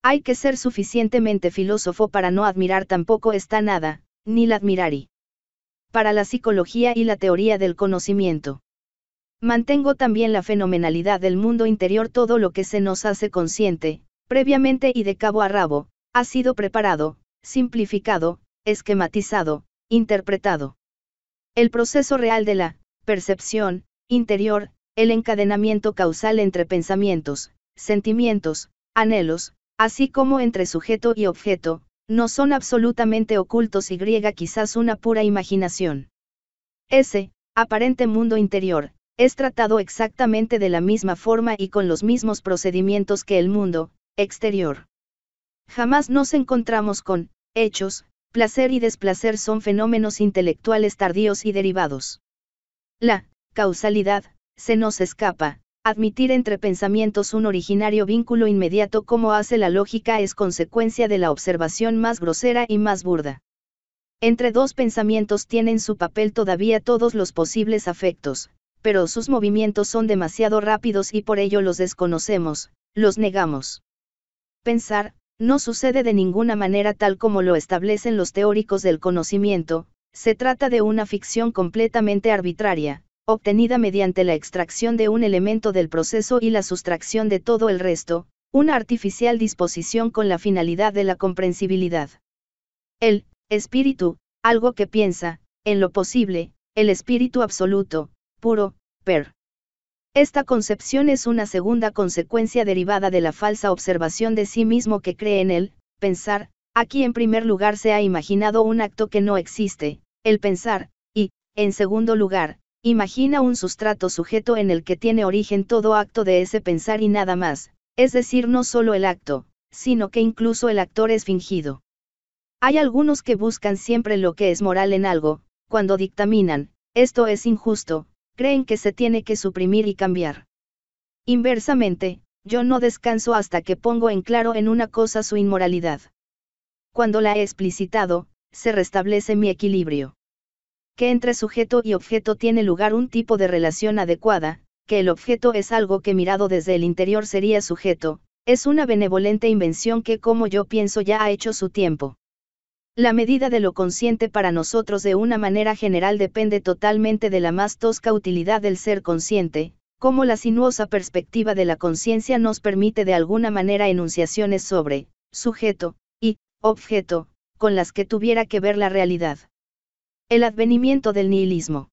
Hay que ser suficientemente filósofo para no admirar tampoco esta nada, ni la admirari. Para la psicología y la teoría del conocimiento. Mantengo también la fenomenalidad del mundo interior todo lo que se nos hace consciente, previamente y de cabo a rabo, ha sido preparado, simplificado, esquematizado, interpretado. El proceso real de la percepción interior, el encadenamiento causal entre pensamientos, sentimientos, anhelos, así como entre sujeto y objeto, no son absolutamente ocultos y griega quizás una pura imaginación. Ese, aparente mundo interior, es tratado exactamente de la misma forma y con los mismos procedimientos que el mundo, Exterior. Jamás nos encontramos con, hechos, placer y desplacer son fenómenos intelectuales tardíos y derivados. La, causalidad, se nos escapa, admitir entre pensamientos un originario vínculo inmediato como hace la lógica es consecuencia de la observación más grosera y más burda. Entre dos pensamientos tienen su papel todavía todos los posibles afectos, pero sus movimientos son demasiado rápidos y por ello los desconocemos, los negamos pensar, no sucede de ninguna manera tal como lo establecen los teóricos del conocimiento, se trata de una ficción completamente arbitraria, obtenida mediante la extracción de un elemento del proceso y la sustracción de todo el resto, una artificial disposición con la finalidad de la comprensibilidad. El espíritu, algo que piensa, en lo posible, el espíritu absoluto, puro, per esta concepción es una segunda consecuencia derivada de la falsa observación de sí mismo que cree en el pensar, aquí en primer lugar se ha imaginado un acto que no existe, el pensar, y, en segundo lugar, imagina un sustrato sujeto en el que tiene origen todo acto de ese pensar y nada más, es decir, no solo el acto, sino que incluso el actor es fingido. Hay algunos que buscan siempre lo que es moral en algo, cuando dictaminan, esto es injusto, creen que se tiene que suprimir y cambiar. Inversamente, yo no descanso hasta que pongo en claro en una cosa su inmoralidad. Cuando la he explicitado, se restablece mi equilibrio. Que entre sujeto y objeto tiene lugar un tipo de relación adecuada, que el objeto es algo que mirado desde el interior sería sujeto, es una benevolente invención que como yo pienso ya ha hecho su tiempo. La medida de lo consciente para nosotros de una manera general depende totalmente de la más tosca utilidad del ser consciente, como la sinuosa perspectiva de la conciencia nos permite de alguna manera enunciaciones sobre, sujeto, y, objeto, con las que tuviera que ver la realidad. El advenimiento del nihilismo.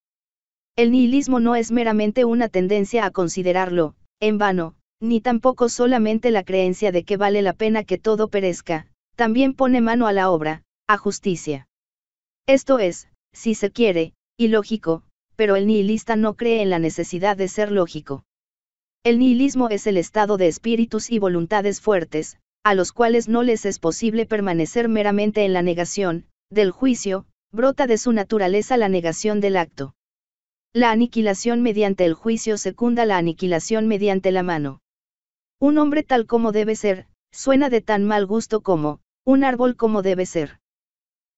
El nihilismo no es meramente una tendencia a considerarlo, en vano, ni tampoco solamente la creencia de que vale la pena que todo perezca, también pone mano a la obra, a justicia. Esto es, si se quiere, ilógico, pero el nihilista no cree en la necesidad de ser lógico. El nihilismo es el estado de espíritus y voluntades fuertes, a los cuales no les es posible permanecer meramente en la negación, del juicio, brota de su naturaleza la negación del acto. La aniquilación mediante el juicio secunda la aniquilación mediante la mano. Un hombre tal como debe ser, suena de tan mal gusto como, un árbol como debe ser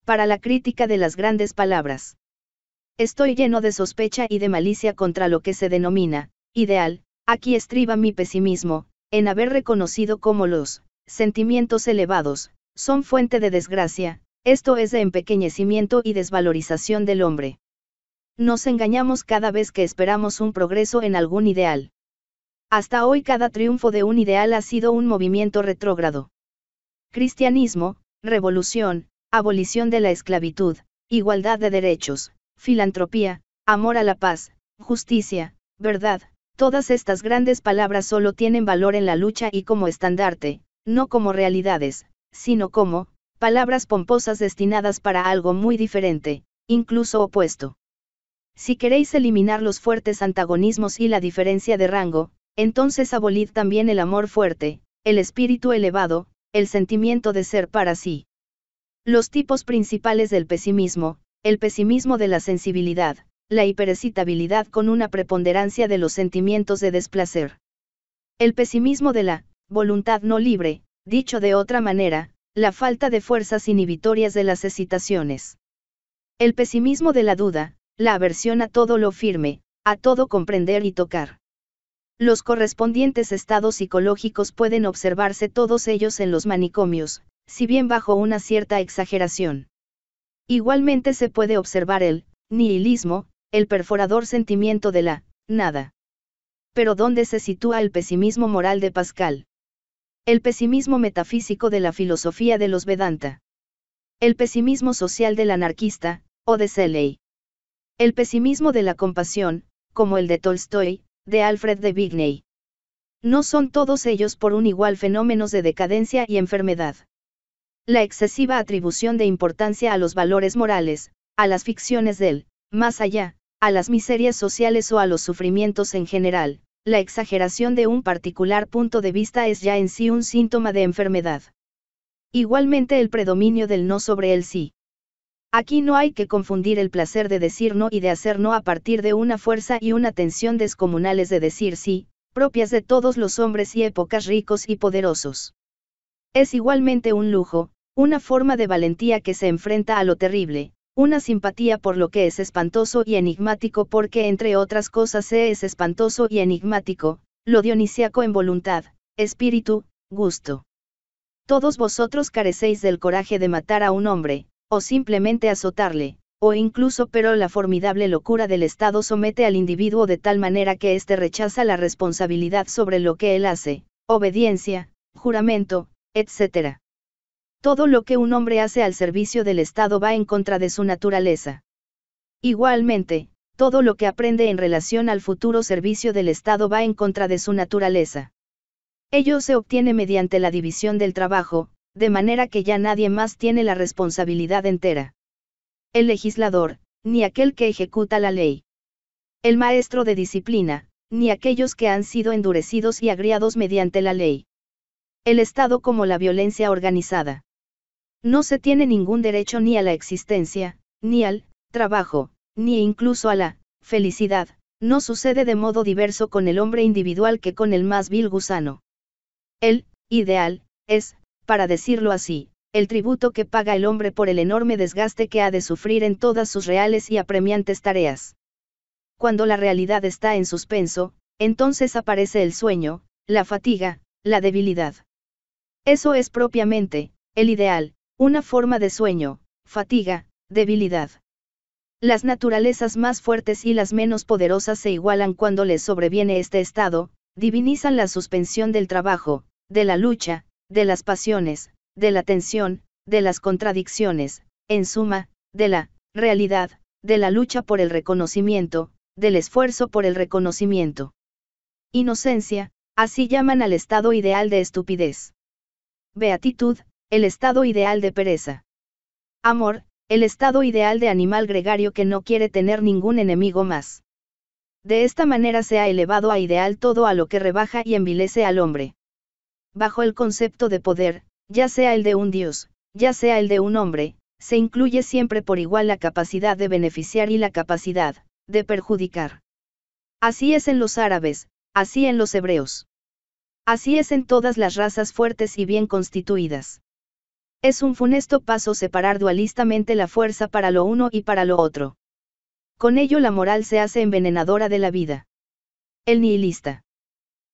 para la crítica de las grandes palabras. Estoy lleno de sospecha y de malicia contra lo que se denomina, ideal, aquí estriba mi pesimismo, en haber reconocido cómo los, sentimientos elevados, son fuente de desgracia, esto es de empequeñecimiento y desvalorización del hombre. Nos engañamos cada vez que esperamos un progreso en algún ideal. Hasta hoy cada triunfo de un ideal ha sido un movimiento retrógrado. Cristianismo, revolución, abolición de la esclavitud, igualdad de derechos, filantropía, amor a la paz, justicia, verdad, todas estas grandes palabras solo tienen valor en la lucha y como estandarte, no como realidades, sino como, palabras pomposas destinadas para algo muy diferente, incluso opuesto. Si queréis eliminar los fuertes antagonismos y la diferencia de rango, entonces abolid también el amor fuerte, el espíritu elevado, el sentimiento de ser para sí. Los tipos principales del pesimismo, el pesimismo de la sensibilidad, la hiperexcitabilidad con una preponderancia de los sentimientos de desplacer. El pesimismo de la voluntad no libre, dicho de otra manera, la falta de fuerzas inhibitorias de las excitaciones. El pesimismo de la duda, la aversión a todo lo firme, a todo comprender y tocar. Los correspondientes estados psicológicos pueden observarse todos ellos en los manicomios, si bien bajo una cierta exageración. Igualmente se puede observar el nihilismo, el perforador sentimiento de la nada. Pero ¿dónde se sitúa el pesimismo moral de Pascal? El pesimismo metafísico de la filosofía de los Vedanta. El pesimismo social del anarquista, o de Selley. El pesimismo de la compasión, como el de Tolstoy, de Alfred de Vigney, No son todos ellos por un igual fenómenos de decadencia y enfermedad la excesiva atribución de importancia a los valores morales, a las ficciones del, más allá, a las miserias sociales o a los sufrimientos en general, la exageración de un particular punto de vista es ya en sí un síntoma de enfermedad. Igualmente el predominio del no sobre el sí. Aquí no hay que confundir el placer de decir no y de hacer no a partir de una fuerza y una tensión descomunales de decir sí, propias de todos los hombres y épocas ricos y poderosos. Es igualmente un lujo, una forma de valentía que se enfrenta a lo terrible, una simpatía por lo que es espantoso y enigmático porque entre otras cosas se es espantoso y enigmático, lo dionisiaco en voluntad, espíritu, gusto. Todos vosotros carecéis del coraje de matar a un hombre, o simplemente azotarle, o incluso pero la formidable locura del Estado somete al individuo de tal manera que éste rechaza la responsabilidad sobre lo que él hace, obediencia, juramento, etcétera. Todo lo que un hombre hace al servicio del Estado va en contra de su naturaleza. Igualmente, todo lo que aprende en relación al futuro servicio del Estado va en contra de su naturaleza. Ello se obtiene mediante la división del trabajo, de manera que ya nadie más tiene la responsabilidad entera. El legislador, ni aquel que ejecuta la ley. El maestro de disciplina, ni aquellos que han sido endurecidos y agriados mediante la ley el Estado como la violencia organizada. No se tiene ningún derecho ni a la existencia, ni al trabajo, ni incluso a la felicidad, no sucede de modo diverso con el hombre individual que con el más vil gusano. El ideal es, para decirlo así, el tributo que paga el hombre por el enorme desgaste que ha de sufrir en todas sus reales y apremiantes tareas. Cuando la realidad está en suspenso, entonces aparece el sueño, la fatiga, la debilidad. Eso es propiamente, el ideal, una forma de sueño, fatiga, debilidad. Las naturalezas más fuertes y las menos poderosas se igualan cuando les sobreviene este estado, divinizan la suspensión del trabajo, de la lucha, de las pasiones, de la tensión, de las contradicciones, en suma, de la realidad, de la lucha por el reconocimiento, del esfuerzo por el reconocimiento. Inocencia, así llaman al estado ideal de estupidez. Beatitud, el estado ideal de pereza. Amor, el estado ideal de animal gregario que no quiere tener ningún enemigo más. De esta manera se ha elevado a ideal todo a lo que rebaja y envilece al hombre. Bajo el concepto de poder, ya sea el de un dios, ya sea el de un hombre, se incluye siempre por igual la capacidad de beneficiar y la capacidad de perjudicar. Así es en los árabes, así en los hebreos. Así es en todas las razas fuertes y bien constituidas. Es un funesto paso separar dualistamente la fuerza para lo uno y para lo otro. Con ello la moral se hace envenenadora de la vida. El nihilista.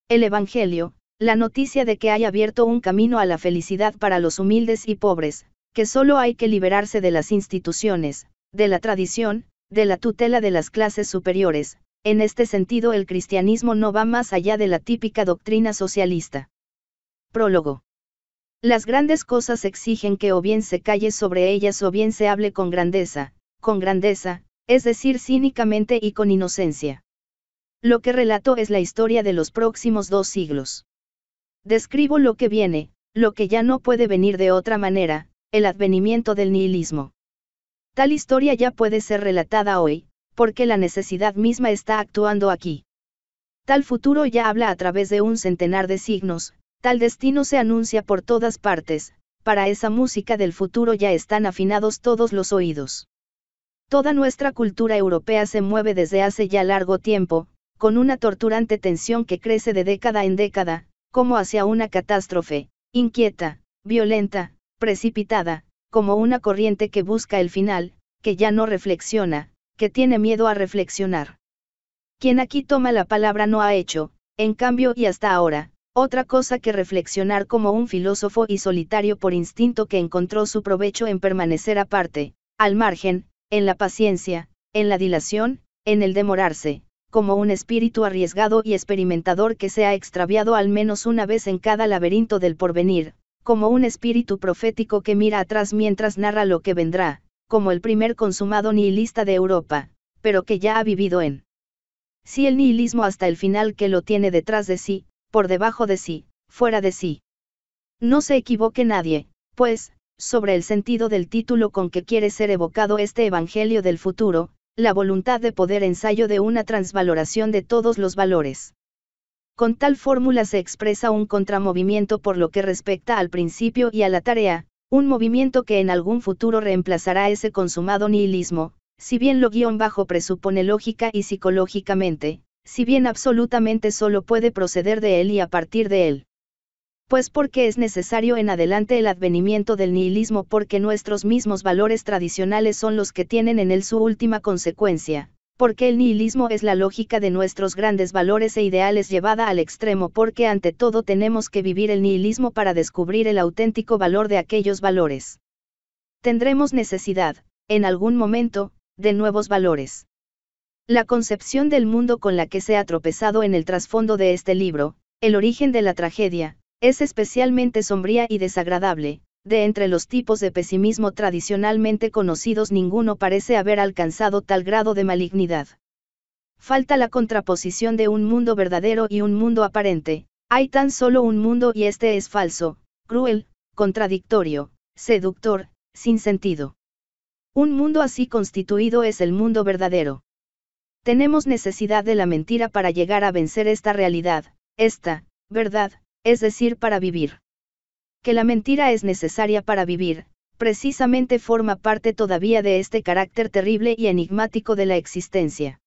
El Evangelio, la noticia de que hay abierto un camino a la felicidad para los humildes y pobres, que solo hay que liberarse de las instituciones, de la tradición, de la tutela de las clases superiores, en este sentido el cristianismo no va más allá de la típica doctrina socialista. Prólogo. Las grandes cosas exigen que o bien se calle sobre ellas o bien se hable con grandeza, con grandeza, es decir, cínicamente y con inocencia. Lo que relato es la historia de los próximos dos siglos. Describo lo que viene, lo que ya no puede venir de otra manera, el advenimiento del nihilismo. Tal historia ya puede ser relatada hoy, porque la necesidad misma está actuando aquí. Tal futuro ya habla a través de un centenar de signos, tal destino se anuncia por todas partes, para esa música del futuro ya están afinados todos los oídos. Toda nuestra cultura europea se mueve desde hace ya largo tiempo, con una torturante tensión que crece de década en década, como hacia una catástrofe, inquieta, violenta, precipitada, como una corriente que busca el final, que ya no reflexiona, que tiene miedo a reflexionar. Quien aquí toma la palabra no ha hecho, en cambio y hasta ahora, otra cosa que reflexionar como un filósofo y solitario por instinto que encontró su provecho en permanecer aparte, al margen, en la paciencia, en la dilación, en el demorarse, como un espíritu arriesgado y experimentador que se ha extraviado al menos una vez en cada laberinto del porvenir, como un espíritu profético que mira atrás mientras narra lo que vendrá, como el primer consumado nihilista de Europa, pero que ya ha vivido en si el nihilismo hasta el final que lo tiene detrás de sí, por debajo de sí, fuera de sí. No se equivoque nadie, pues, sobre el sentido del título con que quiere ser evocado este Evangelio del futuro, la voluntad de poder ensayo de una transvaloración de todos los valores. Con tal fórmula se expresa un contramovimiento por lo que respecta al principio y a la tarea, un movimiento que en algún futuro reemplazará ese consumado nihilismo, si bien lo guión bajo presupone lógica y psicológicamente, si bien absolutamente solo puede proceder de él y a partir de él. Pues porque es necesario en adelante el advenimiento del nihilismo porque nuestros mismos valores tradicionales son los que tienen en él su última consecuencia, porque el nihilismo es la lógica de nuestros grandes valores e ideales llevada al extremo porque ante todo tenemos que vivir el nihilismo para descubrir el auténtico valor de aquellos valores. Tendremos necesidad, en algún momento, de nuevos valores. La concepción del mundo con la que se ha tropezado en el trasfondo de este libro, el origen de la tragedia, es especialmente sombría y desagradable, de entre los tipos de pesimismo tradicionalmente conocidos ninguno parece haber alcanzado tal grado de malignidad. Falta la contraposición de un mundo verdadero y un mundo aparente, hay tan solo un mundo y este es falso, cruel, contradictorio, seductor, sin sentido. Un mundo así constituido es el mundo verdadero. Tenemos necesidad de la mentira para llegar a vencer esta realidad, esta, verdad, es decir, para vivir que la mentira es necesaria para vivir, precisamente forma parte todavía de este carácter terrible y enigmático de la existencia.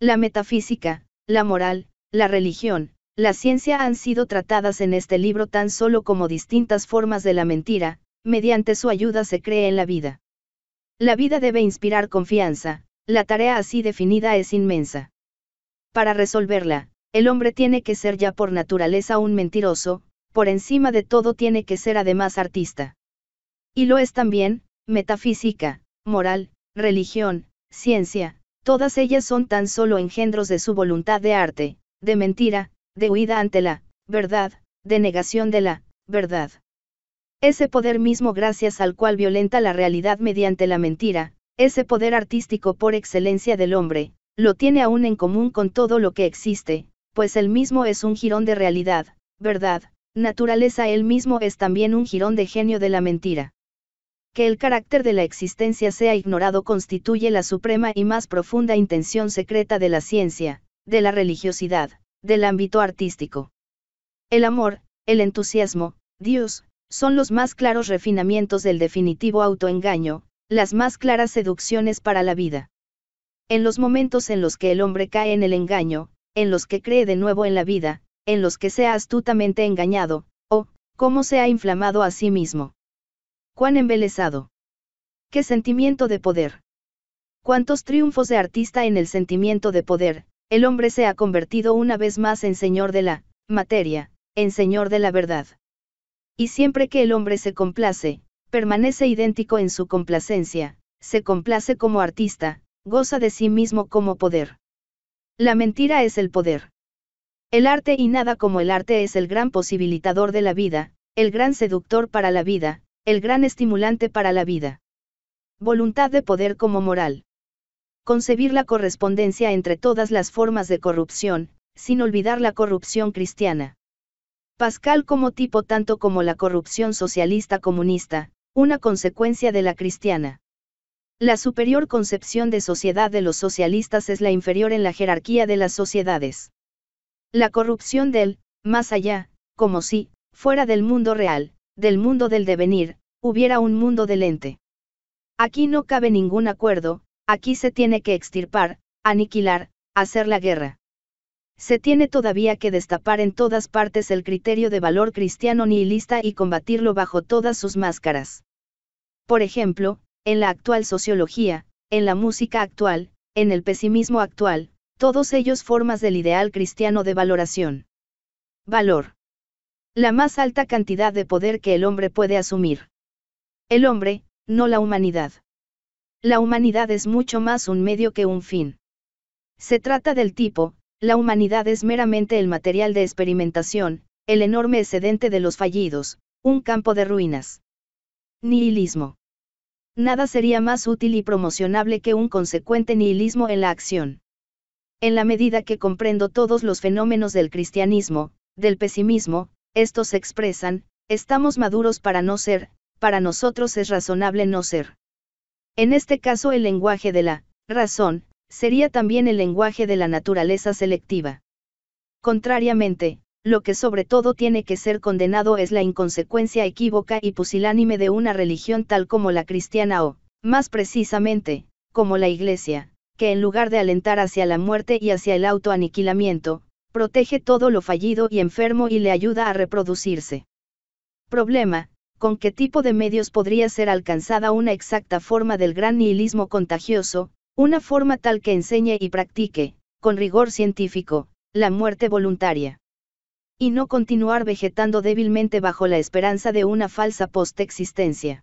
La metafísica, la moral, la religión, la ciencia han sido tratadas en este libro tan solo como distintas formas de la mentira, mediante su ayuda se cree en la vida. La vida debe inspirar confianza, la tarea así definida es inmensa. Para resolverla, el hombre tiene que ser ya por naturaleza un mentiroso, por encima de todo tiene que ser además artista. Y lo es también, metafísica, moral, religión, ciencia, todas ellas son tan solo engendros de su voluntad de arte, de mentira, de huida ante la verdad, de negación de la verdad. Ese poder mismo gracias al cual violenta la realidad mediante la mentira, ese poder artístico por excelencia del hombre, lo tiene aún en común con todo lo que existe, pues el mismo es un jirón de realidad, verdad, naturaleza él mismo es también un jirón de genio de la mentira. Que el carácter de la existencia sea ignorado constituye la suprema y más profunda intención secreta de la ciencia, de la religiosidad, del ámbito artístico. El amor, el entusiasmo, Dios, son los más claros refinamientos del definitivo autoengaño, las más claras seducciones para la vida. En los momentos en los que el hombre cae en el engaño, en los que cree de nuevo en la vida, en los que se ha astutamente engañado, o, cómo se ha inflamado a sí mismo. Cuán embelesado. Qué sentimiento de poder. Cuántos triunfos de artista en el sentimiento de poder, el hombre se ha convertido una vez más en señor de la materia, en señor de la verdad. Y siempre que el hombre se complace, permanece idéntico en su complacencia, se complace como artista, goza de sí mismo como poder. La mentira es el poder. El arte y nada como el arte es el gran posibilitador de la vida, el gran seductor para la vida, el gran estimulante para la vida. Voluntad de poder como moral. Concebir la correspondencia entre todas las formas de corrupción, sin olvidar la corrupción cristiana. Pascal como tipo tanto como la corrupción socialista comunista, una consecuencia de la cristiana. La superior concepción de sociedad de los socialistas es la inferior en la jerarquía de las sociedades. La corrupción del, más allá, como si, fuera del mundo real, del mundo del devenir, hubiera un mundo del ente. Aquí no cabe ningún acuerdo, aquí se tiene que extirpar, aniquilar, hacer la guerra. Se tiene todavía que destapar en todas partes el criterio de valor cristiano nihilista y combatirlo bajo todas sus máscaras. Por ejemplo, en la actual sociología, en la música actual, en el pesimismo actual, todos ellos formas del ideal cristiano de valoración. Valor. La más alta cantidad de poder que el hombre puede asumir. El hombre, no la humanidad. La humanidad es mucho más un medio que un fin. Se trata del tipo, la humanidad es meramente el material de experimentación, el enorme excedente de los fallidos, un campo de ruinas. Nihilismo. Nada sería más útil y promocionable que un consecuente nihilismo en la acción. En la medida que comprendo todos los fenómenos del cristianismo, del pesimismo, estos se expresan, estamos maduros para no ser, para nosotros es razonable no ser. En este caso el lenguaje de la razón, sería también el lenguaje de la naturaleza selectiva. Contrariamente, lo que sobre todo tiene que ser condenado es la inconsecuencia equívoca y pusilánime de una religión tal como la cristiana o, más precisamente, como la iglesia, que en lugar de alentar hacia la muerte y hacia el autoaniquilamiento, protege todo lo fallido y enfermo y le ayuda a reproducirse. Problema, ¿con qué tipo de medios podría ser alcanzada una exacta forma del gran nihilismo contagioso, una forma tal que enseñe y practique, con rigor científico, la muerte voluntaria? Y no continuar vegetando débilmente bajo la esperanza de una falsa postexistencia.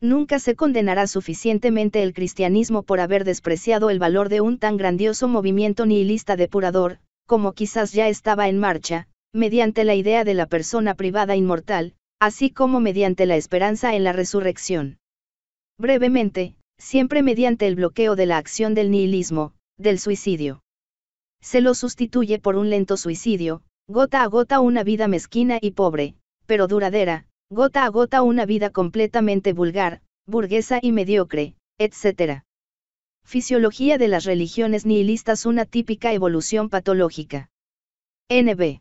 Nunca se condenará suficientemente el cristianismo por haber despreciado el valor de un tan grandioso movimiento nihilista depurador, como quizás ya estaba en marcha, mediante la idea de la persona privada inmortal, así como mediante la esperanza en la resurrección. Brevemente, siempre mediante el bloqueo de la acción del nihilismo, del suicidio. Se lo sustituye por un lento suicidio, gota a gota una vida mezquina y pobre, pero duradera, Gota a gota una vida completamente vulgar, burguesa y mediocre, etc. Fisiología de las religiones nihilistas una típica evolución patológica. NB.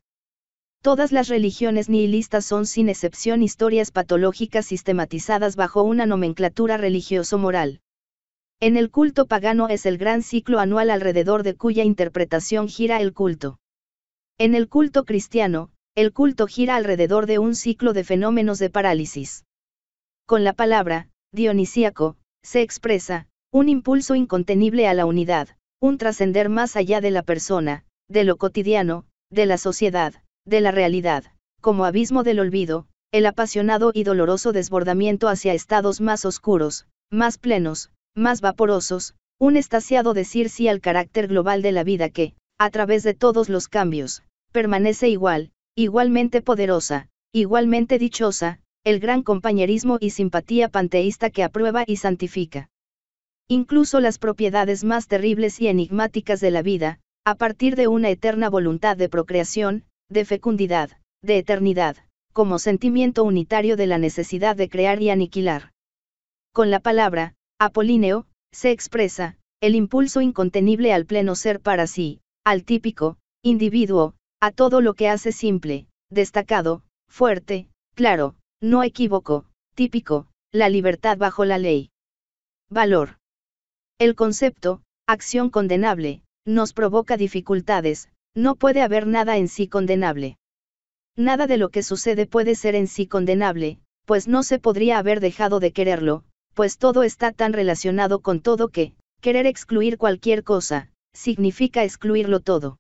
Todas las religiones nihilistas son sin excepción historias patológicas sistematizadas bajo una nomenclatura religioso-moral. En el culto pagano es el gran ciclo anual alrededor de cuya interpretación gira el culto. En el culto cristiano, el culto gira alrededor de un ciclo de fenómenos de parálisis. Con la palabra, dionisíaco, se expresa, un impulso incontenible a la unidad, un trascender más allá de la persona, de lo cotidiano, de la sociedad, de la realidad, como abismo del olvido, el apasionado y doloroso desbordamiento hacia estados más oscuros, más plenos, más vaporosos, un estasiado decir sí al carácter global de la vida que, a través de todos los cambios, permanece igual, igualmente poderosa, igualmente dichosa, el gran compañerismo y simpatía panteísta que aprueba y santifica. Incluso las propiedades más terribles y enigmáticas de la vida, a partir de una eterna voluntad de procreación, de fecundidad, de eternidad, como sentimiento unitario de la necesidad de crear y aniquilar. Con la palabra, apolíneo, se expresa, el impulso incontenible al pleno ser para sí, al típico, individuo, a todo lo que hace simple, destacado, fuerte, claro, no equívoco, típico, la libertad bajo la ley. Valor. El concepto, acción condenable, nos provoca dificultades, no puede haber nada en sí condenable. Nada de lo que sucede puede ser en sí condenable, pues no se podría haber dejado de quererlo, pues todo está tan relacionado con todo que, querer excluir cualquier cosa, significa excluirlo todo.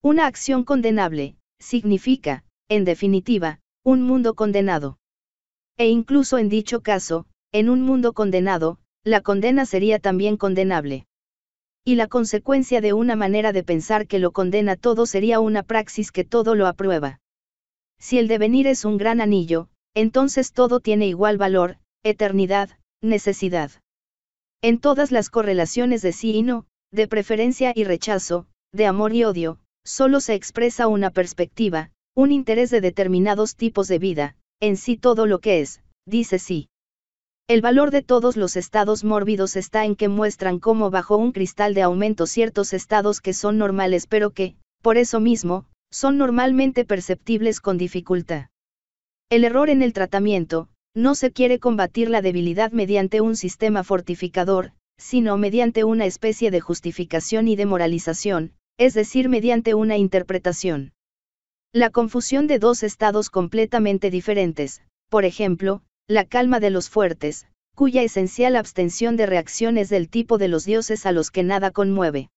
Una acción condenable, significa, en definitiva, un mundo condenado. E incluso en dicho caso, en un mundo condenado, la condena sería también condenable. Y la consecuencia de una manera de pensar que lo condena todo sería una praxis que todo lo aprueba. Si el devenir es un gran anillo, entonces todo tiene igual valor, eternidad, necesidad. En todas las correlaciones de sí y no, de preferencia y rechazo, de amor y odio, solo se expresa una perspectiva, un interés de determinados tipos de vida, en sí todo lo que es, dice sí. El valor de todos los estados mórbidos está en que muestran cómo bajo un cristal de aumento ciertos estados que son normales pero que, por eso mismo, son normalmente perceptibles con dificultad. El error en el tratamiento, no se quiere combatir la debilidad mediante un sistema fortificador, sino mediante una especie de justificación y demoralización, es decir, mediante una interpretación. La confusión de dos estados completamente diferentes, por ejemplo, la calma de los fuertes, cuya esencial abstención de reacción es del tipo de los dioses a los que nada conmueve.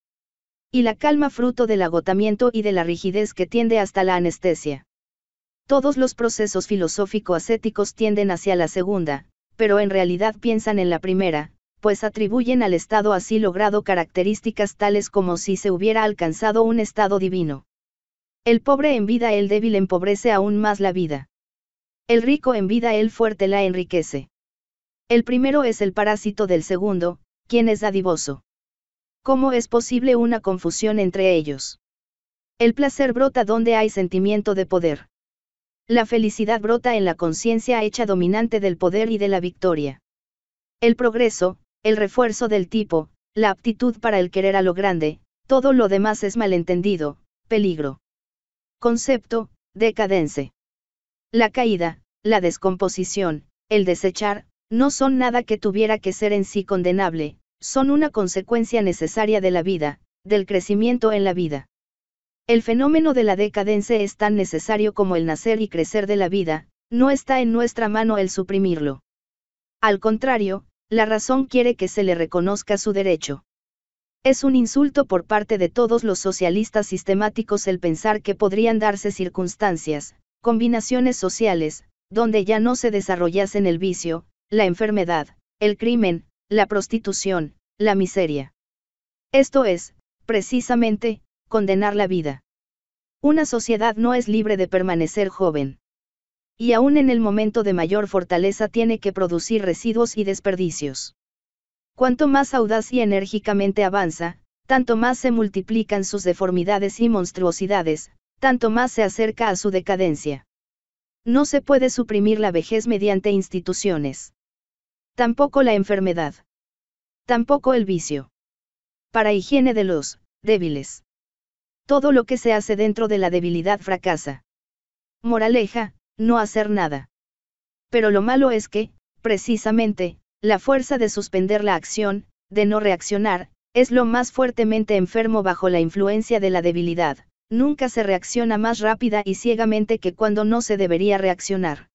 Y la calma fruto del agotamiento y de la rigidez que tiende hasta la anestesia. Todos los procesos filosófico-ascéticos tienden hacia la segunda, pero en realidad piensan en la primera, pues atribuyen al estado así logrado características tales como si se hubiera alcanzado un estado divino. El pobre en vida el débil empobrece aún más la vida. El rico en vida el fuerte la enriquece. El primero es el parásito del segundo, quien es dadivoso. ¿Cómo es posible una confusión entre ellos? El placer brota donde hay sentimiento de poder. La felicidad brota en la conciencia hecha dominante del poder y de la victoria. El progreso, el refuerzo del tipo, la aptitud para el querer a lo grande, todo lo demás es malentendido, peligro. Concepto, decadence. La caída, la descomposición, el desechar, no son nada que tuviera que ser en sí condenable, son una consecuencia necesaria de la vida, del crecimiento en la vida. El fenómeno de la decadencia es tan necesario como el nacer y crecer de la vida, no está en nuestra mano el suprimirlo. Al contrario, la razón quiere que se le reconozca su derecho. Es un insulto por parte de todos los socialistas sistemáticos el pensar que podrían darse circunstancias, combinaciones sociales, donde ya no se desarrollasen el vicio, la enfermedad, el crimen, la prostitución, la miseria. Esto es, precisamente, condenar la vida. Una sociedad no es libre de permanecer joven. Y aún en el momento de mayor fortaleza tiene que producir residuos y desperdicios. Cuanto más audaz y enérgicamente avanza, tanto más se multiplican sus deformidades y monstruosidades, tanto más se acerca a su decadencia. No se puede suprimir la vejez mediante instituciones. Tampoco la enfermedad. Tampoco el vicio. Para higiene de los débiles. Todo lo que se hace dentro de la debilidad fracasa. Moraleja, no hacer nada. Pero lo malo es que, precisamente, la fuerza de suspender la acción, de no reaccionar, es lo más fuertemente enfermo bajo la influencia de la debilidad, nunca se reacciona más rápida y ciegamente que cuando no se debería reaccionar.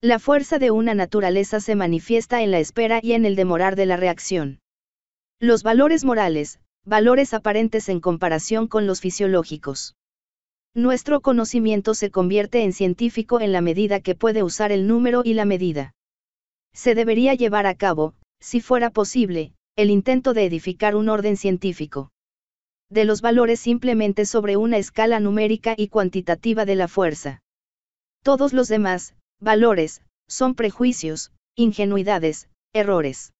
La fuerza de una naturaleza se manifiesta en la espera y en el demorar de la reacción. Los valores morales, valores aparentes en comparación con los fisiológicos. Nuestro conocimiento se convierte en científico en la medida que puede usar el número y la medida. Se debería llevar a cabo, si fuera posible, el intento de edificar un orden científico de los valores simplemente sobre una escala numérica y cuantitativa de la fuerza. Todos los demás, valores, son prejuicios, ingenuidades, errores.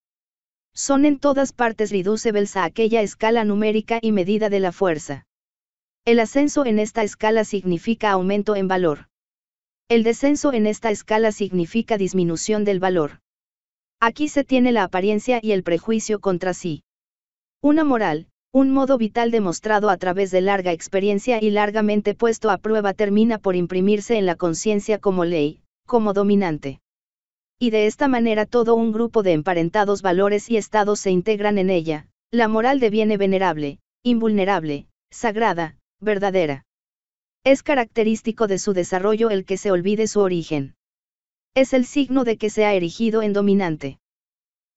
Son en todas partes reducibles a aquella escala numérica y medida de la fuerza. El ascenso en esta escala significa aumento en valor. El descenso en esta escala significa disminución del valor. Aquí se tiene la apariencia y el prejuicio contra sí. Una moral, un modo vital demostrado a través de larga experiencia y largamente puesto a prueba termina por imprimirse en la conciencia como ley, como dominante. Y de esta manera todo un grupo de emparentados valores y estados se integran en ella, la moral deviene venerable, invulnerable, sagrada, verdadera. Es característico de su desarrollo el que se olvide su origen. Es el signo de que se ha erigido en dominante.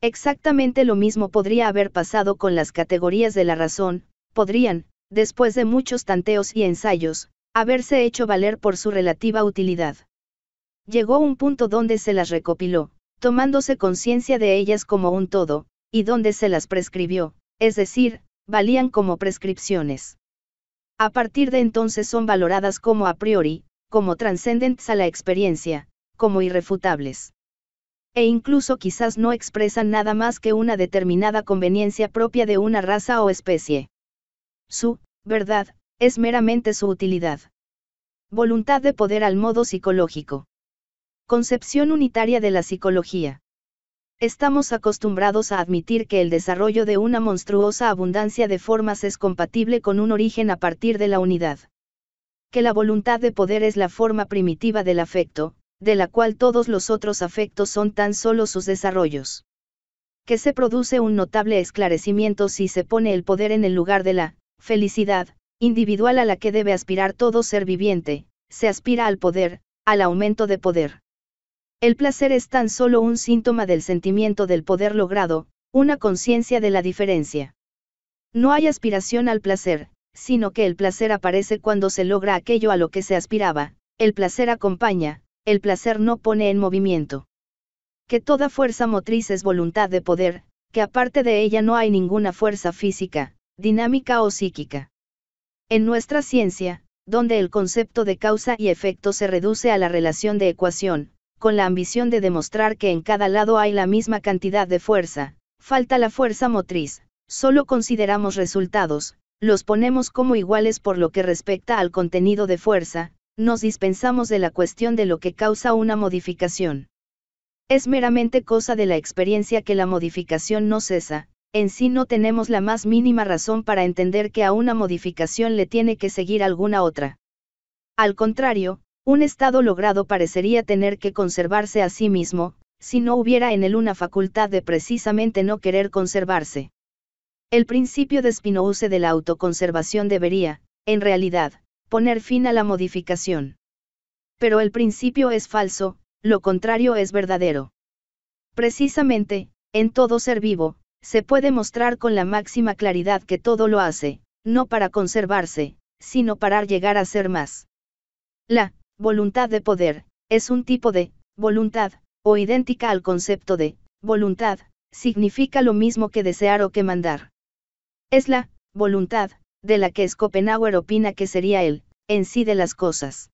Exactamente lo mismo podría haber pasado con las categorías de la razón, podrían, después de muchos tanteos y ensayos, haberse hecho valer por su relativa utilidad. Llegó un punto donde se las recopiló, tomándose conciencia de ellas como un todo, y donde se las prescribió, es decir, valían como prescripciones. A partir de entonces son valoradas como a priori, como trascendentes a la experiencia, como irrefutables. E incluso quizás no expresan nada más que una determinada conveniencia propia de una raza o especie. Su, verdad, es meramente su utilidad. Voluntad de poder al modo psicológico. Concepción unitaria de la psicología. Estamos acostumbrados a admitir que el desarrollo de una monstruosa abundancia de formas es compatible con un origen a partir de la unidad. Que la voluntad de poder es la forma primitiva del afecto, de la cual todos los otros afectos son tan solo sus desarrollos. Que se produce un notable esclarecimiento si se pone el poder en el lugar de la felicidad, individual a la que debe aspirar todo ser viviente, se aspira al poder, al aumento de poder. El placer es tan solo un síntoma del sentimiento del poder logrado, una conciencia de la diferencia. No hay aspiración al placer, sino que el placer aparece cuando se logra aquello a lo que se aspiraba, el placer acompaña, el placer no pone en movimiento. Que toda fuerza motriz es voluntad de poder, que aparte de ella no hay ninguna fuerza física, dinámica o psíquica. En nuestra ciencia, donde el concepto de causa y efecto se reduce a la relación de ecuación, con la ambición de demostrar que en cada lado hay la misma cantidad de fuerza, falta la fuerza motriz, solo consideramos resultados, los ponemos como iguales por lo que respecta al contenido de fuerza, nos dispensamos de la cuestión de lo que causa una modificación. Es meramente cosa de la experiencia que la modificación no cesa, en sí no tenemos la más mínima razón para entender que a una modificación le tiene que seguir alguna otra. Al contrario, un Estado logrado parecería tener que conservarse a sí mismo, si no hubiera en él una facultad de precisamente no querer conservarse. El principio de Spinoza de la autoconservación debería, en realidad, poner fin a la modificación. Pero el principio es falso, lo contrario es verdadero. Precisamente, en todo ser vivo, se puede mostrar con la máxima claridad que todo lo hace, no para conservarse, sino para llegar a ser más. La Voluntad de poder, es un tipo de voluntad, o idéntica al concepto de voluntad, significa lo mismo que desear o que mandar. Es la voluntad, de la que Schopenhauer opina que sería el en sí de las cosas.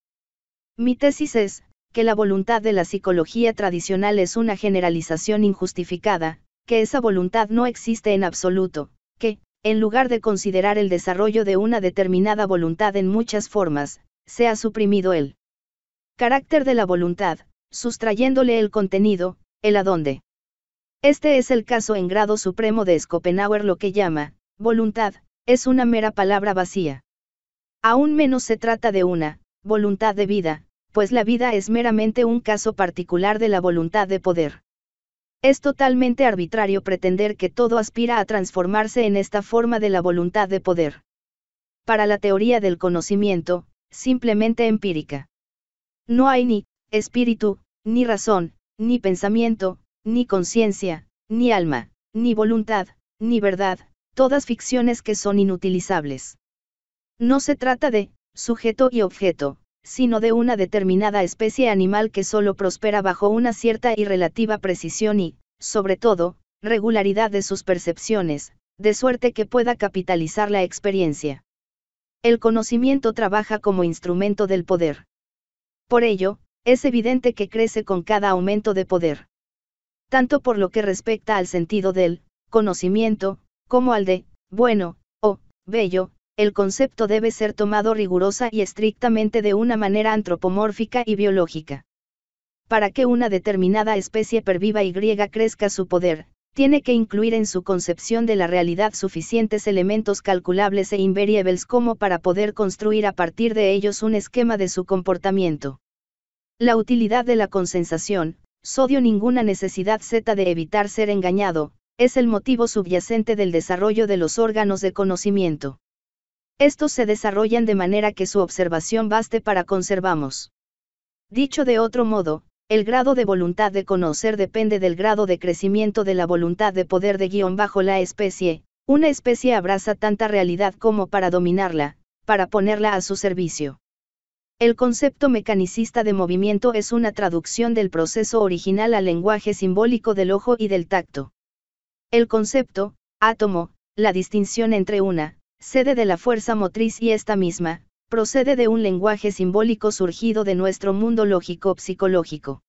Mi tesis es, que la voluntad de la psicología tradicional es una generalización injustificada, que esa voluntad no existe en absoluto, que, en lugar de considerar el desarrollo de una determinada voluntad en muchas formas, se ha suprimido el Carácter de la voluntad, sustrayéndole el contenido, el adonde. Este es el caso en grado supremo de Schopenhauer lo que llama, voluntad, es una mera palabra vacía. Aún menos se trata de una, voluntad de vida, pues la vida es meramente un caso particular de la voluntad de poder. Es totalmente arbitrario pretender que todo aspira a transformarse en esta forma de la voluntad de poder. Para la teoría del conocimiento, simplemente empírica. No hay ni espíritu, ni razón, ni pensamiento, ni conciencia, ni alma, ni voluntad, ni verdad, todas ficciones que son inutilizables. No se trata de sujeto y objeto, sino de una determinada especie animal que solo prospera bajo una cierta y relativa precisión y, sobre todo, regularidad de sus percepciones, de suerte que pueda capitalizar la experiencia. El conocimiento trabaja como instrumento del poder. Por ello, es evidente que crece con cada aumento de poder. Tanto por lo que respecta al sentido del conocimiento, como al de bueno, o bello, el concepto debe ser tomado rigurosa y estrictamente de una manera antropomórfica y biológica. Para que una determinada especie perviva y griega crezca su poder, tiene que incluir en su concepción de la realidad suficientes elementos calculables e invariables como para poder construir a partir de ellos un esquema de su comportamiento. La utilidad de la consensación, sodio ninguna necesidad Z de evitar ser engañado, es el motivo subyacente del desarrollo de los órganos de conocimiento. Estos se desarrollan de manera que su observación baste para conservamos. Dicho de otro modo, el grado de voluntad de conocer depende del grado de crecimiento de la voluntad de poder de guión bajo la especie, una especie abraza tanta realidad como para dominarla, para ponerla a su servicio. El concepto mecanicista de movimiento es una traducción del proceso original al lenguaje simbólico del ojo y del tacto. El concepto, átomo, la distinción entre una, sede de la fuerza motriz y esta misma, procede de un lenguaje simbólico surgido de nuestro mundo lógico-psicológico.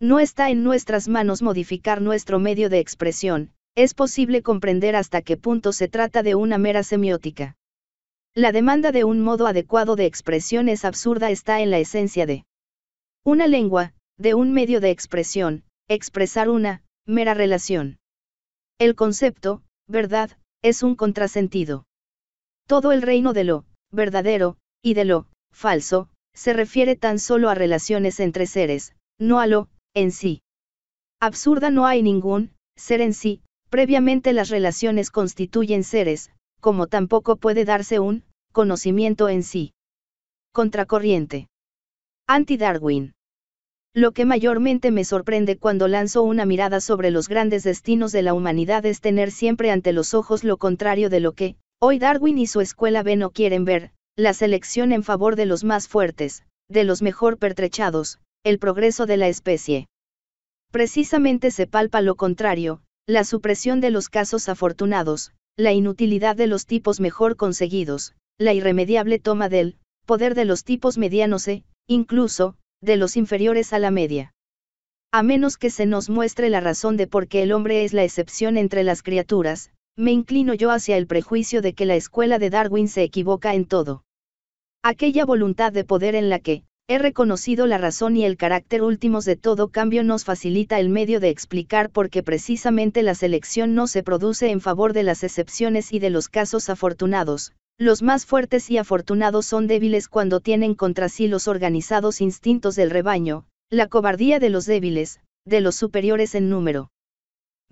No está en nuestras manos modificar nuestro medio de expresión, es posible comprender hasta qué punto se trata de una mera semiótica. La demanda de un modo adecuado de expresión es absurda está en la esencia de una lengua, de un medio de expresión, expresar una, mera relación. El concepto, verdad, es un contrasentido. Todo el reino de lo, verdadero, y de lo falso, se refiere tan solo a relaciones entre seres, no a lo en sí. Absurda no hay ningún ser en sí, previamente las relaciones constituyen seres, como tampoco puede darse un conocimiento en sí. Contracorriente. Anti-Darwin. Lo que mayormente me sorprende cuando lanzo una mirada sobre los grandes destinos de la humanidad es tener siempre ante los ojos lo contrario de lo que, hoy Darwin y su escuela ven o quieren ver, la selección en favor de los más fuertes, de los mejor pertrechados, el progreso de la especie. Precisamente se palpa lo contrario, la supresión de los casos afortunados, la inutilidad de los tipos mejor conseguidos, la irremediable toma del poder de los tipos medianos e, incluso, de los inferiores a la media. A menos que se nos muestre la razón de por qué el hombre es la excepción entre las criaturas, me inclino yo hacia el prejuicio de que la escuela de Darwin se equivoca en todo. Aquella voluntad de poder en la que, he reconocido la razón y el carácter últimos de todo cambio nos facilita el medio de explicar por qué precisamente la selección no se produce en favor de las excepciones y de los casos afortunados. Los más fuertes y afortunados son débiles cuando tienen contra sí los organizados instintos del rebaño, la cobardía de los débiles, de los superiores en número.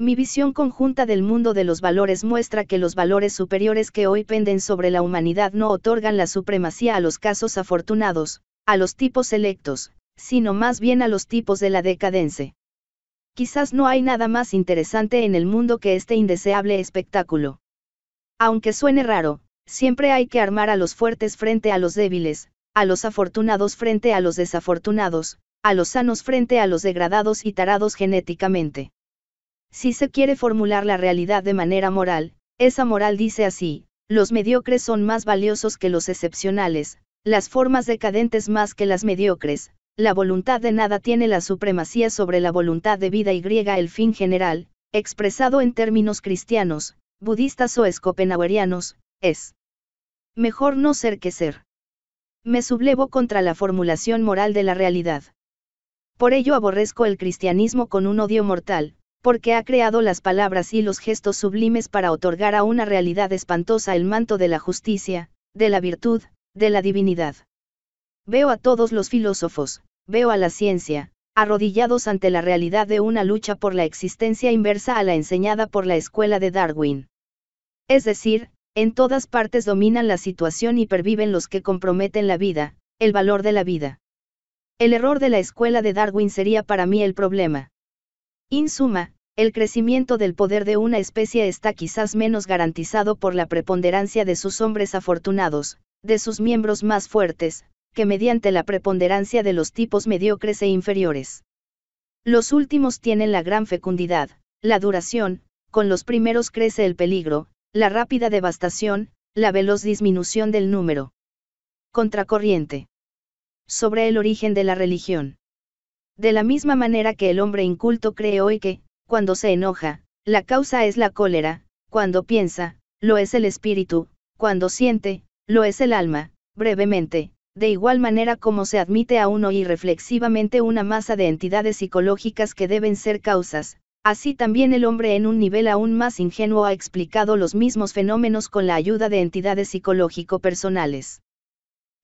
Mi visión conjunta del mundo de los valores muestra que los valores superiores que hoy penden sobre la humanidad no otorgan la supremacía a los casos afortunados, a los tipos electos, sino más bien a los tipos de la decadencia. Quizás no hay nada más interesante en el mundo que este indeseable espectáculo. Aunque suene raro, siempre hay que armar a los fuertes frente a los débiles, a los afortunados frente a los desafortunados, a los sanos frente a los degradados y tarados genéticamente. Si se quiere formular la realidad de manera moral, esa moral dice así, los mediocres son más valiosos que los excepcionales, las formas decadentes más que las mediocres, la voluntad de nada tiene la supremacía sobre la voluntad de vida y griega el fin general, expresado en términos cristianos, budistas o escopenhauerianos, es mejor no ser que ser. Me sublevo contra la formulación moral de la realidad. Por ello aborrezco el cristianismo con un odio mortal, porque ha creado las palabras y los gestos sublimes para otorgar a una realidad espantosa el manto de la justicia, de la virtud, de la divinidad. Veo a todos los filósofos, veo a la ciencia, arrodillados ante la realidad de una lucha por la existencia inversa a la enseñada por la escuela de Darwin. Es decir, en todas partes dominan la situación y perviven los que comprometen la vida, el valor de la vida. El error de la escuela de Darwin sería para mí el problema. En suma, el crecimiento del poder de una especie está quizás menos garantizado por la preponderancia de sus hombres afortunados, de sus miembros más fuertes, que mediante la preponderancia de los tipos mediocres e inferiores. Los últimos tienen la gran fecundidad, la duración, con los primeros crece el peligro, la rápida devastación, la veloz disminución del número. Contracorriente. Sobre el origen de la religión. De la misma manera que el hombre inculto cree hoy que, cuando se enoja, la causa es la cólera, cuando piensa, lo es el espíritu, cuando siente, lo es el alma, brevemente, de igual manera como se admite a uno irreflexivamente una masa de entidades psicológicas que deben ser causas, así también el hombre en un nivel aún más ingenuo ha explicado los mismos fenómenos con la ayuda de entidades psicológico-personales.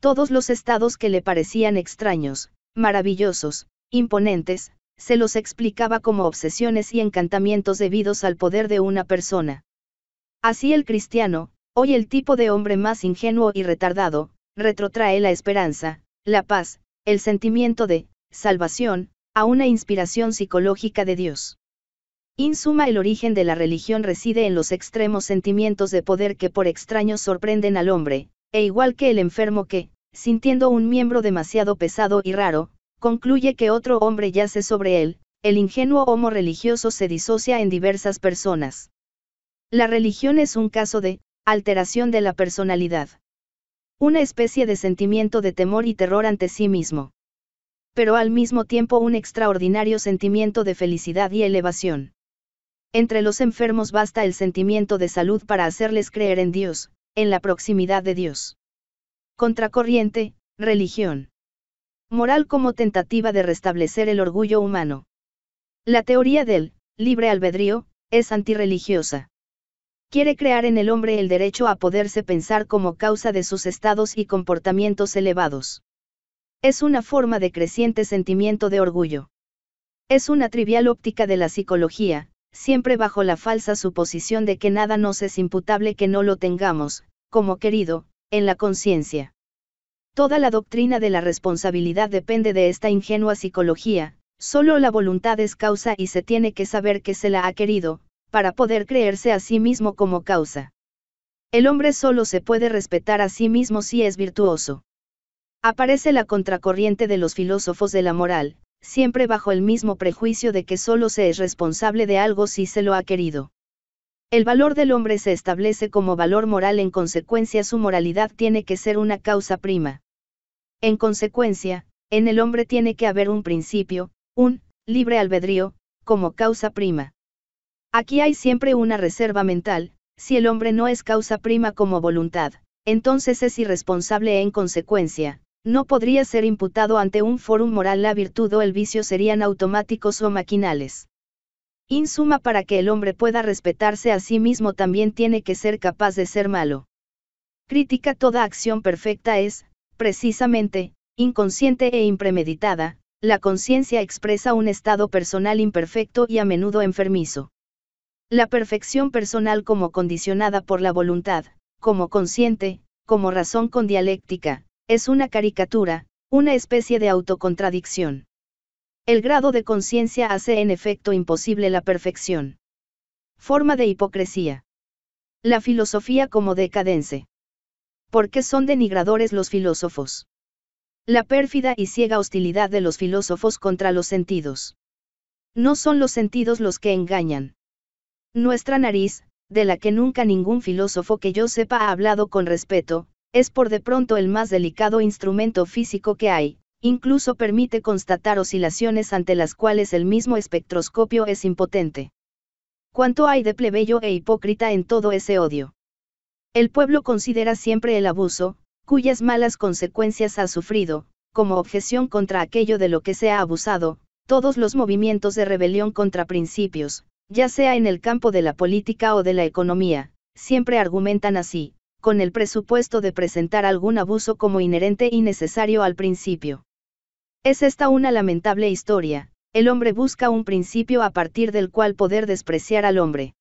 Todos los estados que le parecían extraños, maravillosos, imponentes, se los explicaba como obsesiones y encantamientos debidos al poder de una persona. Así el cristiano, hoy el tipo de hombre más ingenuo y retardado, retrotrae la esperanza, la paz, el sentimiento de salvación, a una inspiración psicológica de Dios. In suma, el origen de la religión reside en los extremos sentimientos de poder que por extraños sorprenden al hombre, e igual que el enfermo que, sintiendo un miembro demasiado pesado y raro, concluye que otro hombre yace sobre él, el ingenuo homo religioso se disocia en diversas personas. La religión es un caso de alteración de la personalidad. Una especie de sentimiento de temor y terror ante sí mismo. Pero al mismo tiempo un extraordinario sentimiento de felicidad y elevación. Entre los enfermos basta el sentimiento de salud para hacerles creer en Dios, en la proximidad de Dios. Contracorriente, religión moral como tentativa de restablecer el orgullo humano. La teoría del libre albedrío es antirreligiosa. Quiere crear en el hombre el derecho a poderse pensar como causa de sus estados y comportamientos elevados. Es una forma de creciente sentimiento de orgullo. Es una trivial óptica de la psicología, siempre bajo la falsa suposición de que nada nos es imputable que no lo tengamos, como querido, en la conciencia. Toda la doctrina de la responsabilidad depende de esta ingenua psicología, solo la voluntad es causa y se tiene que saber que se la ha querido, para poder creerse a sí mismo como causa. El hombre solo se puede respetar a sí mismo si es virtuoso. Aparece la contracorriente de los filósofos de la moral, siempre bajo el mismo prejuicio de que solo se es responsable de algo si se lo ha querido. El valor del hombre se establece como valor moral en consecuencia su moralidad tiene que ser una causa prima. En consecuencia, en el hombre tiene que haber un principio, un libre albedrío, como causa prima. Aquí hay siempre una reserva mental, si el hombre no es causa prima como voluntad, entonces es irresponsable e, en consecuencia, no podría ser imputado ante un forum moral la virtud o el vicio serían automáticos o maquinales. In suma, para que el hombre pueda respetarse a sí mismo también tiene que ser capaz de ser malo. Crítica toda acción perfecta es, precisamente, inconsciente e impremeditada, la conciencia expresa un estado personal imperfecto y a menudo enfermizo. La perfección personal como condicionada por la voluntad, como consciente, como razón con dialéctica, es una caricatura, una especie de autocontradicción. El grado de conciencia hace en efecto imposible la perfección. Forma de hipocresía. La filosofía como decadence. ¿Por qué son denigradores los filósofos? La pérfida y ciega hostilidad de los filósofos contra los sentidos. No son los sentidos los que engañan. Nuestra nariz, de la que nunca ningún filósofo que yo sepa ha hablado con respeto, es por de pronto el más delicado instrumento físico que hay, incluso permite constatar oscilaciones ante las cuales el mismo espectroscopio es impotente. ¿Cuánto hay de plebeyo e hipócrita en todo ese odio? El pueblo considera siempre el abuso, cuyas malas consecuencias ha sufrido, como objeción contra aquello de lo que se ha abusado, todos los movimientos de rebelión contra principios, ya sea en el campo de la política o de la economía, siempre argumentan así, con el presupuesto de presentar algún abuso como inherente y necesario al principio. Es esta una lamentable historia, el hombre busca un principio a partir del cual poder despreciar al hombre.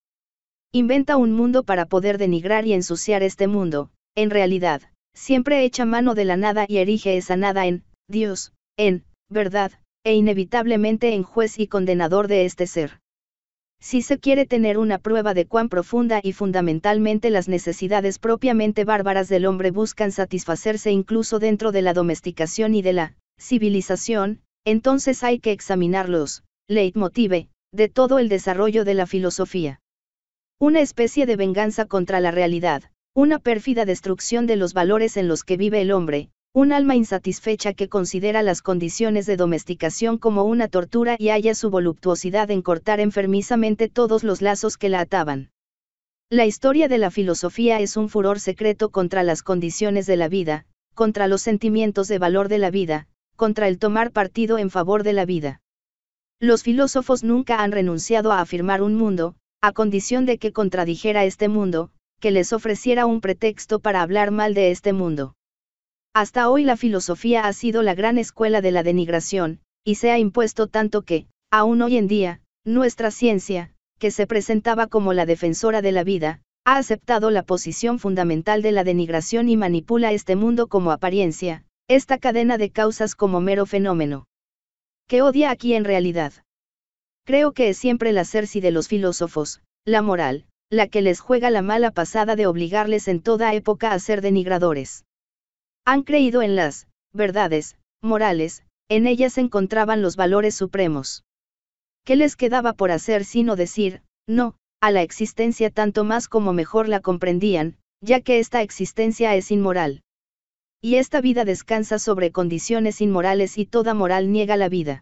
Inventa un mundo para poder denigrar y ensuciar este mundo, en realidad, siempre echa mano de la nada y erige esa nada en, Dios, en, verdad, e inevitablemente en juez y condenador de este ser. Si se quiere tener una prueba de cuán profunda y fundamentalmente las necesidades propiamente bárbaras del hombre buscan satisfacerse incluso dentro de la domesticación y de la civilización, entonces hay que examinar los leitmotive de todo el desarrollo de la filosofía. Una especie de venganza contra la realidad, una pérfida destrucción de los valores en los que vive el hombre, un alma insatisfecha que considera las condiciones de domesticación como una tortura y halla su voluptuosidad en cortar enfermizamente todos los lazos que la ataban. La historia de la filosofía es un furor secreto contra las condiciones de la vida, contra los sentimientos de valor de la vida, contra el tomar partido en favor de la vida. Los filósofos nunca han renunciado a afirmar un mundo, a condición de que contradijera este mundo, que les ofreciera un pretexto para hablar mal de este mundo. Hasta hoy la filosofía ha sido la gran escuela de la denigración, y se ha impuesto tanto que, aún hoy en día, nuestra ciencia, que se presentaba como la defensora de la vida, ha aceptado la posición fundamental de la denigración y manipula este mundo como apariencia, esta cadena de causas como mero fenómeno. ¿Qué odia aquí en realidad? Creo que es siempre la Cerci de los filósofos, la moral, la que les juega la mala pasada de obligarles en toda época a ser denigradores. Han creído en las verdades morales, en ellas encontraban los valores supremos. ¿Qué les quedaba por hacer sino decir, no, a la existencia tanto más como mejor la comprendían, ya que esta existencia es inmoral? Y esta vida descansa sobre condiciones inmorales y toda moral niega la vida.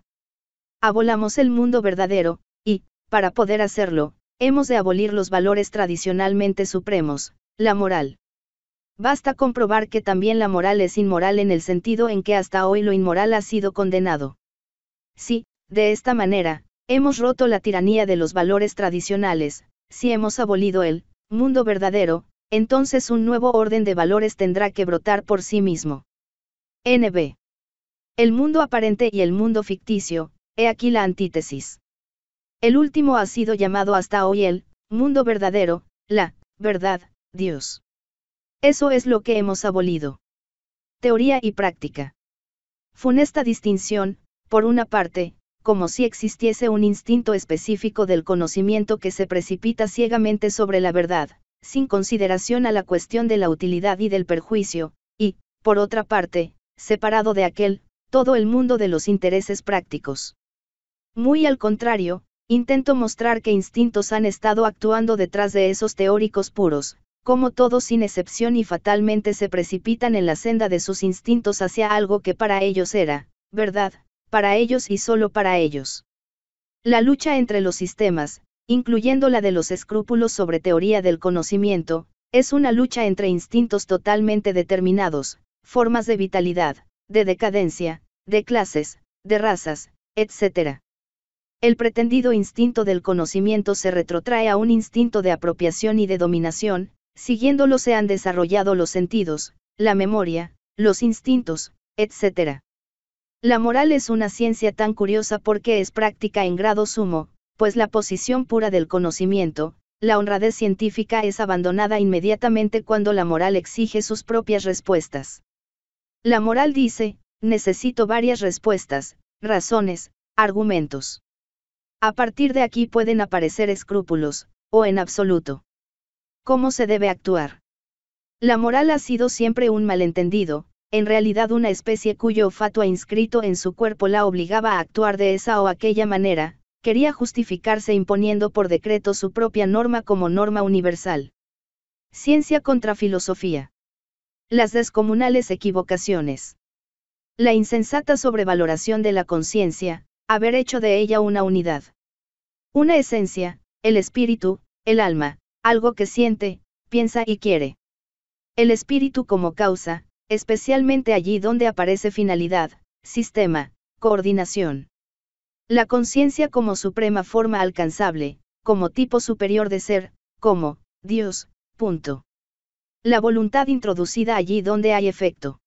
Abolamos el mundo verdadero, y, para poder hacerlo, hemos de abolir los valores tradicionalmente supremos, la moral. Basta comprobar que también la moral es inmoral en el sentido en que hasta hoy lo inmoral ha sido condenado. Si, de esta manera, hemos roto la tiranía de los valores tradicionales, si hemos abolido el mundo verdadero, entonces un nuevo orden de valores tendrá que brotar por sí mismo. NB. El mundo aparente y el mundo ficticio, He aquí la antítesis. El último ha sido llamado hasta hoy el mundo verdadero, la verdad, Dios. Eso es lo que hemos abolido. Teoría y práctica. Funesta distinción, por una parte, como si existiese un instinto específico del conocimiento que se precipita ciegamente sobre la verdad, sin consideración a la cuestión de la utilidad y del perjuicio, y, por otra parte, separado de aquel, todo el mundo de los intereses prácticos. Muy al contrario, intento mostrar que instintos han estado actuando detrás de esos teóricos puros, como todos sin excepción y fatalmente se precipitan en la senda de sus instintos hacia algo que para ellos era, verdad, para ellos y solo para ellos. La lucha entre los sistemas, incluyendo la de los escrúpulos sobre teoría del conocimiento, es una lucha entre instintos totalmente determinados, formas de vitalidad, de decadencia, de clases, de razas, etc. El pretendido instinto del conocimiento se retrotrae a un instinto de apropiación y de dominación, siguiéndolo se han desarrollado los sentidos, la memoria, los instintos, etc. La moral es una ciencia tan curiosa porque es práctica en grado sumo, pues la posición pura del conocimiento, la honradez científica es abandonada inmediatamente cuando la moral exige sus propias respuestas. La moral dice, necesito varias respuestas, razones, argumentos. A partir de aquí pueden aparecer escrúpulos, o en absoluto. ¿Cómo se debe actuar? La moral ha sido siempre un malentendido, en realidad una especie cuyo olfato inscrito en su cuerpo la obligaba a actuar de esa o aquella manera, quería justificarse imponiendo por decreto su propia norma como norma universal. Ciencia contra filosofía. Las descomunales equivocaciones. La insensata sobrevaloración de la conciencia, haber hecho de ella una unidad. Una esencia, el espíritu, el alma, algo que siente, piensa y quiere. El espíritu como causa, especialmente allí donde aparece finalidad, sistema, coordinación. La conciencia como suprema forma alcanzable, como tipo superior de ser, como, Dios, punto. La voluntad introducida allí donde hay efecto.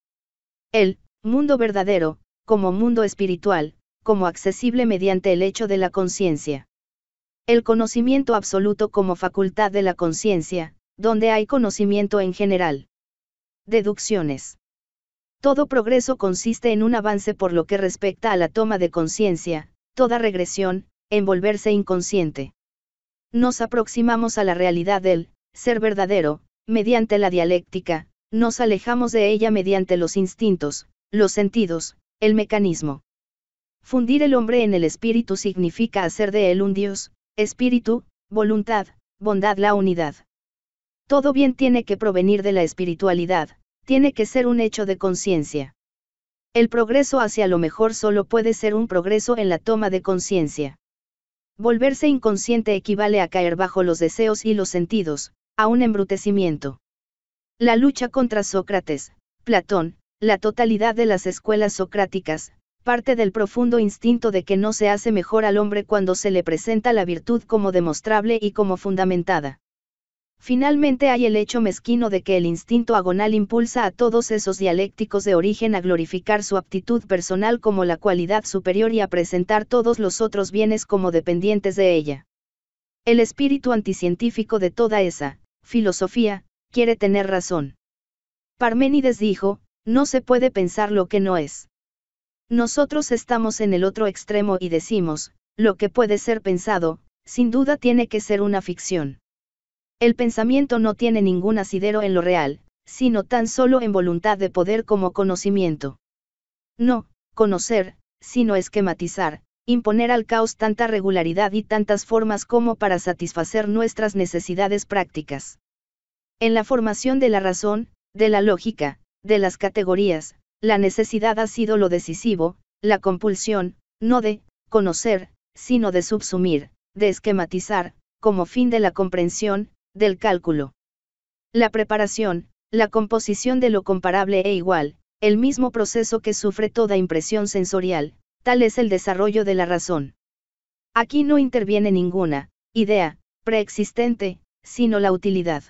El, mundo verdadero, como mundo espiritual, como accesible mediante el hecho de la conciencia. El conocimiento absoluto como facultad de la conciencia, donde hay conocimiento en general. Deducciones. Todo progreso consiste en un avance por lo que respecta a la toma de conciencia, toda regresión, en volverse inconsciente. Nos aproximamos a la realidad del ser verdadero, mediante la dialéctica, nos alejamos de ella mediante los instintos, los sentidos, el mecanismo. Fundir el hombre en el espíritu significa hacer de él un Dios, espíritu, voluntad, bondad, la unidad. Todo bien tiene que provenir de la espiritualidad, tiene que ser un hecho de conciencia. El progreso hacia lo mejor solo puede ser un progreso en la toma de conciencia. Volverse inconsciente equivale a caer bajo los deseos y los sentidos, a un embrutecimiento. La lucha contra Sócrates, Platón, la totalidad de las escuelas socráticas, parte del profundo instinto de que no se hace mejor al hombre cuando se le presenta la virtud como demostrable y como fundamentada. Finalmente hay el hecho mezquino de que el instinto agonal impulsa a todos esos dialécticos de origen a glorificar su aptitud personal como la cualidad superior y a presentar todos los otros bienes como dependientes de ella. El espíritu anticientífico de toda esa, filosofía, quiere tener razón. Parménides dijo, no se puede pensar lo que no es. Nosotros estamos en el otro extremo y decimos, lo que puede ser pensado, sin duda tiene que ser una ficción. El pensamiento no tiene ningún asidero en lo real, sino tan solo en voluntad de poder como conocimiento. No, conocer, sino esquematizar, imponer al caos tanta regularidad y tantas formas como para satisfacer nuestras necesidades prácticas. En la formación de la razón, de la lógica, de las categorías, la necesidad ha sido lo decisivo, la compulsión, no de conocer, sino de subsumir, de esquematizar, como fin de la comprensión, del cálculo. La preparación, la composición de lo comparable e igual, el mismo proceso que sufre toda impresión sensorial, tal es el desarrollo de la razón. Aquí no interviene ninguna idea preexistente, sino la utilidad.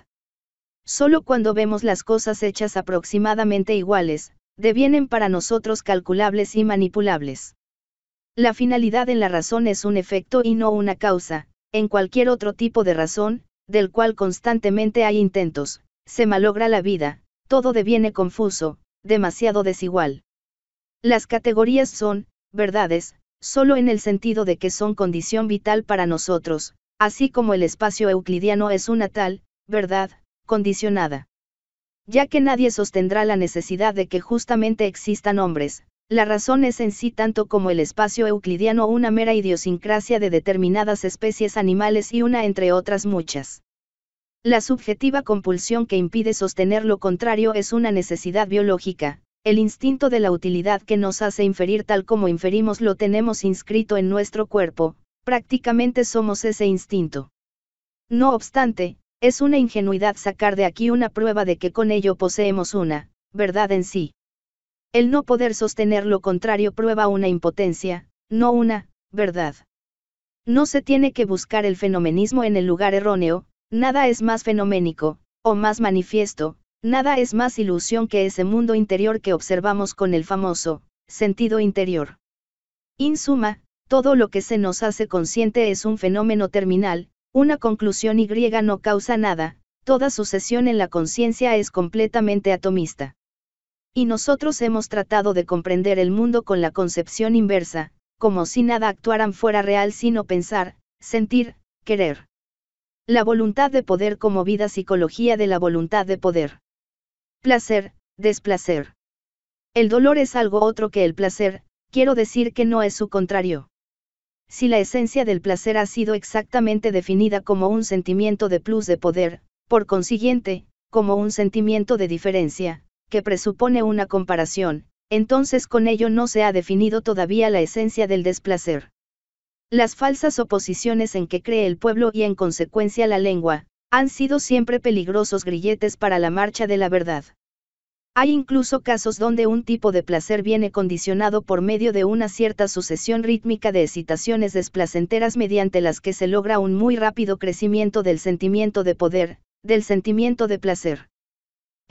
Solo cuando vemos las cosas hechas aproximadamente iguales, devienen para nosotros calculables y manipulables. La finalidad en la razón es un efecto y no una causa, en cualquier otro tipo de razón, del cual constantemente hay intentos, se malogra la vida, todo deviene confuso, demasiado desigual. Las categorías son, verdades, solo en el sentido de que son condición vital para nosotros, así como el espacio euclidiano es una tal, verdad, condicionada ya que nadie sostendrá la necesidad de que justamente existan hombres, la razón es en sí tanto como el espacio euclidiano una mera idiosincrasia de determinadas especies animales y una entre otras muchas. La subjetiva compulsión que impide sostener lo contrario es una necesidad biológica, el instinto de la utilidad que nos hace inferir tal como inferimos lo tenemos inscrito en nuestro cuerpo, prácticamente somos ese instinto. No obstante, es una ingenuidad sacar de aquí una prueba de que con ello poseemos una, verdad en sí. El no poder sostener lo contrario prueba una impotencia, no una, verdad. No se tiene que buscar el fenomenismo en el lugar erróneo, nada es más fenoménico, o más manifiesto, nada es más ilusión que ese mundo interior que observamos con el famoso, sentido interior. In suma, todo lo que se nos hace consciente es un fenómeno terminal, una conclusión Y no causa nada, toda sucesión en la conciencia es completamente atomista. Y nosotros hemos tratado de comprender el mundo con la concepción inversa, como si nada actuaran fuera real sino pensar, sentir, querer. La voluntad de poder como vida psicología de la voluntad de poder. Placer, desplacer. El dolor es algo otro que el placer, quiero decir que no es su contrario si la esencia del placer ha sido exactamente definida como un sentimiento de plus de poder, por consiguiente, como un sentimiento de diferencia, que presupone una comparación, entonces con ello no se ha definido todavía la esencia del desplacer. Las falsas oposiciones en que cree el pueblo y en consecuencia la lengua, han sido siempre peligrosos grilletes para la marcha de la verdad. Hay incluso casos donde un tipo de placer viene condicionado por medio de una cierta sucesión rítmica de excitaciones desplacenteras mediante las que se logra un muy rápido crecimiento del sentimiento de poder, del sentimiento de placer.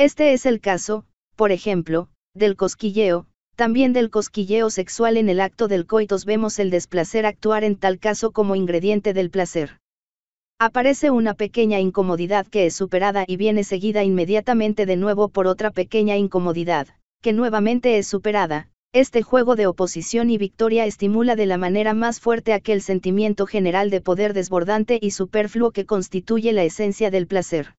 Este es el caso, por ejemplo, del cosquilleo, también del cosquilleo sexual en el acto del coitos vemos el desplacer actuar en tal caso como ingrediente del placer. Aparece una pequeña incomodidad que es superada y viene seguida inmediatamente de nuevo por otra pequeña incomodidad, que nuevamente es superada. Este juego de oposición y victoria estimula de la manera más fuerte aquel sentimiento general de poder desbordante y superfluo que constituye la esencia del placer.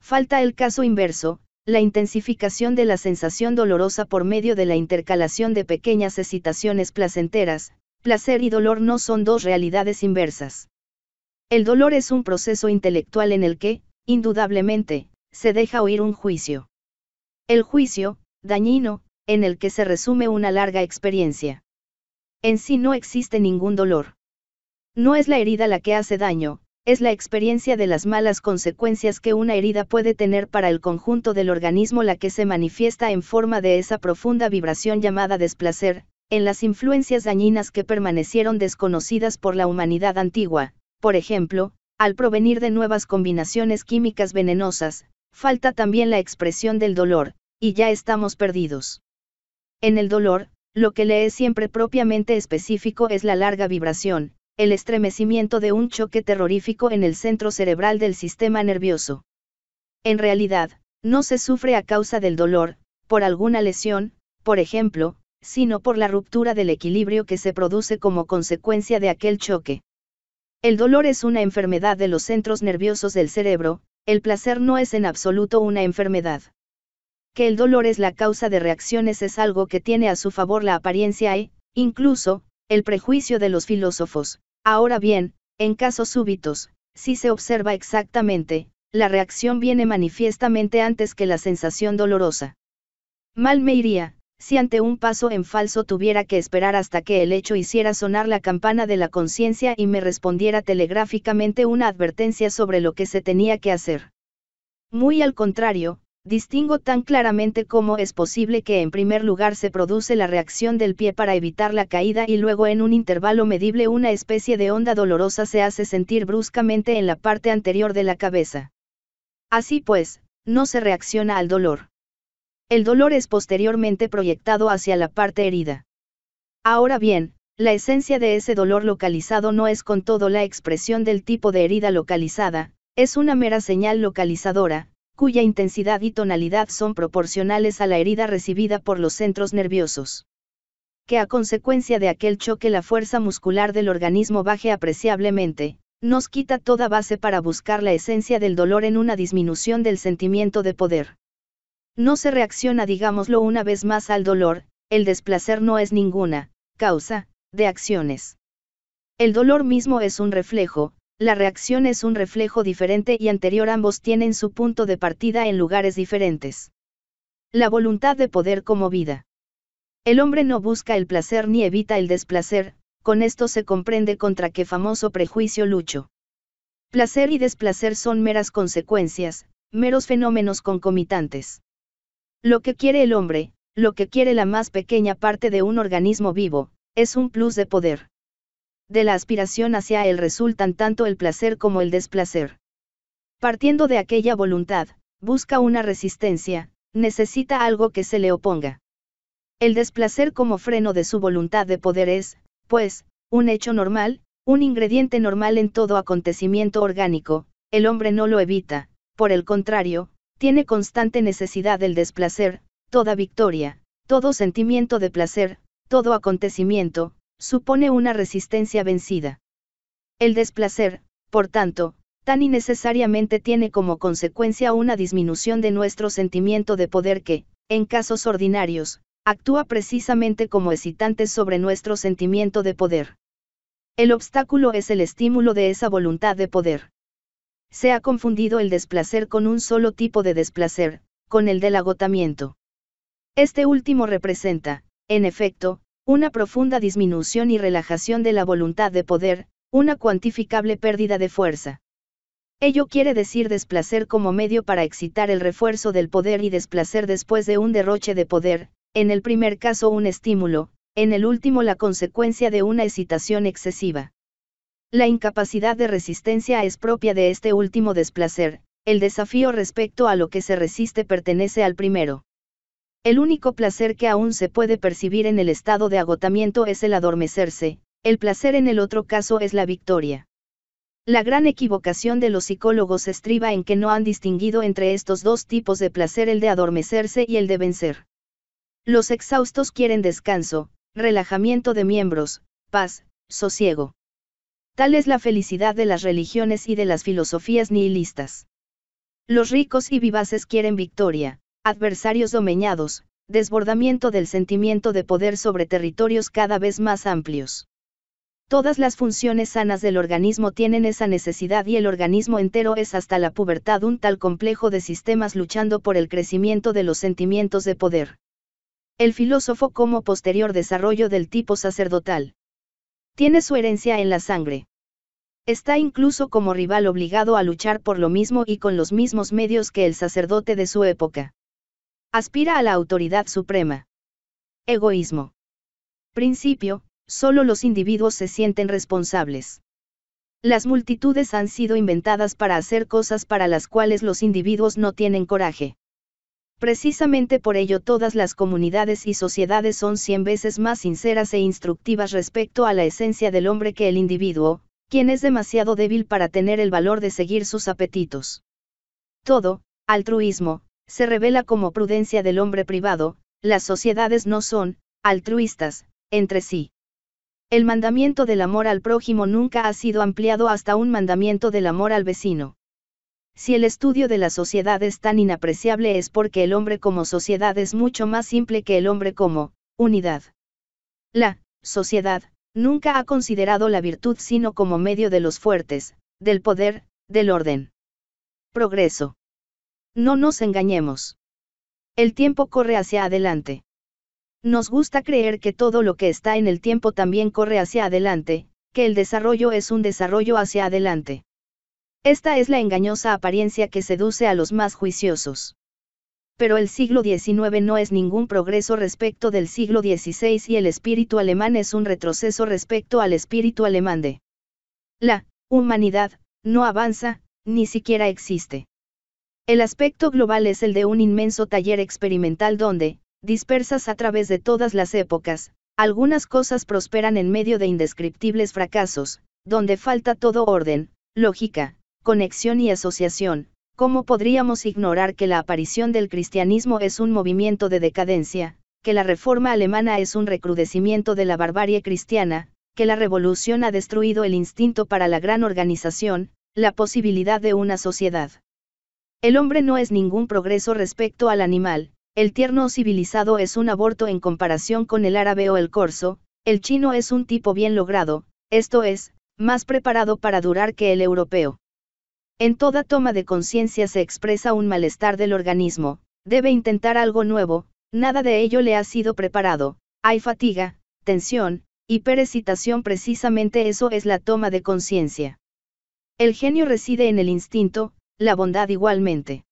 Falta el caso inverso, la intensificación de la sensación dolorosa por medio de la intercalación de pequeñas excitaciones placenteras, placer y dolor no son dos realidades inversas. El dolor es un proceso intelectual en el que, indudablemente, se deja oír un juicio. El juicio, dañino, en el que se resume una larga experiencia. En sí no existe ningún dolor. No es la herida la que hace daño, es la experiencia de las malas consecuencias que una herida puede tener para el conjunto del organismo la que se manifiesta en forma de esa profunda vibración llamada desplacer, en las influencias dañinas que permanecieron desconocidas por la humanidad antigua, por ejemplo, al provenir de nuevas combinaciones químicas venenosas, falta también la expresión del dolor, y ya estamos perdidos. En el dolor, lo que le es siempre propiamente específico es la larga vibración, el estremecimiento de un choque terrorífico en el centro cerebral del sistema nervioso. En realidad, no se sufre a causa del dolor, por alguna lesión, por ejemplo, sino por la ruptura del equilibrio que se produce como consecuencia de aquel choque. El dolor es una enfermedad de los centros nerviosos del cerebro, el placer no es en absoluto una enfermedad. Que el dolor es la causa de reacciones es algo que tiene a su favor la apariencia e, incluso, el prejuicio de los filósofos. Ahora bien, en casos súbitos, si se observa exactamente, la reacción viene manifiestamente antes que la sensación dolorosa. Mal me iría, si ante un paso en falso tuviera que esperar hasta que el hecho hiciera sonar la campana de la conciencia y me respondiera telegráficamente una advertencia sobre lo que se tenía que hacer. Muy al contrario, distingo tan claramente cómo es posible que en primer lugar se produce la reacción del pie para evitar la caída y luego en un intervalo medible una especie de onda dolorosa se hace sentir bruscamente en la parte anterior de la cabeza. Así pues, no se reacciona al dolor. El dolor es posteriormente proyectado hacia la parte herida. Ahora bien, la esencia de ese dolor localizado no es con todo la expresión del tipo de herida localizada, es una mera señal localizadora, cuya intensidad y tonalidad son proporcionales a la herida recibida por los centros nerviosos. Que a consecuencia de aquel choque la fuerza muscular del organismo baje apreciablemente, nos quita toda base para buscar la esencia del dolor en una disminución del sentimiento de poder. No se reacciona, digámoslo una vez más, al dolor, el desplacer no es ninguna causa de acciones. El dolor mismo es un reflejo, la reacción es un reflejo diferente y anterior ambos tienen su punto de partida en lugares diferentes. La voluntad de poder como vida. El hombre no busca el placer ni evita el desplacer, con esto se comprende contra qué famoso prejuicio lucho. Placer y desplacer son meras consecuencias, meros fenómenos concomitantes. Lo que quiere el hombre, lo que quiere la más pequeña parte de un organismo vivo, es un plus de poder. De la aspiración hacia él resultan tanto el placer como el desplacer. Partiendo de aquella voluntad, busca una resistencia, necesita algo que se le oponga. El desplacer como freno de su voluntad de poder es, pues, un hecho normal, un ingrediente normal en todo acontecimiento orgánico, el hombre no lo evita, por el contrario, tiene constante necesidad del desplacer, toda victoria, todo sentimiento de placer, todo acontecimiento, supone una resistencia vencida. El desplacer, por tanto, tan innecesariamente tiene como consecuencia una disminución de nuestro sentimiento de poder que, en casos ordinarios, actúa precisamente como excitante sobre nuestro sentimiento de poder. El obstáculo es el estímulo de esa voluntad de poder. Se ha confundido el desplacer con un solo tipo de desplacer, con el del agotamiento. Este último representa, en efecto, una profunda disminución y relajación de la voluntad de poder, una cuantificable pérdida de fuerza. Ello quiere decir desplacer como medio para excitar el refuerzo del poder y desplacer después de un derroche de poder, en el primer caso un estímulo, en el último la consecuencia de una excitación excesiva. La incapacidad de resistencia es propia de este último desplacer, el desafío respecto a lo que se resiste pertenece al primero. El único placer que aún se puede percibir en el estado de agotamiento es el adormecerse, el placer en el otro caso es la victoria. La gran equivocación de los psicólogos estriba en que no han distinguido entre estos dos tipos de placer el de adormecerse y el de vencer. Los exhaustos quieren descanso, relajamiento de miembros, paz, sosiego. Tal es la felicidad de las religiones y de las filosofías nihilistas. Los ricos y vivaces quieren victoria, adversarios domeñados, desbordamiento del sentimiento de poder sobre territorios cada vez más amplios. Todas las funciones sanas del organismo tienen esa necesidad y el organismo entero es hasta la pubertad un tal complejo de sistemas luchando por el crecimiento de los sentimientos de poder. El filósofo como posterior desarrollo del tipo sacerdotal. Tiene su herencia en la sangre. Está incluso como rival obligado a luchar por lo mismo y con los mismos medios que el sacerdote de su época. Aspira a la autoridad suprema. Egoísmo. Principio, solo los individuos se sienten responsables. Las multitudes han sido inventadas para hacer cosas para las cuales los individuos no tienen coraje. Precisamente por ello todas las comunidades y sociedades son cien veces más sinceras e instructivas respecto a la esencia del hombre que el individuo, quien es demasiado débil para tener el valor de seguir sus apetitos. Todo, altruismo, se revela como prudencia del hombre privado, las sociedades no son, altruistas, entre sí. El mandamiento del amor al prójimo nunca ha sido ampliado hasta un mandamiento del amor al vecino. Si el estudio de la sociedad es tan inapreciable es porque el hombre como sociedad es mucho más simple que el hombre como unidad. La sociedad nunca ha considerado la virtud sino como medio de los fuertes, del poder, del orden. Progreso. No nos engañemos. El tiempo corre hacia adelante. Nos gusta creer que todo lo que está en el tiempo también corre hacia adelante, que el desarrollo es un desarrollo hacia adelante. Esta es la engañosa apariencia que seduce a los más juiciosos. Pero el siglo XIX no es ningún progreso respecto del siglo XVI y el espíritu alemán es un retroceso respecto al espíritu alemán de la humanidad, no avanza, ni siquiera existe. El aspecto global es el de un inmenso taller experimental donde, dispersas a través de todas las épocas, algunas cosas prosperan en medio de indescriptibles fracasos, donde falta todo orden, lógica, conexión y asociación, ¿cómo podríamos ignorar que la aparición del cristianismo es un movimiento de decadencia, que la reforma alemana es un recrudecimiento de la barbarie cristiana, que la revolución ha destruido el instinto para la gran organización, la posibilidad de una sociedad? El hombre no es ningún progreso respecto al animal, el tierno civilizado es un aborto en comparación con el árabe o el corso, el chino es un tipo bien logrado, esto es, más preparado para durar que el europeo. En toda toma de conciencia se expresa un malestar del organismo, debe intentar algo nuevo, nada de ello le ha sido preparado, hay fatiga, tensión, hiperexcitación precisamente eso es la toma de conciencia. El genio reside en el instinto, la bondad igualmente.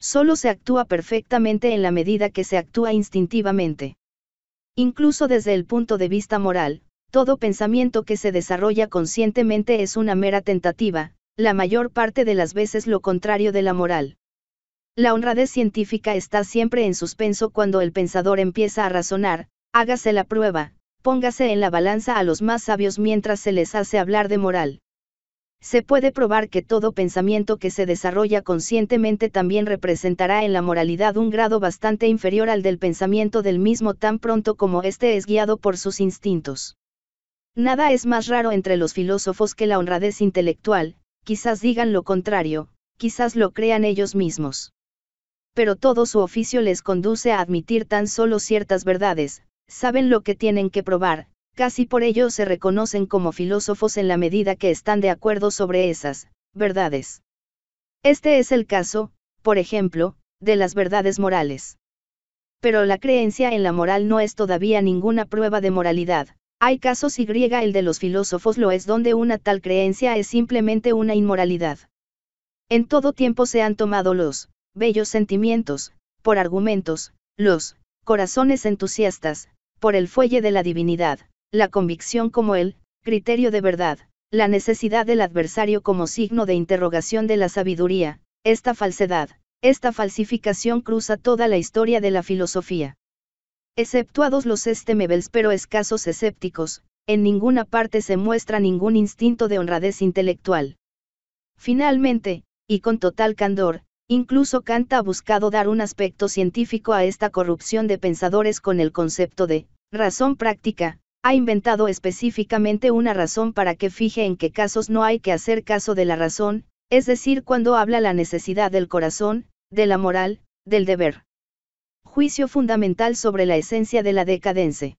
Solo se actúa perfectamente en la medida que se actúa instintivamente. Incluso desde el punto de vista moral, todo pensamiento que se desarrolla conscientemente es una mera tentativa, la mayor parte de las veces lo contrario de la moral. La honradez científica está siempre en suspenso cuando el pensador empieza a razonar, hágase la prueba, póngase en la balanza a los más sabios mientras se les hace hablar de moral. Se puede probar que todo pensamiento que se desarrolla conscientemente también representará en la moralidad un grado bastante inferior al del pensamiento del mismo tan pronto como éste es guiado por sus instintos. Nada es más raro entre los filósofos que la honradez intelectual, quizás digan lo contrario, quizás lo crean ellos mismos. Pero todo su oficio les conduce a admitir tan solo ciertas verdades, saben lo que tienen que probar, casi por ello se reconocen como filósofos en la medida que están de acuerdo sobre esas, verdades. Este es el caso, por ejemplo, de las verdades morales. Pero la creencia en la moral no es todavía ninguna prueba de moralidad, hay casos y el de los filósofos lo es donde una tal creencia es simplemente una inmoralidad. En todo tiempo se han tomado los bellos sentimientos, por argumentos, los corazones entusiastas, por el fuelle de la divinidad, la convicción como el criterio de verdad, la necesidad del adversario como signo de interrogación de la sabiduría, esta falsedad, esta falsificación cruza toda la historia de la filosofía. Exceptuados los estemebels pero escasos escépticos, en ninguna parte se muestra ningún instinto de honradez intelectual. Finalmente, y con total candor, incluso Kant ha buscado dar un aspecto científico a esta corrupción de pensadores con el concepto de razón práctica, ha inventado específicamente una razón para que fije en qué casos no hay que hacer caso de la razón, es decir, cuando habla la necesidad del corazón, de la moral, del deber juicio fundamental sobre la esencia de la decadencia.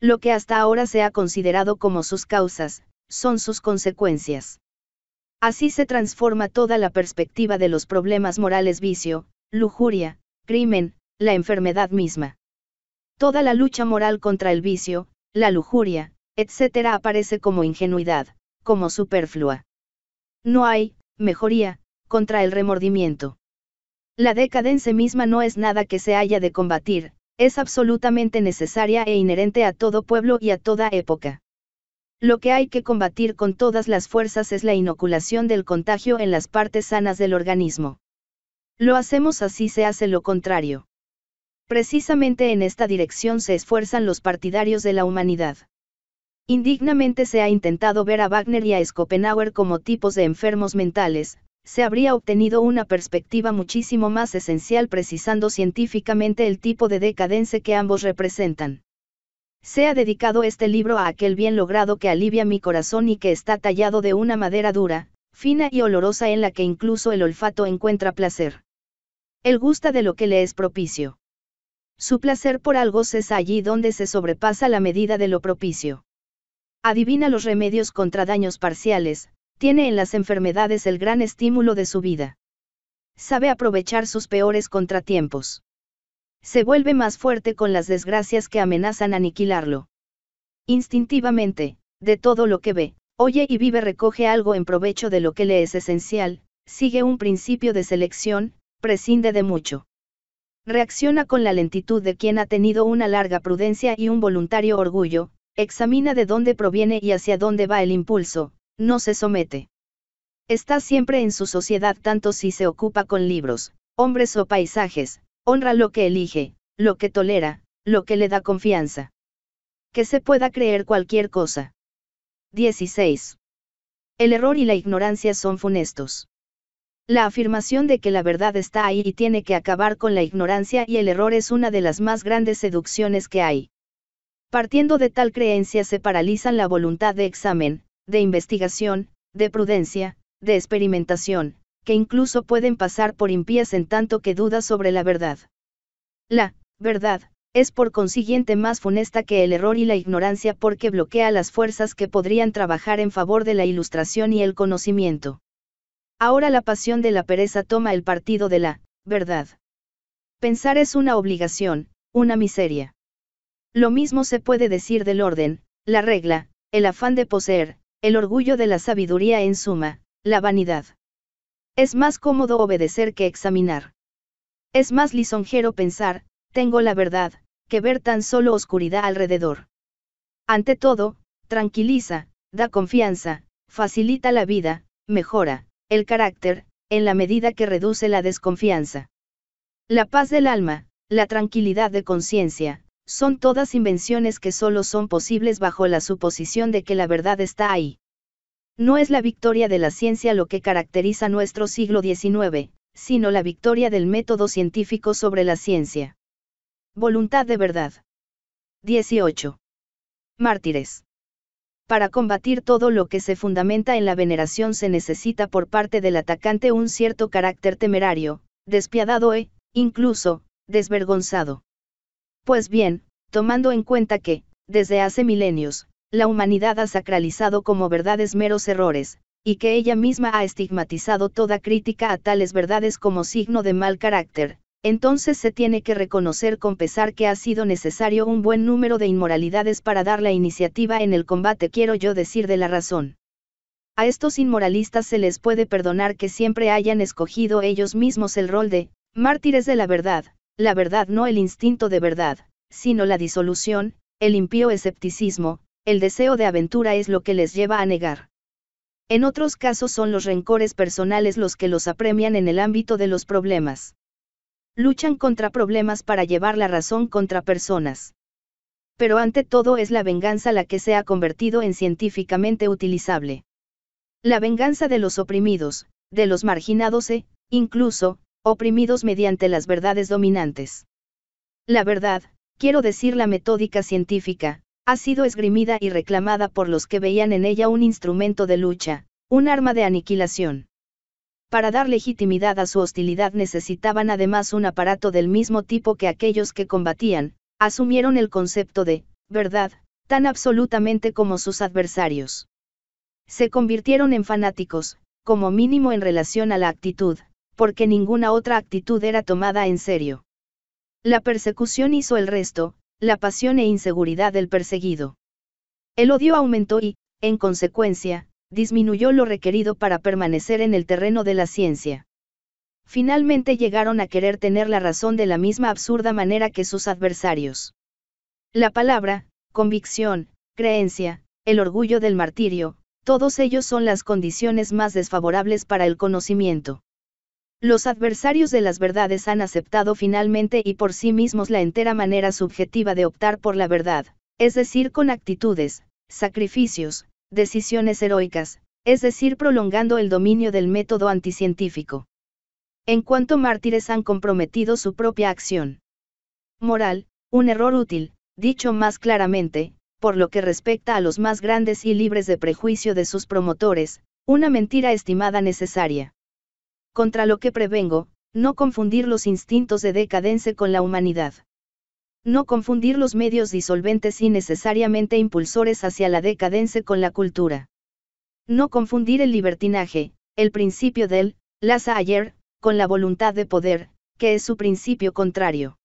Lo que hasta ahora se ha considerado como sus causas, son sus consecuencias. Así se transforma toda la perspectiva de los problemas morales vicio, lujuria, crimen, la enfermedad misma. Toda la lucha moral contra el vicio, la lujuria, etc. aparece como ingenuidad, como superflua. No hay, mejoría, contra el remordimiento. La decadencia misma no es nada que se haya de combatir, es absolutamente necesaria e inherente a todo pueblo y a toda época. Lo que hay que combatir con todas las fuerzas es la inoculación del contagio en las partes sanas del organismo. Lo hacemos así se hace lo contrario. Precisamente en esta dirección se esfuerzan los partidarios de la humanidad. Indignamente se ha intentado ver a Wagner y a Schopenhauer como tipos de enfermos mentales, se habría obtenido una perspectiva muchísimo más esencial precisando científicamente el tipo de decadencia que ambos representan. Se ha dedicado este libro a aquel bien logrado que alivia mi corazón y que está tallado de una madera dura, fina y olorosa en la que incluso el olfato encuentra placer. Él gusta de lo que le es propicio. Su placer por algo cesa allí donde se sobrepasa la medida de lo propicio. Adivina los remedios contra daños parciales, tiene en las enfermedades el gran estímulo de su vida. Sabe aprovechar sus peores contratiempos. Se vuelve más fuerte con las desgracias que amenazan aniquilarlo. Instintivamente, de todo lo que ve, oye y vive recoge algo en provecho de lo que le es esencial, sigue un principio de selección, prescinde de mucho. Reacciona con la lentitud de quien ha tenido una larga prudencia y un voluntario orgullo, examina de dónde proviene y hacia dónde va el impulso, no se somete. Está siempre en su sociedad tanto si se ocupa con libros, hombres o paisajes, honra lo que elige, lo que tolera, lo que le da confianza. Que se pueda creer cualquier cosa. 16. El error y la ignorancia son funestos. La afirmación de que la verdad está ahí y tiene que acabar con la ignorancia y el error es una de las más grandes seducciones que hay. Partiendo de tal creencia se paralizan la voluntad de examen, de investigación, de prudencia, de experimentación, que incluso pueden pasar por impías en tanto que duda sobre la verdad. La verdad es por consiguiente más funesta que el error y la ignorancia porque bloquea las fuerzas que podrían trabajar en favor de la ilustración y el conocimiento. Ahora la pasión de la pereza toma el partido de la verdad. Pensar es una obligación, una miseria. Lo mismo se puede decir del orden, la regla, el afán de poseer, el orgullo de la sabiduría en suma, la vanidad. Es más cómodo obedecer que examinar. Es más lisonjero pensar, tengo la verdad, que ver tan solo oscuridad alrededor. Ante todo, tranquiliza, da confianza, facilita la vida, mejora, el carácter, en la medida que reduce la desconfianza. La paz del alma, la tranquilidad de conciencia, son todas invenciones que solo son posibles bajo la suposición de que la verdad está ahí. No es la victoria de la ciencia lo que caracteriza nuestro siglo XIX, sino la victoria del método científico sobre la ciencia. Voluntad de verdad. 18. Mártires. Para combatir todo lo que se fundamenta en la veneración se necesita por parte del atacante un cierto carácter temerario, despiadado e, incluso, desvergonzado. Pues bien, tomando en cuenta que, desde hace milenios, la humanidad ha sacralizado como verdades meros errores, y que ella misma ha estigmatizado toda crítica a tales verdades como signo de mal carácter, entonces se tiene que reconocer con pesar que ha sido necesario un buen número de inmoralidades para dar la iniciativa en el combate, quiero yo decir, de la razón. A estos inmoralistas se les puede perdonar que siempre hayan escogido ellos mismos el rol de mártires de la verdad, la verdad no el instinto de verdad, sino la disolución, el impío escepticismo, el deseo de aventura es lo que les lleva a negar. En otros casos son los rencores personales los que los apremian en el ámbito de los problemas. Luchan contra problemas para llevar la razón contra personas. Pero ante todo es la venganza la que se ha convertido en científicamente utilizable. La venganza de los oprimidos, de los marginados e, incluso, oprimidos mediante las verdades dominantes. La verdad, quiero decir la metódica científica, ha sido esgrimida y reclamada por los que veían en ella un instrumento de lucha, un arma de aniquilación. Para dar legitimidad a su hostilidad necesitaban además un aparato del mismo tipo que aquellos que combatían, asumieron el concepto de verdad, tan absolutamente como sus adversarios. Se convirtieron en fanáticos, como mínimo en relación a la actitud, porque ninguna otra actitud era tomada en serio. La persecución hizo el resto, la pasión e inseguridad del perseguido. El odio aumentó y, en consecuencia, disminuyó lo requerido para permanecer en el terreno de la ciencia. Finalmente llegaron a querer tener la razón de la misma absurda manera que sus adversarios. La palabra, convicción, creencia, el orgullo del martirio, todos ellos son las condiciones más desfavorables para el conocimiento. Los adversarios de las verdades han aceptado finalmente y por sí mismos la entera manera subjetiva de optar por la verdad, es decir, con actitudes, sacrificios, decisiones heroicas, es decir, prolongando el dominio del método anticientífico. En cuanto mártires han comprometido su propia acción. Moral, un error útil, dicho más claramente, por lo que respecta a los más grandes y libres de prejuicio de sus promotores, una mentira estimada necesaria contra lo que prevengo, no confundir los instintos de decadencia con la humanidad. No confundir los medios disolventes y necesariamente impulsores hacia la decadencia con la cultura. No confundir el libertinaje, el principio del, Laza ayer, con la voluntad de poder, que es su principio contrario.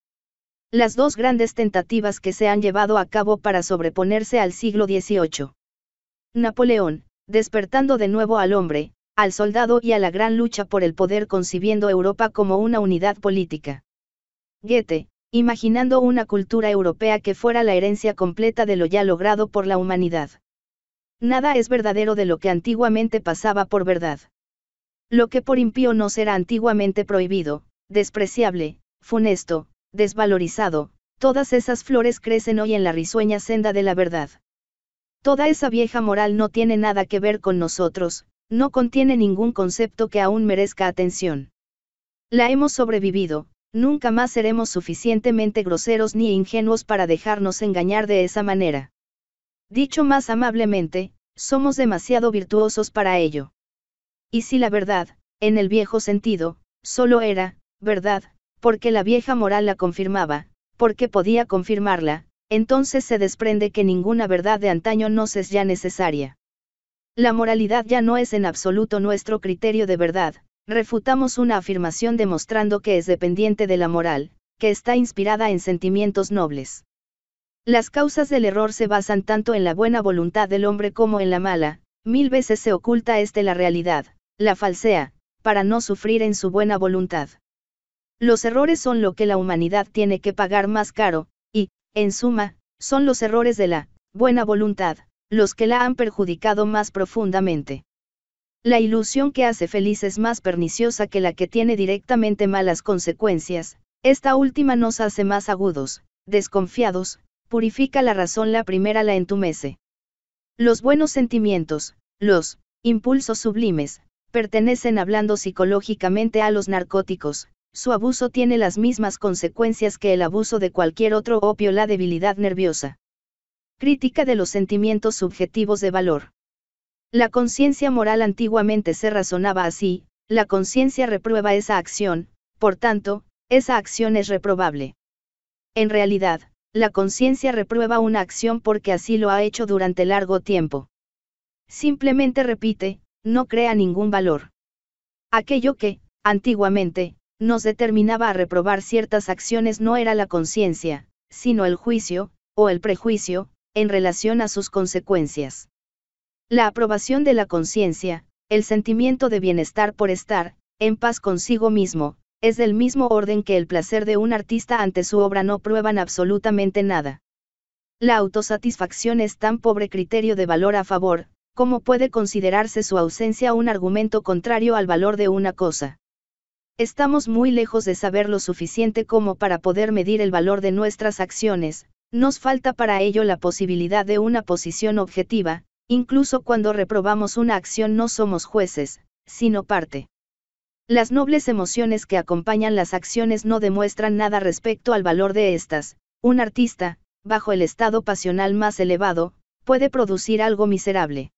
Las dos grandes tentativas que se han llevado a cabo para sobreponerse al siglo XVIII. Napoleón, despertando de nuevo al hombre, al soldado y a la gran lucha por el poder concibiendo Europa como una unidad política. Goethe, imaginando una cultura europea que fuera la herencia completa de lo ya logrado por la humanidad. Nada es verdadero de lo que antiguamente pasaba por verdad. Lo que por impío no será antiguamente prohibido, despreciable, funesto, desvalorizado, todas esas flores crecen hoy en la risueña senda de la verdad. Toda esa vieja moral no tiene nada que ver con nosotros, no contiene ningún concepto que aún merezca atención. La hemos sobrevivido, nunca más seremos suficientemente groseros ni ingenuos para dejarnos engañar de esa manera. Dicho más amablemente, somos demasiado virtuosos para ello. Y si la verdad, en el viejo sentido, solo era, verdad, porque la vieja moral la confirmaba, porque podía confirmarla, entonces se desprende que ninguna verdad de antaño nos es ya necesaria. La moralidad ya no es en absoluto nuestro criterio de verdad, refutamos una afirmación demostrando que es dependiente de la moral, que está inspirada en sentimientos nobles. Las causas del error se basan tanto en la buena voluntad del hombre como en la mala, mil veces se oculta este la realidad, la falsea, para no sufrir en su buena voluntad. Los errores son lo que la humanidad tiene que pagar más caro, y, en suma, son los errores de la buena voluntad, los que la han perjudicado más profundamente. La ilusión que hace feliz es más perniciosa que la que tiene directamente malas consecuencias, esta última nos hace más agudos, desconfiados, purifica la razón, la primera la entumece. Los buenos sentimientos, los impulsos sublimes, pertenecen hablando psicológicamente a los narcóticos, su abuso tiene las mismas consecuencias que el abuso de cualquier otro opio, la debilidad nerviosa. Crítica de los sentimientos subjetivos de valor. La conciencia moral antiguamente se razonaba así, la conciencia reprueba esa acción, por tanto, esa acción es reprobable. En realidad, la conciencia reprueba una acción porque así lo ha hecho durante largo tiempo. Simplemente repite, no crea ningún valor. Aquello que, antiguamente, nos determinaba a reprobar ciertas acciones no era la conciencia, sino el juicio, o el prejuicio, en relación a sus consecuencias. La aprobación de la conciencia, el sentimiento de bienestar por estar, en paz consigo mismo, es del mismo orden que el placer de un artista ante su obra no prueban absolutamente nada. La autosatisfacción es tan pobre criterio de valor a favor, como puede considerarse su ausencia un argumento contrario al valor de una cosa. Estamos muy lejos de saber lo suficiente como para poder medir el valor de nuestras acciones, nos falta para ello la posibilidad de una posición objetiva, incluso cuando reprobamos una acción no somos jueces, sino parte. Las nobles emociones que acompañan las acciones no demuestran nada respecto al valor de estas. Un artista, bajo el estado pasional más elevado, puede producir algo miserable.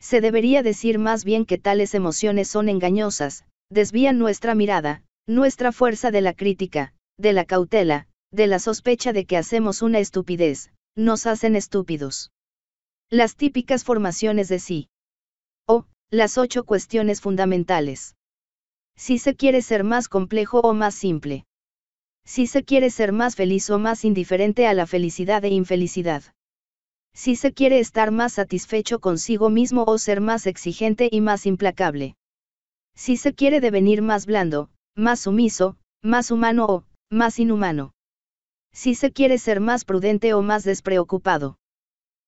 Se debería decir más bien que tales emociones son engañosas, desvían nuestra mirada, nuestra fuerza de la crítica, de la cautela, de la sospecha de que hacemos una estupidez, nos hacen estúpidos. Las típicas formaciones de sí. O, las ocho cuestiones fundamentales. Si se quiere ser más complejo o más simple. Si se quiere ser más feliz o más indiferente a la felicidad e infelicidad. Si se quiere estar más satisfecho consigo mismo o ser más exigente y más implacable. Si se quiere devenir más blando, más sumiso, más humano o, más inhumano. Si se quiere ser más prudente o más despreocupado.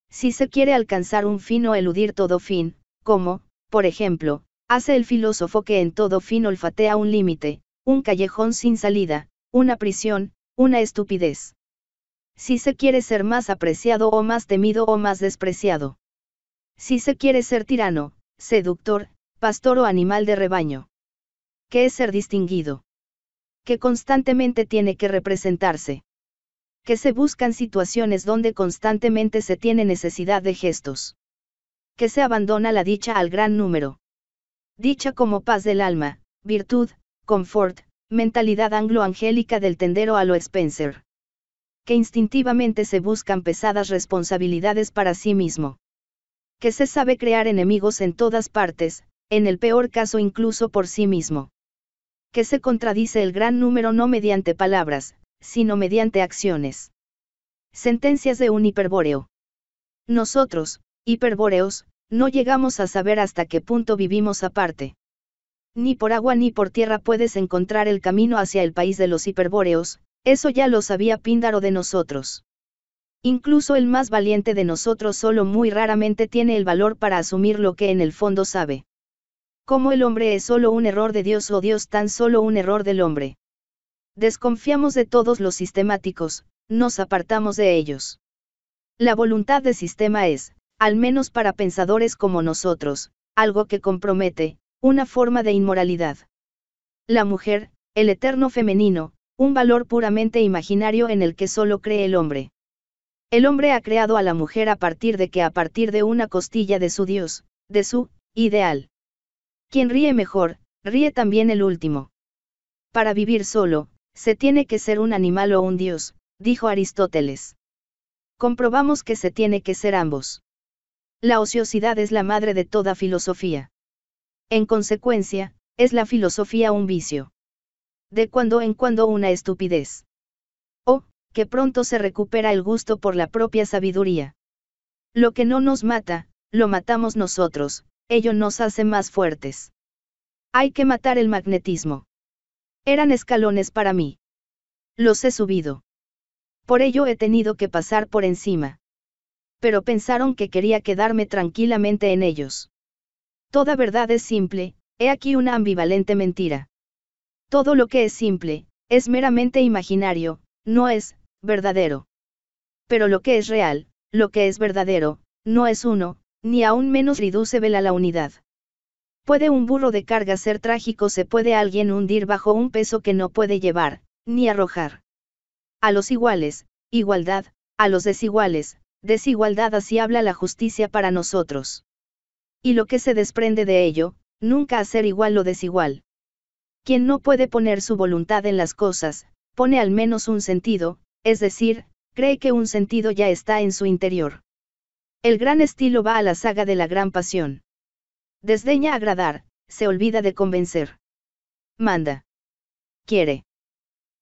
Si se quiere alcanzar un fin o eludir todo fin, como, por ejemplo, hace el filósofo que en todo fin olfatea un límite, un callejón sin salida, una prisión, una estupidez. Si se quiere ser más apreciado o más temido o más despreciado. Si se quiere ser tirano, seductor, pastor o animal de rebaño. ¿Qué es ser distinguido? Que constantemente tiene que representarse que se buscan situaciones donde constantemente se tiene necesidad de gestos. Que se abandona la dicha al gran número. Dicha como paz del alma, virtud, confort, mentalidad anglo-angélica del tendero a lo Spencer. Que instintivamente se buscan pesadas responsabilidades para sí mismo. Que se sabe crear enemigos en todas partes, en el peor caso incluso por sí mismo. Que se contradice el gran número no mediante palabras, sino mediante acciones. Sentencias de un hiperbóreo. Nosotros, hiperbóreos, no llegamos a saber hasta qué punto vivimos aparte. Ni por agua ni por tierra puedes encontrar el camino hacia el país de los hiperbóreos, eso ya lo sabía Píndaro de nosotros. Incluso el más valiente de nosotros solo muy raramente tiene el valor para asumir lo que en el fondo sabe. Como el hombre es solo un error de Dios o Dios tan solo un error del hombre. Desconfiamos de todos los sistemáticos, nos apartamos de ellos. La voluntad de sistema es, al menos para pensadores como nosotros, algo que compromete, una forma de inmoralidad. La mujer, el eterno femenino, un valor puramente imaginario en el que solo cree el hombre. El hombre ha creado a la mujer a partir de que a partir de una costilla de su Dios, de su ideal. Quien ríe mejor, ríe también el último. Para vivir solo, se tiene que ser un animal o un dios, dijo Aristóteles. Comprobamos que se tiene que ser ambos. La ociosidad es la madre de toda filosofía. En consecuencia, es la filosofía un vicio. De cuando en cuando una estupidez. O, oh, que pronto se recupera el gusto por la propia sabiduría. Lo que no nos mata, lo matamos nosotros, ello nos hace más fuertes. Hay que matar el magnetismo. Eran escalones para mí. Los he subido. Por ello he tenido que pasar por encima. Pero pensaron que quería quedarme tranquilamente en ellos. Toda verdad es simple, he aquí una ambivalente mentira. Todo lo que es simple, es meramente imaginario, no es, verdadero. Pero lo que es real, lo que es verdadero, no es uno, ni aún menos reducible a la unidad. Puede un burro de carga ser trágico, se puede alguien hundir bajo un peso que no puede llevar, ni arrojar. A los iguales, igualdad, a los desiguales, desigualdad así habla la justicia para nosotros. Y lo que se desprende de ello, nunca hacer igual lo desigual. Quien no puede poner su voluntad en las cosas, pone al menos un sentido, es decir, cree que un sentido ya está en su interior. El gran estilo va a la saga de la gran pasión. Desdeña agradar, se olvida de convencer. Manda. Quiere.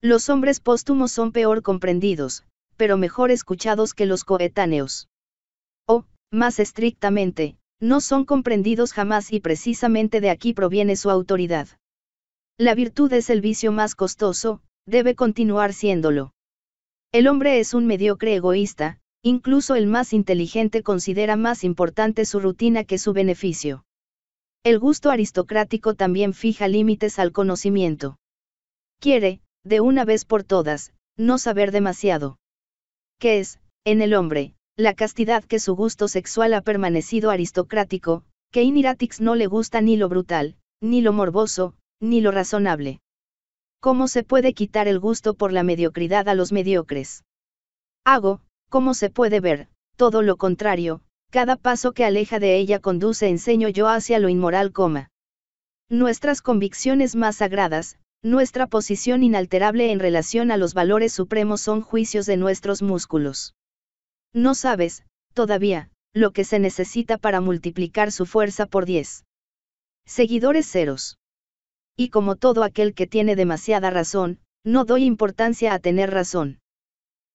Los hombres póstumos son peor comprendidos, pero mejor escuchados que los coetáneos. O, oh, más estrictamente, no son comprendidos jamás y precisamente de aquí proviene su autoridad. La virtud es el vicio más costoso, debe continuar siéndolo. El hombre es un mediocre egoísta, incluso el más inteligente considera más importante su rutina que su beneficio. El gusto aristocrático también fija límites al conocimiento. Quiere, de una vez por todas, no saber demasiado. ¿Qué es, en el hombre, la castidad que su gusto sexual ha permanecido aristocrático, que Iniratix no le gusta ni lo brutal, ni lo morboso, ni lo razonable. ¿Cómo se puede quitar el gusto por la mediocridad a los mediocres? Hago, como se puede ver, todo lo contrario, cada paso que aleja de ella conduce enseño yo hacia lo inmoral, coma. Nuestras convicciones más sagradas, nuestra posición inalterable en relación a los valores supremos son juicios de nuestros músculos. No sabes, todavía, lo que se necesita para multiplicar su fuerza por 10. Seguidores ceros. Y como todo aquel que tiene demasiada razón, no doy importancia a tener razón.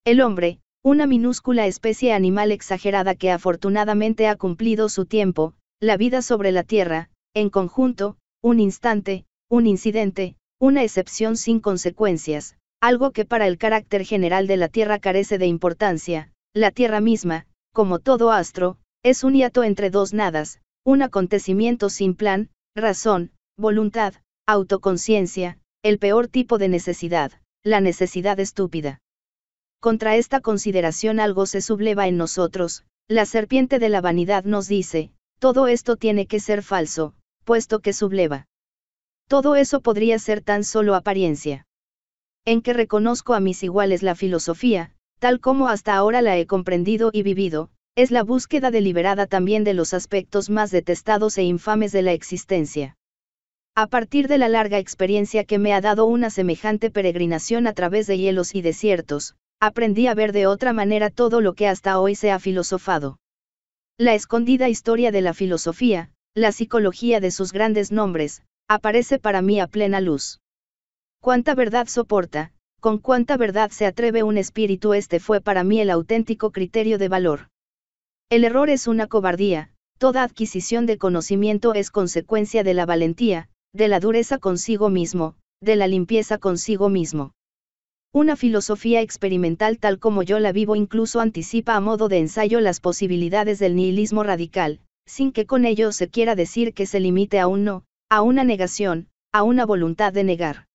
El hombre, una minúscula especie animal exagerada que afortunadamente ha cumplido su tiempo, la vida sobre la Tierra, en conjunto, un instante, un incidente, una excepción sin consecuencias, algo que para el carácter general de la Tierra carece de importancia, la Tierra misma, como todo astro, es un hiato entre dos nadas, un acontecimiento sin plan, razón, voluntad, autoconciencia, el peor tipo de necesidad, la necesidad estúpida. Contra esta consideración algo se subleva en nosotros, la serpiente de la vanidad nos dice, todo esto tiene que ser falso, puesto que subleva. Todo eso podría ser tan solo apariencia. En que reconozco a mis iguales la filosofía, tal como hasta ahora la he comprendido y vivido, es la búsqueda deliberada también de los aspectos más detestados e infames de la existencia. A partir de la larga experiencia que me ha dado una semejante peregrinación a través de hielos y desiertos, aprendí a ver de otra manera todo lo que hasta hoy se ha filosofado. La escondida historia de la filosofía, la psicología de sus grandes nombres, aparece para mí a plena luz. Cuánta verdad soporta, con cuánta verdad se atreve un espíritu este fue para mí el auténtico criterio de valor. El error es una cobardía, toda adquisición de conocimiento es consecuencia de la valentía, de la dureza consigo mismo, de la limpieza consigo mismo. Una filosofía experimental tal como yo la vivo incluso anticipa a modo de ensayo las posibilidades del nihilismo radical, sin que con ello se quiera decir que se limite a un no, a una negación, a una voluntad de negar.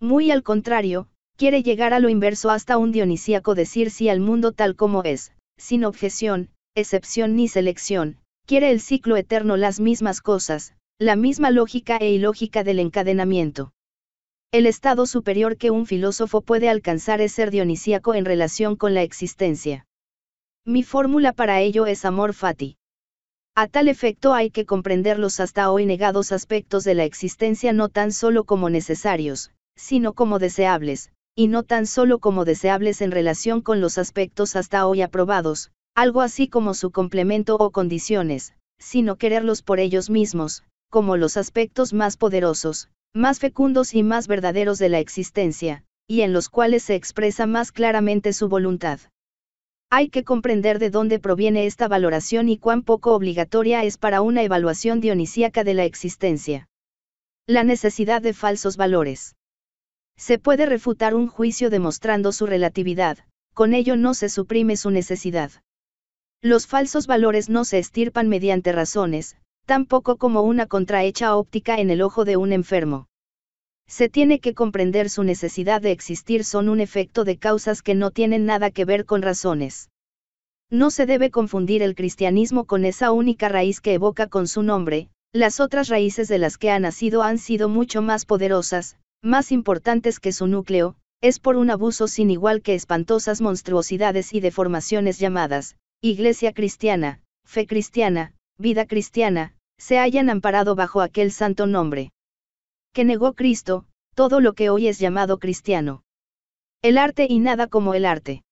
Muy al contrario, quiere llegar a lo inverso hasta un dionisíaco decir sí al mundo tal como es, sin objeción, excepción ni selección, quiere el ciclo eterno las mismas cosas, la misma lógica e ilógica del encadenamiento. El estado superior que un filósofo puede alcanzar es ser dionisíaco en relación con la existencia. Mi fórmula para ello es amor fati. A tal efecto hay que comprender los hasta hoy negados aspectos de la existencia no tan solo como necesarios, sino como deseables, y no tan solo como deseables en relación con los aspectos hasta hoy aprobados, algo así como su complemento o condiciones, sino quererlos por ellos mismos, como los aspectos más poderosos, más fecundos y más verdaderos de la existencia, y en los cuales se expresa más claramente su voluntad. Hay que comprender de dónde proviene esta valoración y cuán poco obligatoria es para una evaluación dionisíaca de la existencia. La necesidad de falsos valores. Se puede refutar un juicio demostrando su relatividad, con ello no se suprime su necesidad. Los falsos valores no se estirpan mediante razones, Tampoco como una contrahecha óptica en el ojo de un enfermo. Se tiene que comprender su necesidad de existir son un efecto de causas que no tienen nada que ver con razones. No se debe confundir el cristianismo con esa única raíz que evoca con su nombre, las otras raíces de las que ha nacido han sido mucho más poderosas, más importantes que su núcleo, es por un abuso sin igual que espantosas monstruosidades y deformaciones llamadas, iglesia cristiana, fe cristiana, vida cristiana, se hayan amparado bajo aquel santo nombre. Que negó Cristo, todo lo que hoy es llamado cristiano. El arte y nada como el arte.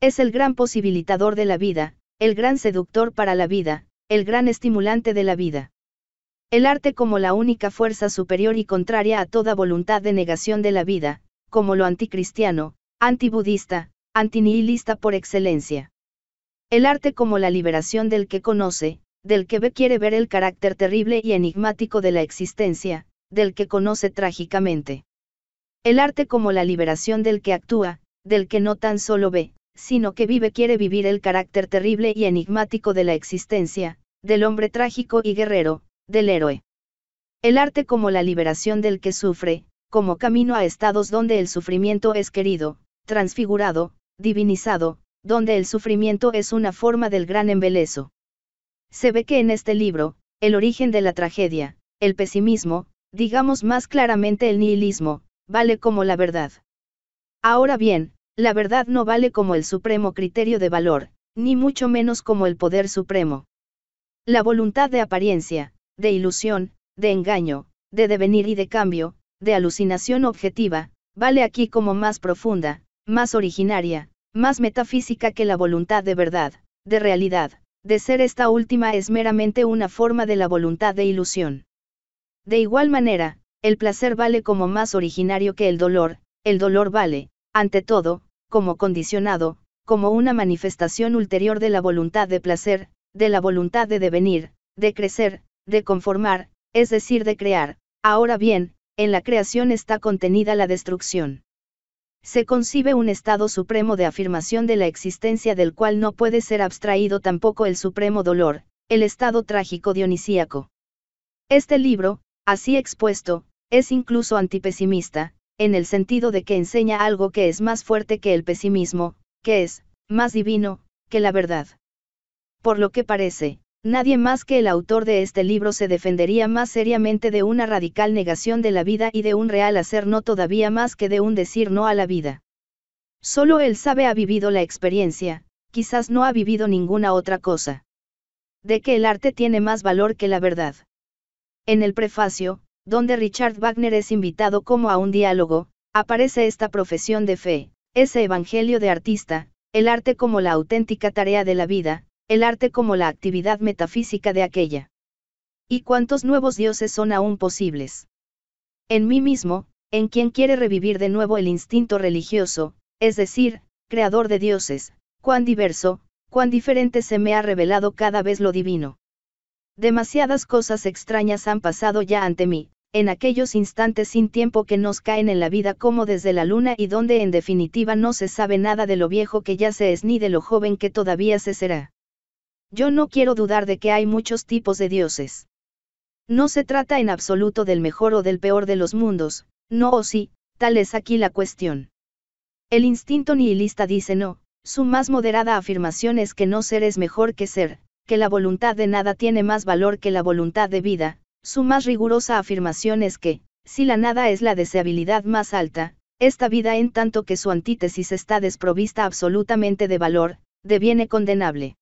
Es el gran posibilitador de la vida, el gran seductor para la vida, el gran estimulante de la vida. El arte como la única fuerza superior y contraria a toda voluntad de negación de la vida, como lo anticristiano, antibudista, antinihilista por excelencia. El arte como la liberación del que conoce, del que ve quiere ver el carácter terrible y enigmático de la existencia, del que conoce trágicamente. El arte como la liberación del que actúa, del que no tan solo ve, sino que vive quiere vivir el carácter terrible y enigmático de la existencia, del hombre trágico y guerrero, del héroe. El arte como la liberación del que sufre, como camino a estados donde el sufrimiento es querido, transfigurado, divinizado, donde el sufrimiento es una forma del gran embeleso. Se ve que en este libro, el origen de la tragedia, el pesimismo, digamos más claramente el nihilismo, vale como la verdad. Ahora bien, la verdad no vale como el supremo criterio de valor, ni mucho menos como el poder supremo. La voluntad de apariencia, de ilusión, de engaño, de devenir y de cambio, de alucinación objetiva, vale aquí como más profunda, más originaria, más metafísica que la voluntad de verdad, de realidad de ser esta última es meramente una forma de la voluntad de ilusión. De igual manera, el placer vale como más originario que el dolor, el dolor vale, ante todo, como condicionado, como una manifestación ulterior de la voluntad de placer, de la voluntad de devenir, de crecer, de conformar, es decir, de crear. Ahora bien, en la creación está contenida la destrucción se concibe un estado supremo de afirmación de la existencia del cual no puede ser abstraído tampoco el supremo dolor, el estado trágico dionisíaco. Este libro, así expuesto, es incluso antipesimista, en el sentido de que enseña algo que es más fuerte que el pesimismo, que es, más divino, que la verdad. Por lo que parece, Nadie más que el autor de este libro se defendería más seriamente de una radical negación de la vida y de un real hacer no todavía más que de un decir no a la vida. Solo él sabe ha vivido la experiencia, quizás no ha vivido ninguna otra cosa. De que el arte tiene más valor que la verdad. En el prefacio, donde Richard Wagner es invitado como a un diálogo, aparece esta profesión de fe, ese evangelio de artista, el arte como la auténtica tarea de la vida, el arte como la actividad metafísica de aquella. ¿Y cuántos nuevos dioses son aún posibles? En mí mismo, en quien quiere revivir de nuevo el instinto religioso, es decir, creador de dioses, cuán diverso, cuán diferente se me ha revelado cada vez lo divino. Demasiadas cosas extrañas han pasado ya ante mí, en aquellos instantes sin tiempo que nos caen en la vida como desde la luna y donde en definitiva no se sabe nada de lo viejo que ya se es ni de lo joven que todavía se será. Yo no quiero dudar de que hay muchos tipos de dioses. No se trata en absoluto del mejor o del peor de los mundos, no o sí, tal es aquí la cuestión. El instinto nihilista dice no, su más moderada afirmación es que no ser es mejor que ser, que la voluntad de nada tiene más valor que la voluntad de vida, su más rigurosa afirmación es que, si la nada es la deseabilidad más alta, esta vida en tanto que su antítesis está desprovista absolutamente de valor, deviene condenable.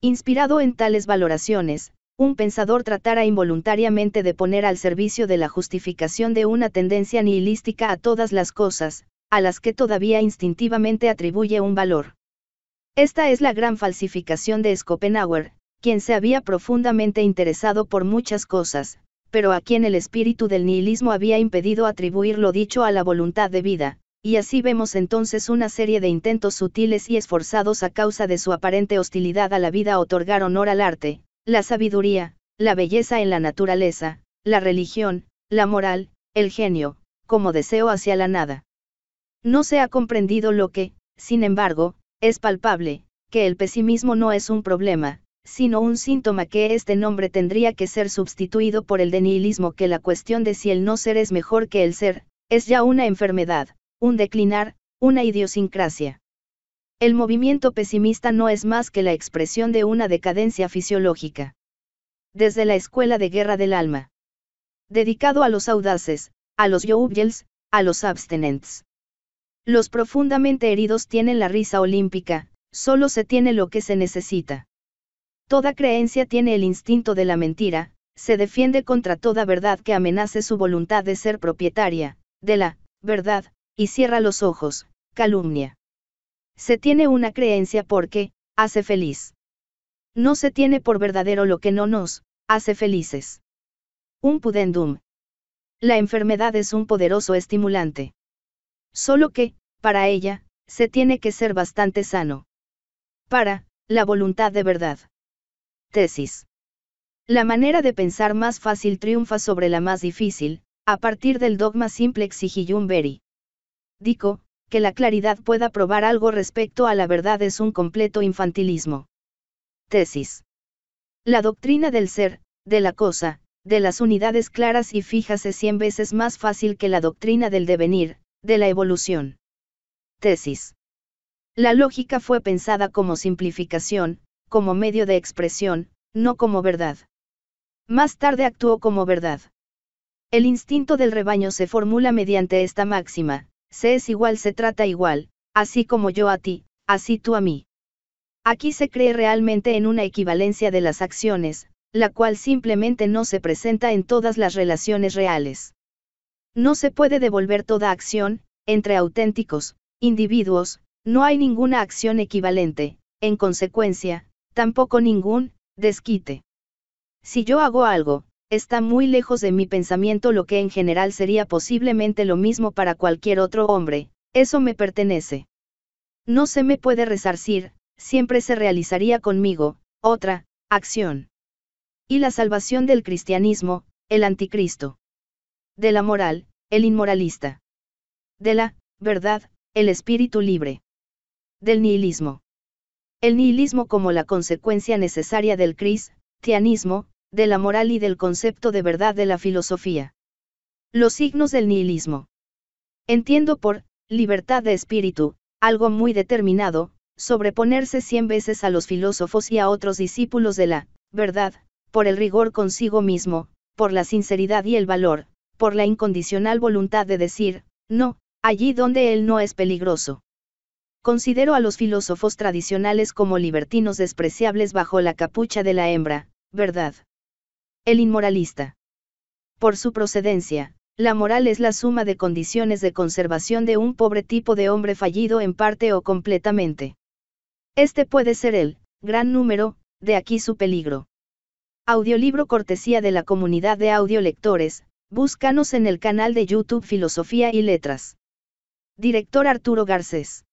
Inspirado en tales valoraciones, un pensador tratara involuntariamente de poner al servicio de la justificación de una tendencia nihilística a todas las cosas, a las que todavía instintivamente atribuye un valor. Esta es la gran falsificación de Schopenhauer, quien se había profundamente interesado por muchas cosas, pero a quien el espíritu del nihilismo había impedido atribuir lo dicho a la voluntad de vida, y así vemos entonces una serie de intentos sutiles y esforzados a causa de su aparente hostilidad a la vida a otorgar honor al arte, la sabiduría, la belleza en la naturaleza, la religión, la moral, el genio, como deseo hacia la nada. No se ha comprendido lo que, sin embargo, es palpable, que el pesimismo no es un problema, sino un síntoma que este nombre tendría que ser sustituido por el denihilismo que la cuestión de si el no ser es mejor que el ser, es ya una enfermedad un declinar, una idiosincrasia. El movimiento pesimista no es más que la expresión de una decadencia fisiológica. Desde la escuela de guerra del alma. Dedicado a los audaces, a los jubiles, a los abstinents. Los profundamente heridos tienen la risa olímpica, solo se tiene lo que se necesita. Toda creencia tiene el instinto de la mentira, se defiende contra toda verdad que amenace su voluntad de ser propietaria, de la verdad, y cierra los ojos, calumnia. Se tiene una creencia porque, hace feliz. No se tiene por verdadero lo que no nos, hace felices. Un pudendum. La enfermedad es un poderoso estimulante. Solo que, para ella, se tiene que ser bastante sano. Para, la voluntad de verdad. Tesis. La manera de pensar más fácil triunfa sobre la más difícil, a partir del dogma simple un veri. Dico, que la claridad pueda probar algo respecto a la verdad es un completo infantilismo. Tesis. La doctrina del ser, de la cosa, de las unidades claras y fijas es cien veces más fácil que la doctrina del devenir, de la evolución. Tesis. La lógica fue pensada como simplificación, como medio de expresión, no como verdad. Más tarde actuó como verdad. El instinto del rebaño se formula mediante esta máxima, se es igual, se trata igual, así como yo a ti, así tú a mí. Aquí se cree realmente en una equivalencia de las acciones, la cual simplemente no se presenta en todas las relaciones reales. No se puede devolver toda acción, entre auténticos, individuos, no hay ninguna acción equivalente, en consecuencia, tampoco ningún, desquite. Si yo hago algo, está muy lejos de mi pensamiento lo que en general sería posiblemente lo mismo para cualquier otro hombre, eso me pertenece. No se me puede resarcir, siempre se realizaría conmigo, otra, acción. Y la salvación del cristianismo, el anticristo. De la moral, el inmoralista. De la, verdad, el espíritu libre. Del nihilismo. El nihilismo como la consecuencia necesaria del cristianismo, de la moral y del concepto de verdad de la filosofía. Los signos del nihilismo. Entiendo por libertad de espíritu, algo muy determinado, sobreponerse cien veces a los filósofos y a otros discípulos de la verdad, por el rigor consigo mismo, por la sinceridad y el valor, por la incondicional voluntad de decir, no, allí donde él no es peligroso. Considero a los filósofos tradicionales como libertinos despreciables bajo la capucha de la hembra, ¿verdad? El inmoralista. Por su procedencia, la moral es la suma de condiciones de conservación de un pobre tipo de hombre fallido en parte o completamente. Este puede ser el gran número, de aquí su peligro. Audiolibro cortesía de la comunidad de audiolectores, búscanos en el canal de YouTube Filosofía y Letras. Director Arturo Garcés.